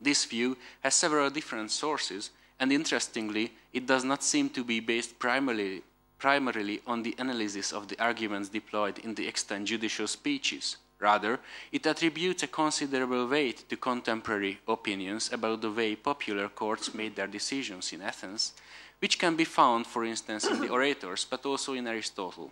This view has several different sources, and interestingly, it does not seem to be based primarily, primarily on the analysis of the arguments deployed in the extant judicial speeches. Rather, it attributes a considerable weight to contemporary opinions about the way popular courts made their decisions in Athens, which can be found, for instance, in the orators, but also in Aristotle.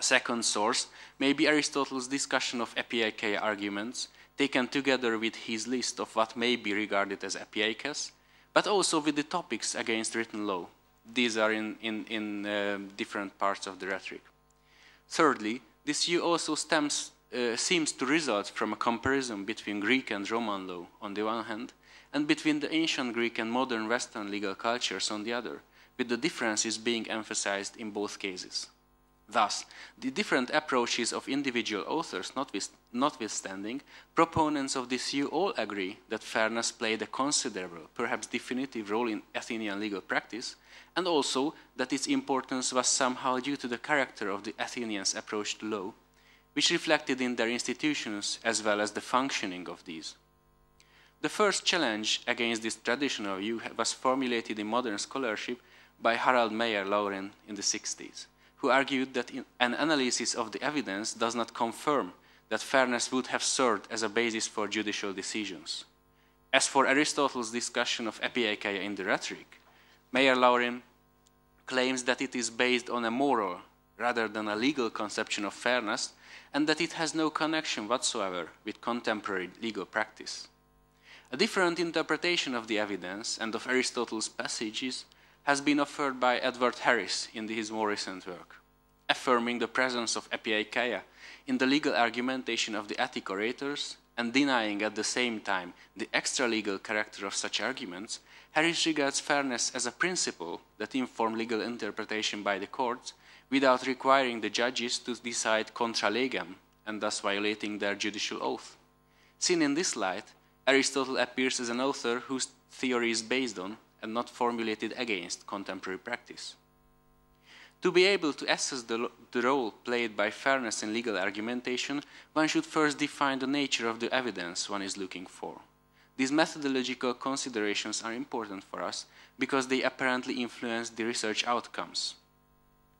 A second source may be Aristotle's discussion of Epikeia arguments, taken together with his list of what may be regarded as Epiaicus, but also with the topics against written law. These are in, in, in uh, different parts of the rhetoric. Thirdly, this view also stems uh, seems to result from a comparison between Greek and Roman law on the one hand, and between the ancient Greek and modern Western legal cultures on the other, with the differences being emphasized in both cases. Thus, the different approaches of individual authors notwithstanding, proponents of this view all agree that fairness played a considerable, perhaps definitive role in Athenian legal practice, and also that its importance was somehow due to the character of the Athenians' approach to law which reflected in their institutions as well as the functioning of these. The first challenge against this traditional view was formulated in modern scholarship by Harald Meyer Lauren in the 60s, who argued that an analysis of the evidence does not confirm that fairness would have served as a basis for judicial decisions. As for Aristotle's discussion of epiacheia in the rhetoric, Meyer laurin claims that it is based on a moral rather than a legal conception of fairness, and that it has no connection whatsoever with contemporary legal practice. A different interpretation of the evidence and of Aristotle's passages has been offered by Edward Harris in his more recent work, affirming the presence of epiaikaia in the legal argumentation of the Attic orators and denying at the same time the extra-legal character of such arguments, Harris regards fairness as a principle that informs legal interpretation by the courts without requiring the judges to decide contra legem and thus violating their judicial oath. Seen in this light, Aristotle appears as an author whose theory is based on and not formulated against contemporary practice. To be able to assess the, the, role played by fairness in legal argumentation, one should first define the nature of the evidence one is looking for. These methodological considerations are important for us because they apparently influence the research outcomes.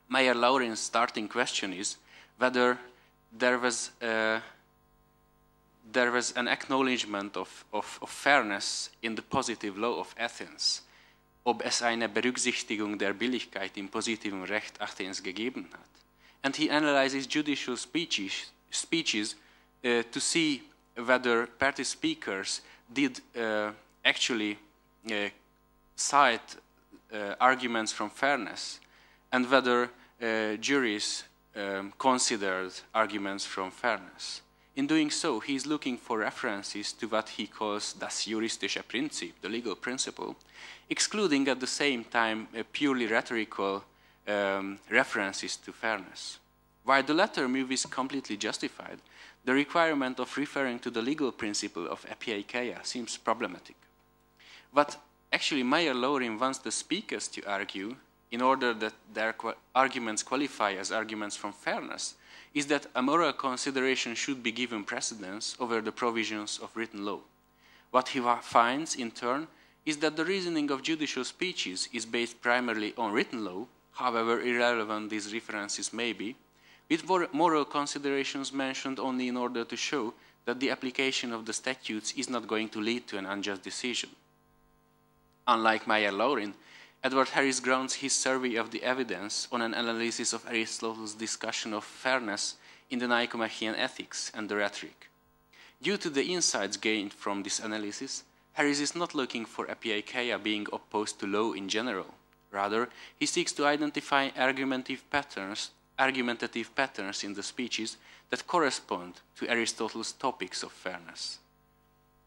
Meyer Lauren's starting question is whether there was uh, there was an acknowledgement of, of, of, fairness in the positive law of Athens, ob es eine Berücksichtigung der Billigkeit im positiven Recht Athens gegeben hat. And he analyzes judicial speeches, speeches uh, to see whether party speakers did uh, actually uh, cite uh, arguments from fairness and whether uh, juries um, considered arguments from fairness. In doing so, he is looking for references to what he calls das juristische Prinzip, the legal principle, excluding at the same time purely rhetorical um, references to fairness. While the latter move is completely justified, the requirement of referring to the legal principle of epiaikeia seems problematic. What actually Meyer-Lorin wants the speakers to argue in order that their arguments qualify as arguments from fairness, is that a moral consideration should be given precedence over the provisions of written law. What he finds, in turn, is that the reasoning of judicial speeches is based primarily on written law, however irrelevant these references may be, with moral considerations mentioned only in order to show that the application of the statutes is not going to lead to an unjust decision. Unlike Meyer Laurin, Edward Harris grounds his survey of the evidence on an analysis of Aristotle's discussion of fairness in the Nicomachean Ethics and the Rhetoric. Due to the insights gained from this analysis, Harris is not looking for apiakeia being opposed to law in general. Rather, he seeks to identify argumentative patterns, argumentative patterns in the speeches that correspond to Aristotle's topics of fairness.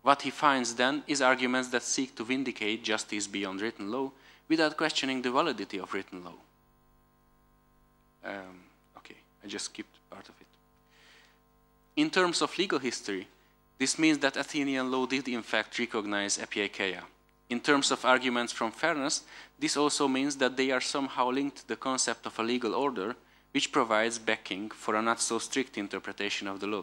What he finds then is arguments that seek to vindicate justice beyond written law without questioning the validity of written law. Um, okay, I just skipped part of it. In terms of legal history, this means that Athenian law did in fact recognize Epiakeia. In terms of arguments from fairness, this also means that they are somehow linked to the concept of a legal order, which provides backing for a not so strict interpretation of the law.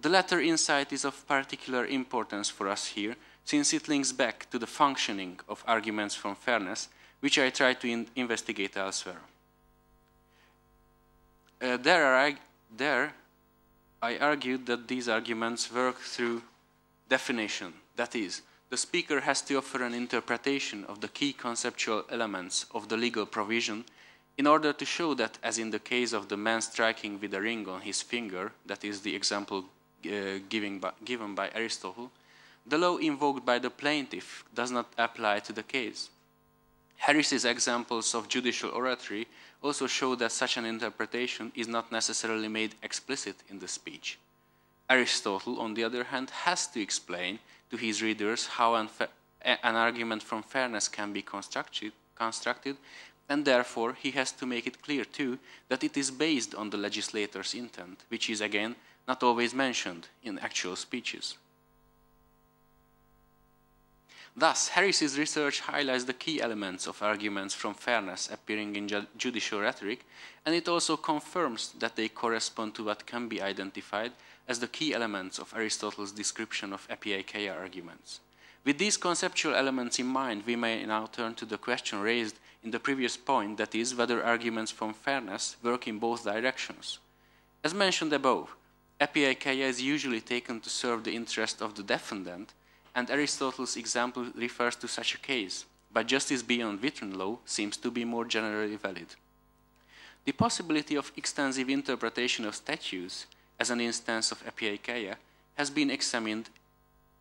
The latter insight is of particular importance for us here since it links back to the functioning of arguments from fairness, which I try to in investigate elsewhere. Uh, there, I, there, I argued that these arguments work through definition. That is, the speaker has to offer an interpretation of the key conceptual elements of the legal provision in order to show that, as in the case of the man striking with a ring on his finger, that is the example uh, by, given by Aristotle, the law invoked by the plaintiff does not apply to the case. Harris's examples of judicial oratory also show that such an interpretation is not necessarily made explicit in the speech. Aristotle, on the other hand, has to explain to his readers how an, argument from fairness can be constructed, and therefore he has to make it clear too that it is based on the legislator's intent, which is again not always mentioned in actual speeches. Thus, Harris's research highlights the key elements of arguments from fairness appearing in ju judicial rhetoric, and it also confirms that they correspond to what can be identified as the key elements of Aristotle's description of Epikeia arguments. With these conceptual elements in mind, we may now turn to the question raised in the previous point, that is, whether arguments from fairness work in both directions. As mentioned above, Epikeia is usually taken to serve the interest of the defendant, and Aristotle's example refers to such a case, but justice beyond Witten law seems to be more generally valid. The possibility of extensive interpretation of statutes as an instance of apiakeia has been examined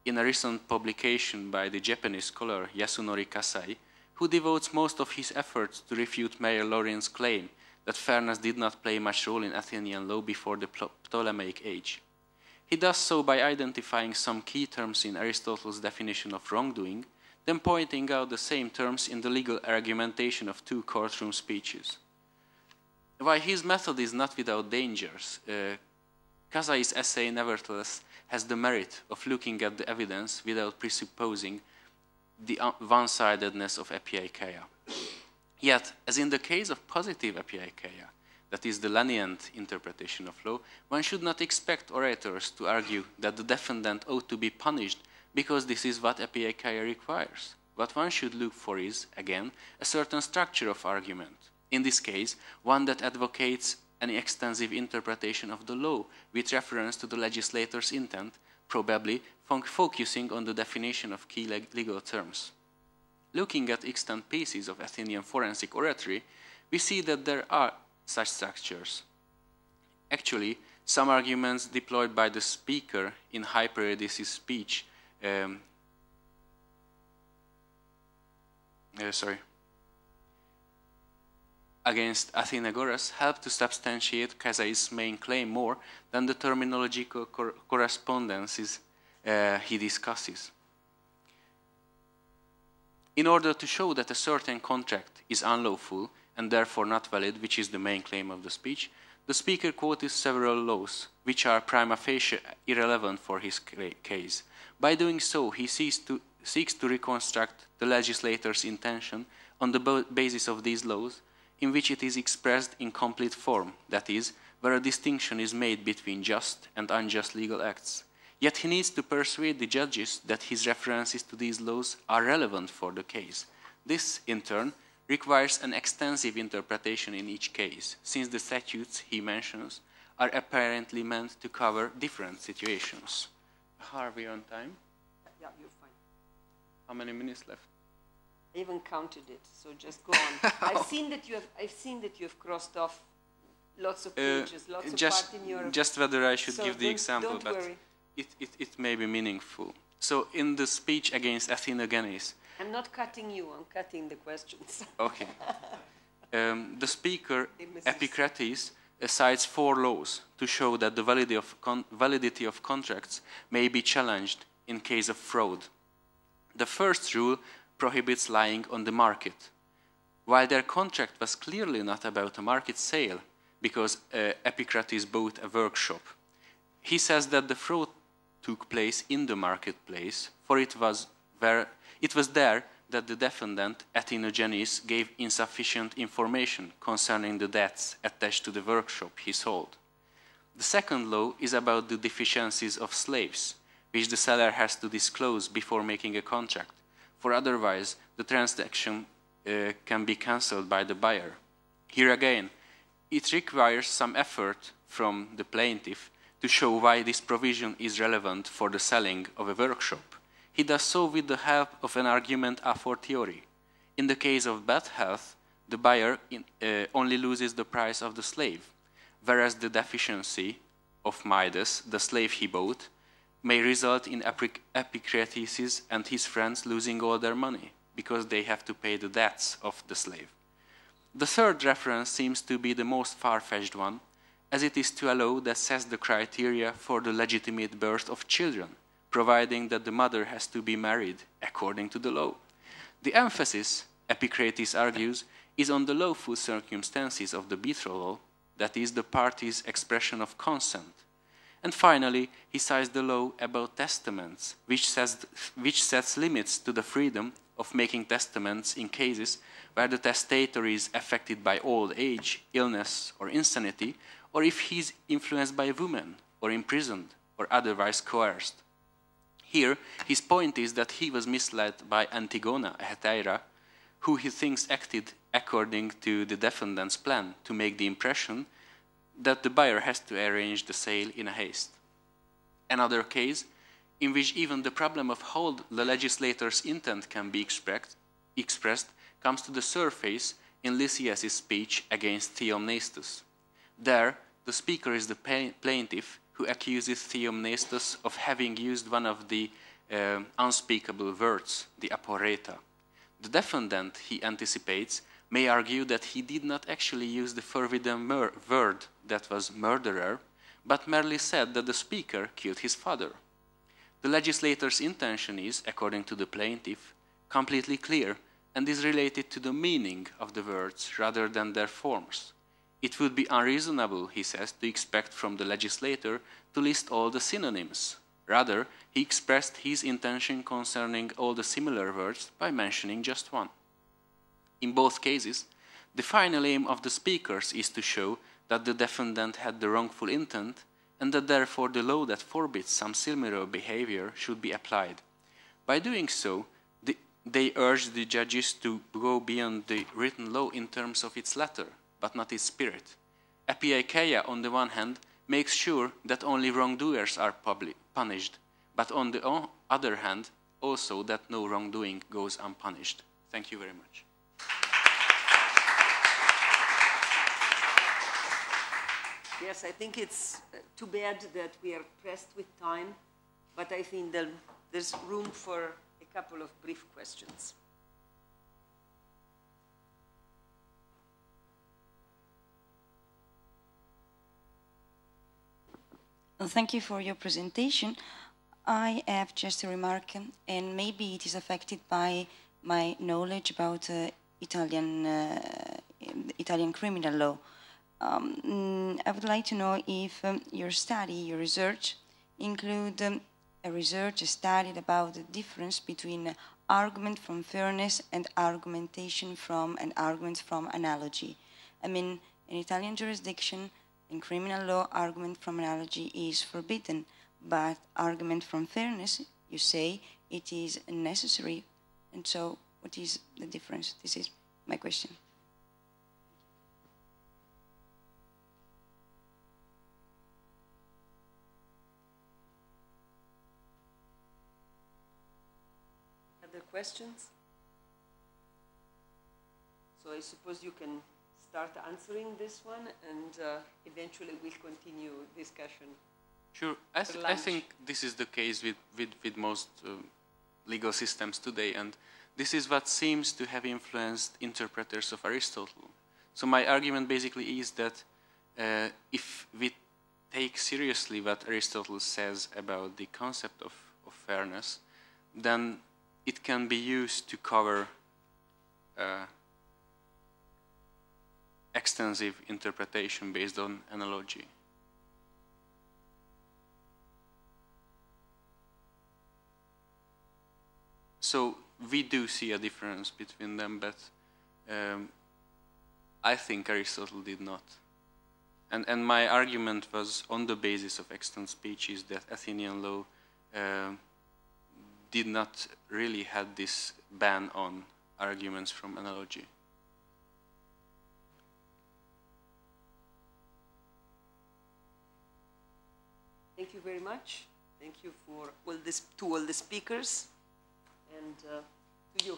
in a recent publication by the Japanese scholar Yasunori Kasai, who devotes most of his efforts to refute Mayor Lauren's claim that fairness did not play much role in Athenian law before the Ptolemaic age. He does so by identifying some key terms in Aristotle's definition of wrongdoing, then pointing out the same terms in the legal argumentation of two courtroom speeches. While his method is not without dangers, uh, Kazai's essay nevertheless has the merit of looking at the evidence without presupposing the one-sidedness of apiaikeia. Yet, as in the case of positive apiaikeia, that is the lenient interpretation of law, one should not expect orators to argue that the defendant ought to be punished because this is what APAKI requires. What one should look for is, again, a certain structure of argument. In this case, one that advocates an extensive interpretation of the law with reference to the legislator's intent, probably focusing on the definition of key leg legal terms. Looking at extant pieces of Athenian forensic oratory, we see that there are such structures. Actually, some arguments deployed by the speaker in hyperedisis speech um, uh, sorry against Athenagoras help to substantiate Kazai's main claim more than the terminological cor correspondences uh, he discusses. In order to show that a certain contract is unlawful, and therefore not valid, which is the main claim of the speech, the speaker quotes several laws, which are prima facie irrelevant for his case. By doing so, he to, seeks to reconstruct the legislator's intention on the basis of these laws, in which it is expressed in complete form, that is, where a distinction is made between just and unjust legal acts. Yet he needs to persuade the judges that his references to these laws are relevant for the case. This, in turn, requires an extensive interpretation in each case, since the statutes he mentions are apparently meant to cover different situations. are we on time? Yeah, you're fine. How many minutes left? I even counted it, so just go on. I've seen that you have. I've seen that you have crossed off lots of uh, pages, uh, lots of just, in your. Just whether I should so give the example, but it, it, it may be meaningful. So in the speech against Athenogenes. I'm not cutting you, I'm cutting the questions. okay. Um, the speaker, Epicrates, cites four laws to show that the validity of, validity of contracts may be challenged in case of fraud. The first rule prohibits lying on the market. While their contract was clearly not about a market sale, because uh, Epicrates bought a workshop, he says that the fraud took place in the marketplace, for it was, where, it was there that the defendant, Athenogenes, gave insufficient information concerning the debts attached to the workshop he sold. The second law is about the deficiencies of slaves, which the seller has to disclose before making a contract, for otherwise the transaction uh, can be cancelled by the buyer. Here again, it requires some effort from the plaintiff to show why this provision is relevant for the selling of a workshop. He does so with the help of an argument a fortiori. In the case of bad health, the buyer in, uh, only loses the price of the slave, whereas the deficiency of Midas, the slave he bought, may result in Epicrates and his friends losing all their money because they have to pay the debts of the slave. The third reference seems to be the most far-fetched one, as it is to allow to assess the criteria for the legitimate birth of children, providing that the mother has to be married according to the law. The emphasis, Epicrates argues, is on the lawful circumstances of the betrothal, that is, the parties' expression of consent. And finally, he cites the law about testaments, which, says, which sets limits to the freedom of making testaments in cases where the testator is affected by old age, illness, or insanity, or if he is influenced by a woman, or imprisoned, or otherwise coerced. Here, his point is that he was misled by Antigona, a hetaira, who he thinks acted according to the defendant's plan to make the impression that the buyer has to arrange the sale in a haste. Another case in which even the problem of how the legislator's intent can be expressed, comes to the surface in Lysias' speech against Theomnestus. There, the speaker is the plaintiff who accuses Theomnestus of having used one of the uh, unspeakable words, the aporeta. The defendant, he anticipates, may argue that he did not actually use the forbidden word that was murderer, but merely said that the speaker killed his father. The legislator's intention is, according to the plaintiff, completely clear and is related to the meaning of the words rather than their forms. It would be unreasonable, he says, to expect from the legislator to list all the synonyms. Rather, he expressed his intention concerning all the similar words by mentioning just one. In both cases, the final aim of the speakers is to show that the defendant had the wrongful intent and that therefore the law that forbids some similar behavior should be applied. By doing so, the, they urge the judges to go beyond the written law in terms of its letter but not his spirit. Apiakeia, on the one hand, makes sure that only wrongdoers are punished, but on the other hand, also that no wrongdoing goes unpunished. Thank you very much. Yes, I think it's uh, too bad that we are pressed with time, but I think there's room for a couple of brief questions. Uh, thank you for your presentation. I have just a remark, and maybe it is affected by my knowledge about uh, Italian uh, Italian criminal law. Um, mm, I would like to know if um, your study, your research, include um, a research studied about the difference between argument from fairness and argumentation from and argument from analogy. I mean, in Italian jurisdiction, in criminal law, argument from analogy is forbidden, but argument from fairness, you say it is necessary. And so, what is the difference? This is my question. Other questions? So I suppose you can start answering this one, and uh, eventually we'll continue discussion. Sure. I, th I, think this is the case with, with, with most uh, legal systems today, and this is what seems to have influenced interpreters of Aristotle. So my argument basically is that uh, if we take seriously what Aristotle says about the concept of, of fairness, then it can be used to cover uh, extensive interpretation based on analogy. So we do see a difference between them, but um, I think Aristotle did not. And, and my argument was on the basis of extant speeches that Athenian law uh, did not really had this ban on arguments from analogy. you very much. Thank you for all this, to all the speakers and uh, to you.